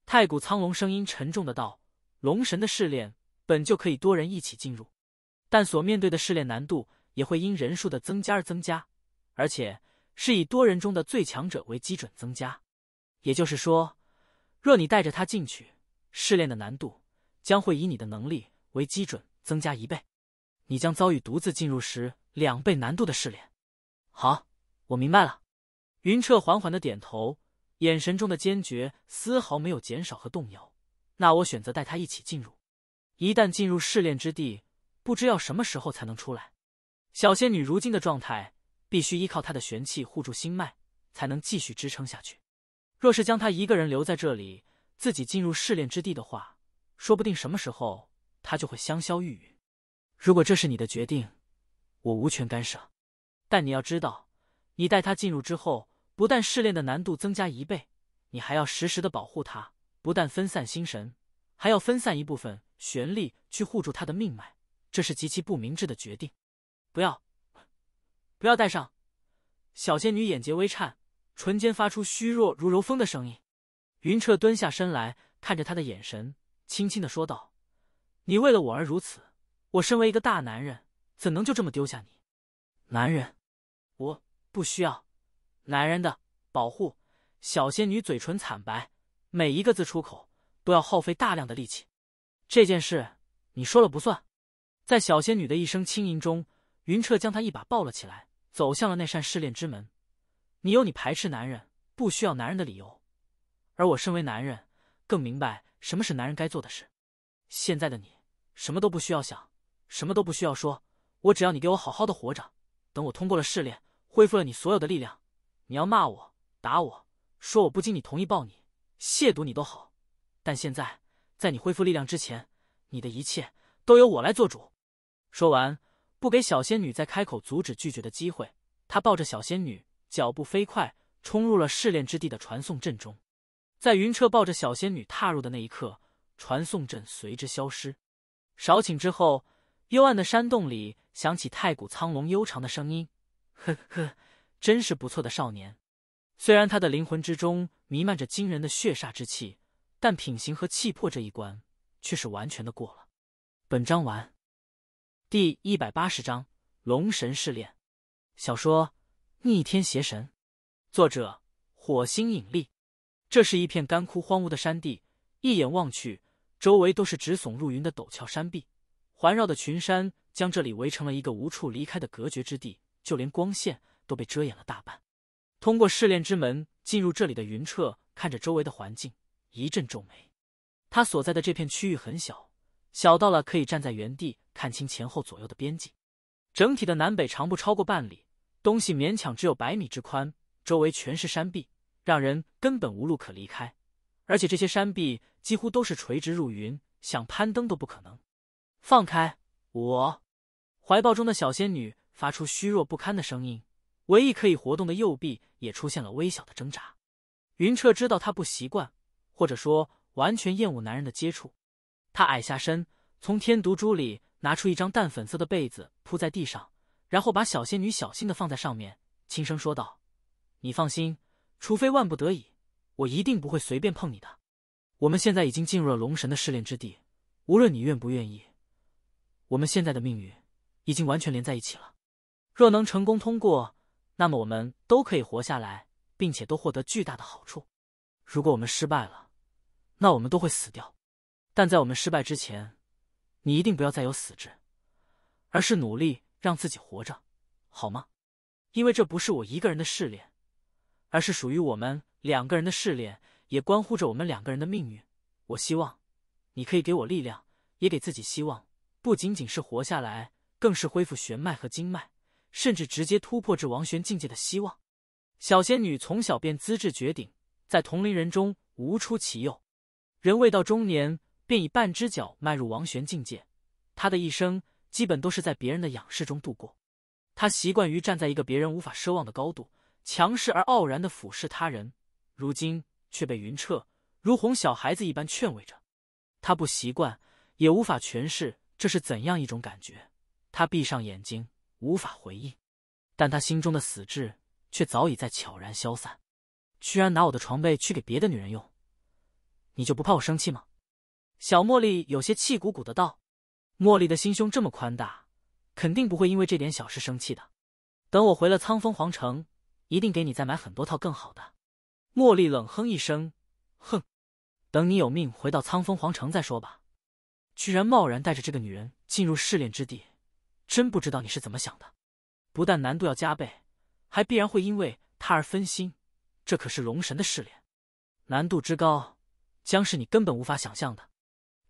太古苍龙声音沉重的道：“龙神的试炼本就可以多人一起进入。”但所面对的试炼难度也会因人数的增加而增加，而且是以多人中的最强者为基准增加。也就是说，若你带着他进去，试炼的难度将会以你的能力为基准增加一倍，你将遭遇独自进入时两倍难度的试炼。好，我明白了。云彻缓缓的点头，眼神中的坚决丝毫没有减少和动摇。那我选择带他一起进入。一旦进入试炼之地。不知要什么时候才能出来？小仙女如今的状态，必须依靠她的玄气护住心脉，才能继续支撑下去。若是将她一个人留在这里，自己进入试炼之地的话，说不定什么时候她就会香消玉殒。如果这是你的决定，我无权干涉。但你要知道，你带她进入之后，不但试炼的难度增加一倍，你还要时时的保护她，不但分散心神，还要分散一部分玄力去护住她的命脉。这是极其不明智的决定，不要，不要带上小仙女，眼睫微颤，唇间发出虚弱如柔风的声音。云彻蹲下身来看着她的眼神，轻轻的说道：“你为了我而如此，我身为一个大男人，怎能就这么丢下你？男人，我不需要男人的保护。”小仙女嘴唇惨白，每一个字出口都要耗费大量的力气。这件事你说了不算。在小仙女的一声轻吟中，云彻将她一把抱了起来，走向了那扇试炼之门。你有你排斥男人、不需要男人的理由，而我身为男人，更明白什么是男人该做的事。现在的你什么都不需要想，什么都不需要说，我只要你给我好好的活着。等我通过了试炼，恢复了你所有的力量，你要骂我、打我、说我不经你同意抱你、亵渎你都好，但现在在你恢复力量之前，你的一切。都由我来做主。说完，不给小仙女再开口阻止、拒绝的机会，他抱着小仙女，脚步飞快，冲入了试炼之地的传送阵中。在云彻抱着小仙女踏入的那一刻，传送阵随之消失。少顷之后，幽暗的山洞里响起太古苍龙悠长的声音：“呵呵，真是不错的少年。虽然他的灵魂之中弥漫着惊人的血煞之气，但品行和气魄这一关却是完全的过了。”本章完，第一百八十章龙神试炼。小说《逆天邪神》，作者：火星引力。这是一片干枯荒芜的山地，一眼望去，周围都是直耸入云的陡峭山壁，环绕的群山将这里围成了一个无处离开的隔绝之地，就连光线都被遮掩了大半。通过试炼之门进入这里的云彻看着周围的环境，一阵皱眉。他所在的这片区域很小。小到了可以站在原地看清前后左右的边际，整体的南北长不超过半里，东西勉强只有百米之宽，周围全是山壁，让人根本无路可离开。而且这些山壁几乎都是垂直入云，想攀登都不可能。放开我！怀抱中的小仙女发出虚弱不堪的声音，唯一可以活动的右臂也出现了微小的挣扎。云彻知道她不习惯，或者说完全厌恶男人的接触。他矮下身，从天毒珠里拿出一张淡粉色的被子铺在地上，然后把小仙女小心的放在上面，轻声说道：“你放心，除非万不得已，我一定不会随便碰你的。我们现在已经进入了龙神的试炼之地，无论你愿不愿意，我们现在的命运已经完全连在一起了。若能成功通过，那么我们都可以活下来，并且都获得巨大的好处；如果我们失败了，那我们都会死掉。”但在我们失败之前，你一定不要再有死志，而是努力让自己活着，好吗？因为这不是我一个人的试炼，而是属于我们两个人的试炼，也关乎着我们两个人的命运。我希望你可以给我力量，也给自己希望，不仅仅是活下来，更是恢复玄脉和经脉，甚至直接突破至王玄境界的希望。小仙女从小便资质绝顶，在同龄人中无出其右，人未到中年。便以半只脚迈入王玄境界，他的一生基本都是在别人的仰视中度过，他习惯于站在一个别人无法奢望的高度，强势而傲然的俯视他人。如今却被云彻如哄小孩子一般劝慰着，他不习惯，也无法诠释这是怎样一种感觉。他闭上眼睛，无法回应，但他心中的死志却早已在悄然消散。居然拿我的床被去给别的女人用，你就不怕我生气吗？小茉莉有些气鼓鼓的道：“茉莉的心胸这么宽大，肯定不会因为这点小事生气的。等我回了苍风皇城，一定给你再买很多套更好的。”茉莉冷哼一声：“哼，等你有命回到苍风皇城再说吧。居然贸然带着这个女人进入试炼之地，真不知道你是怎么想的。不但难度要加倍，还必然会因为她而分心。这可是龙神的试炼，难度之高，将是你根本无法想象的。”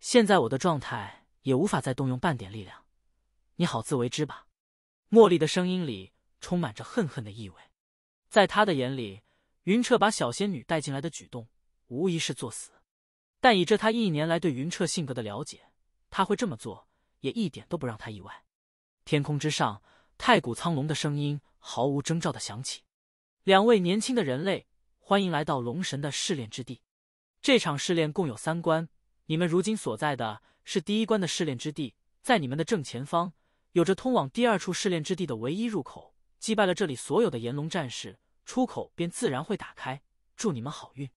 现在我的状态也无法再动用半点力量，你好自为之吧。茉莉的声音里充满着恨恨的意味，在她的眼里，云彻把小仙女带进来的举动无疑是作死。但以这他一年来对云彻性格的了解，他会这么做也一点都不让他意外。天空之上，太古苍龙的声音毫无征兆的响起：“两位年轻的人类，欢迎来到龙神的试炼之地。这场试炼共有三关。”你们如今所在的是第一关的试炼之地，在你们的正前方，有着通往第二处试炼之地的唯一入口。击败了这里所有的炎龙战士，出口便自然会打开。祝你们好运！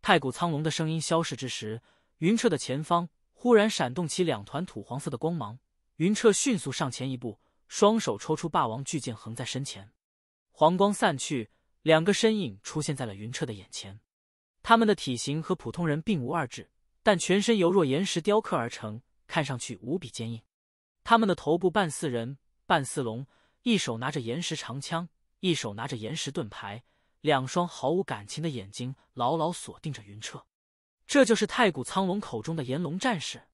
太古苍龙的声音消失之时，云彻的前方忽然闪动起两团土黄色的光芒。云彻迅速上前一步，双手抽出霸王巨剑横在身前。黄光散去，两个身影出现在了云彻的眼前，他们的体型和普通人并无二致。但全身犹若岩石雕刻而成，看上去无比坚硬。他们的头部半似人，半似龙，一手拿着岩石长枪，一手拿着岩石盾牌，两双毫无感情的眼睛牢牢锁定着云彻。这就是太古苍龙口中的炎龙战士。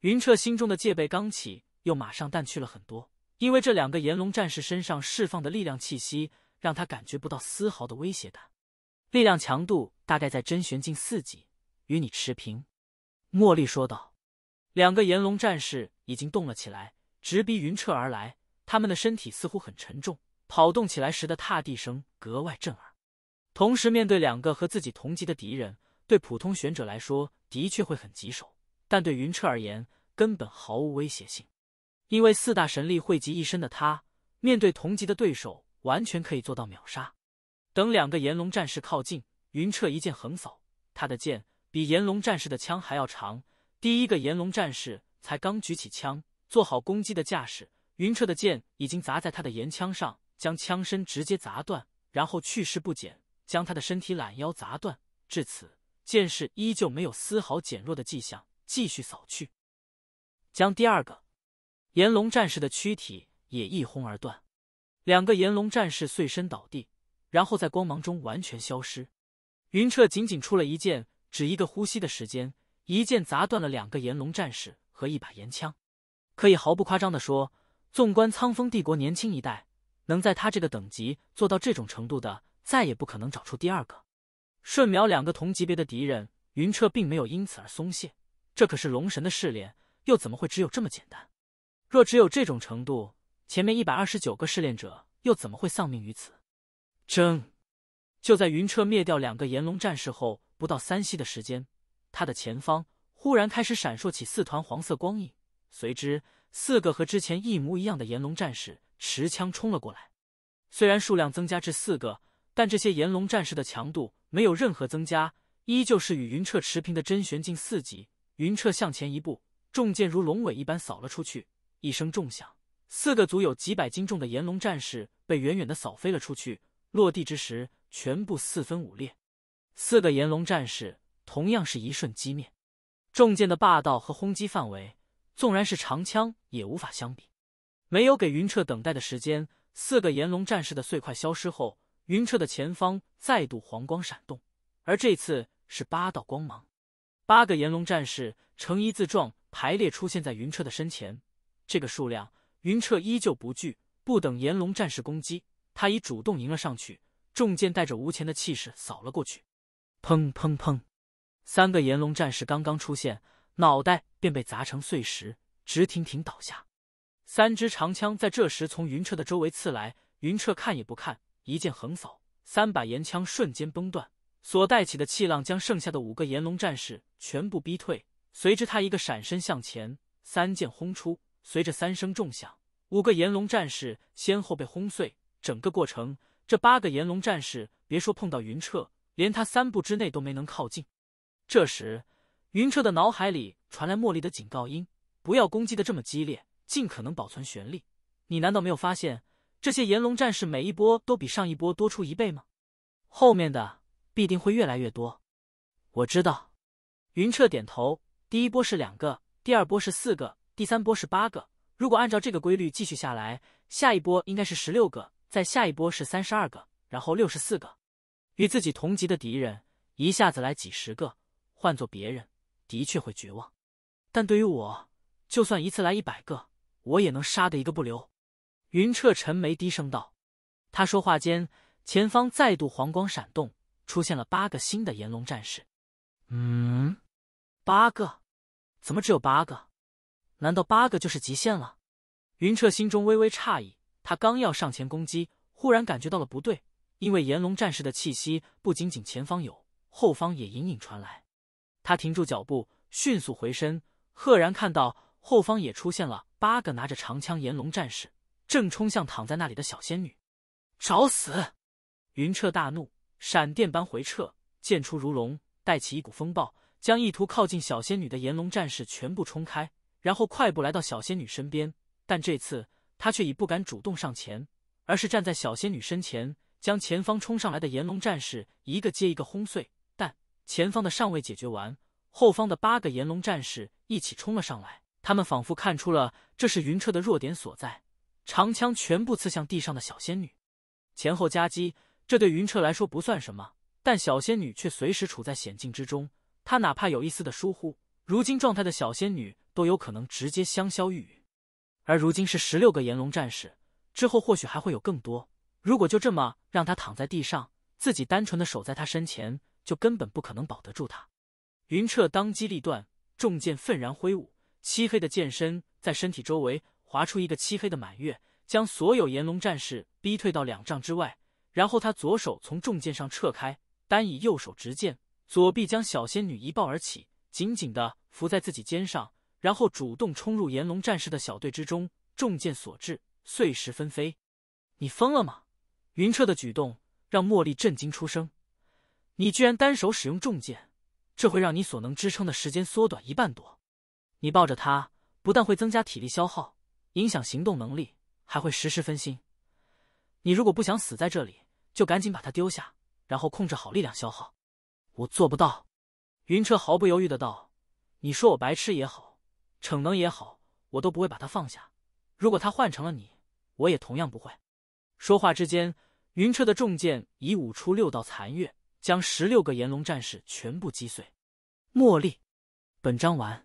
云彻心中的戒备刚起，又马上淡去了很多，因为这两个炎龙战士身上释放的力量气息，让他感觉不到丝毫的威胁感。力量强度大概在真玄境四级，与你持平。茉莉说道：“两个炎龙战士已经动了起来，直逼云彻而来。他们的身体似乎很沉重，跑动起来时的踏地声格外震耳。同时，面对两个和自己同级的敌人，对普通玄者来说的确会很棘手，但对云彻而言根本毫无威胁性，因为四大神力汇集一身的他，面对同级的对手完全可以做到秒杀。等两个炎龙战士靠近，云彻一剑横扫，他的剑。”比炎龙战士的枪还要长。第一个炎龙战士才刚举起枪，做好攻击的架势，云彻的剑已经砸在他的岩枪上，将枪身直接砸断，然后去势不减，将他的身体拦腰砸断。至此，剑势依旧没有丝毫减弱的迹象，继续扫去，将第二个炎龙战士的躯体也一轰而断。两个炎龙战士碎身倒地，然后在光芒中完全消失。云彻仅仅出了一剑。只一个呼吸的时间，一剑砸断了两个炎龙战士和一把炎枪。可以毫不夸张的说，纵观苍风帝国年轻一代，能在他这个等级做到这种程度的，再也不可能找出第二个。瞬秒两个同级别的敌人，云彻并没有因此而松懈。这可是龙神的试炼，又怎么会只有这么简单？若只有这种程度，前面一百二十九个试炼者又怎么会丧命于此？争！就在云彻灭掉两个炎龙战士后。不到三息的时间，他的前方忽然开始闪烁起四团黄色光影，随之，四个和之前一模一样的炎龙战士持枪冲了过来。虽然数量增加至四个，但这些炎龙战士的强度没有任何增加，依旧是与云彻持平的真玄境四级。云彻向前一步，重剑如龙尾一般扫了出去，一声重响，四个足有几百斤重的炎龙战士被远远的扫飞了出去，落地之时，全部四分五裂。四个炎龙战士同样是一瞬击灭，重剑的霸道和轰击范围，纵然是长枪也无法相比。没有给云彻等待的时间，四个炎龙战士的碎块消失后，云彻的前方再度黄光闪动，而这次是八道光芒。八个炎龙战士呈一字状排列出现在云彻的身前，这个数量，云彻依旧不惧。不等炎龙战士攻击，他已主动迎了上去，重剑带着无前的气势扫了过去。砰砰砰！三个炎龙战士刚刚出现，脑袋便被砸成碎石，直挺挺倒下。三支长枪在这时从云彻的周围刺来，云彻看也不看，一剑横扫，三把炎枪瞬间崩断，所带起的气浪将剩下的五个炎龙战士全部逼退。随之，他一个闪身向前，三剑轰出。随着三声重响，五个炎龙战士先后被轰碎。整个过程，这八个炎龙战士别说碰到云彻。连他三步之内都没能靠近。这时，云彻的脑海里传来茉莉的警告音：“不要攻击的这么激烈，尽可能保存旋力。你难道没有发现，这些炎龙战士每一波都比上一波多出一倍吗？后面的必定会越来越多。”我知道，云彻点头。第一波是两个，第二波是四个，第三波是八个。如果按照这个规律继续下来，下一波应该是十六个，再下一波是三十二个，然后六十四个。与自己同级的敌人一下子来几十个，换做别人的确会绝望，但对于我，就算一次来一百个，我也能杀的一个不留。云彻沉眉低声道。他说话间，前方再度黄光闪动，出现了八个新的炎龙战士。嗯，八个？怎么只有八个？难道八个就是极限了？云彻心中微微诧异，他刚要上前攻击，忽然感觉到了不对。因为炎龙战士的气息不仅仅前方有，后方也隐隐传来。他停住脚步，迅速回身，赫然看到后方也出现了八个拿着长枪炎龙战士，正冲向躺在那里的小仙女，找死！云彻大怒，闪电般回撤，剑出如龙，带起一股风暴，将意图靠近小仙女的炎龙战士全部冲开。然后快步来到小仙女身边，但这次他却已不敢主动上前，而是站在小仙女身前。将前方冲上来的炎龙战士一个接一个轰碎，但前方的尚未解决完，后方的八个炎龙战士一起冲了上来。他们仿佛看出了这是云彻的弱点所在，长枪全部刺向地上的小仙女，前后夹击。这对云彻来说不算什么，但小仙女却随时处在险境之中。她哪怕有一丝的疏忽，如今状态的小仙女都有可能直接香消玉殒。而如今是十六个炎龙战士，之后或许还会有更多。如果就这么让他躺在地上，自己单纯的守在他身前，就根本不可能保得住他。云彻当机立断，重剑愤然挥舞，漆黑的剑身在身体周围划出一个漆黑的满月，将所有炎龙战士逼退到两丈之外。然后他左手从重剑上撤开，单以右手执剑，左臂将小仙女一抱而起，紧紧的扶在自己肩上，然后主动冲入炎龙战士的小队之中。重剑所至，碎石纷飞。你疯了吗？云彻的举动让茉莉震惊出声：“你居然单手使用重剑，这会让你所能支撑的时间缩短一半多。你抱着他，不但会增加体力消耗，影响行动能力，还会时时分心。你如果不想死在这里，就赶紧把他丢下，然后控制好力量消耗。”“我做不到。”云彻毫不犹豫的道：“你说我白痴也好，逞能也好，我都不会把他放下。如果他换成了你，我也同样不会。”说话之间，云彻的重剑已舞出六道残月，将十六个炎龙战士全部击碎。茉莉，本章完。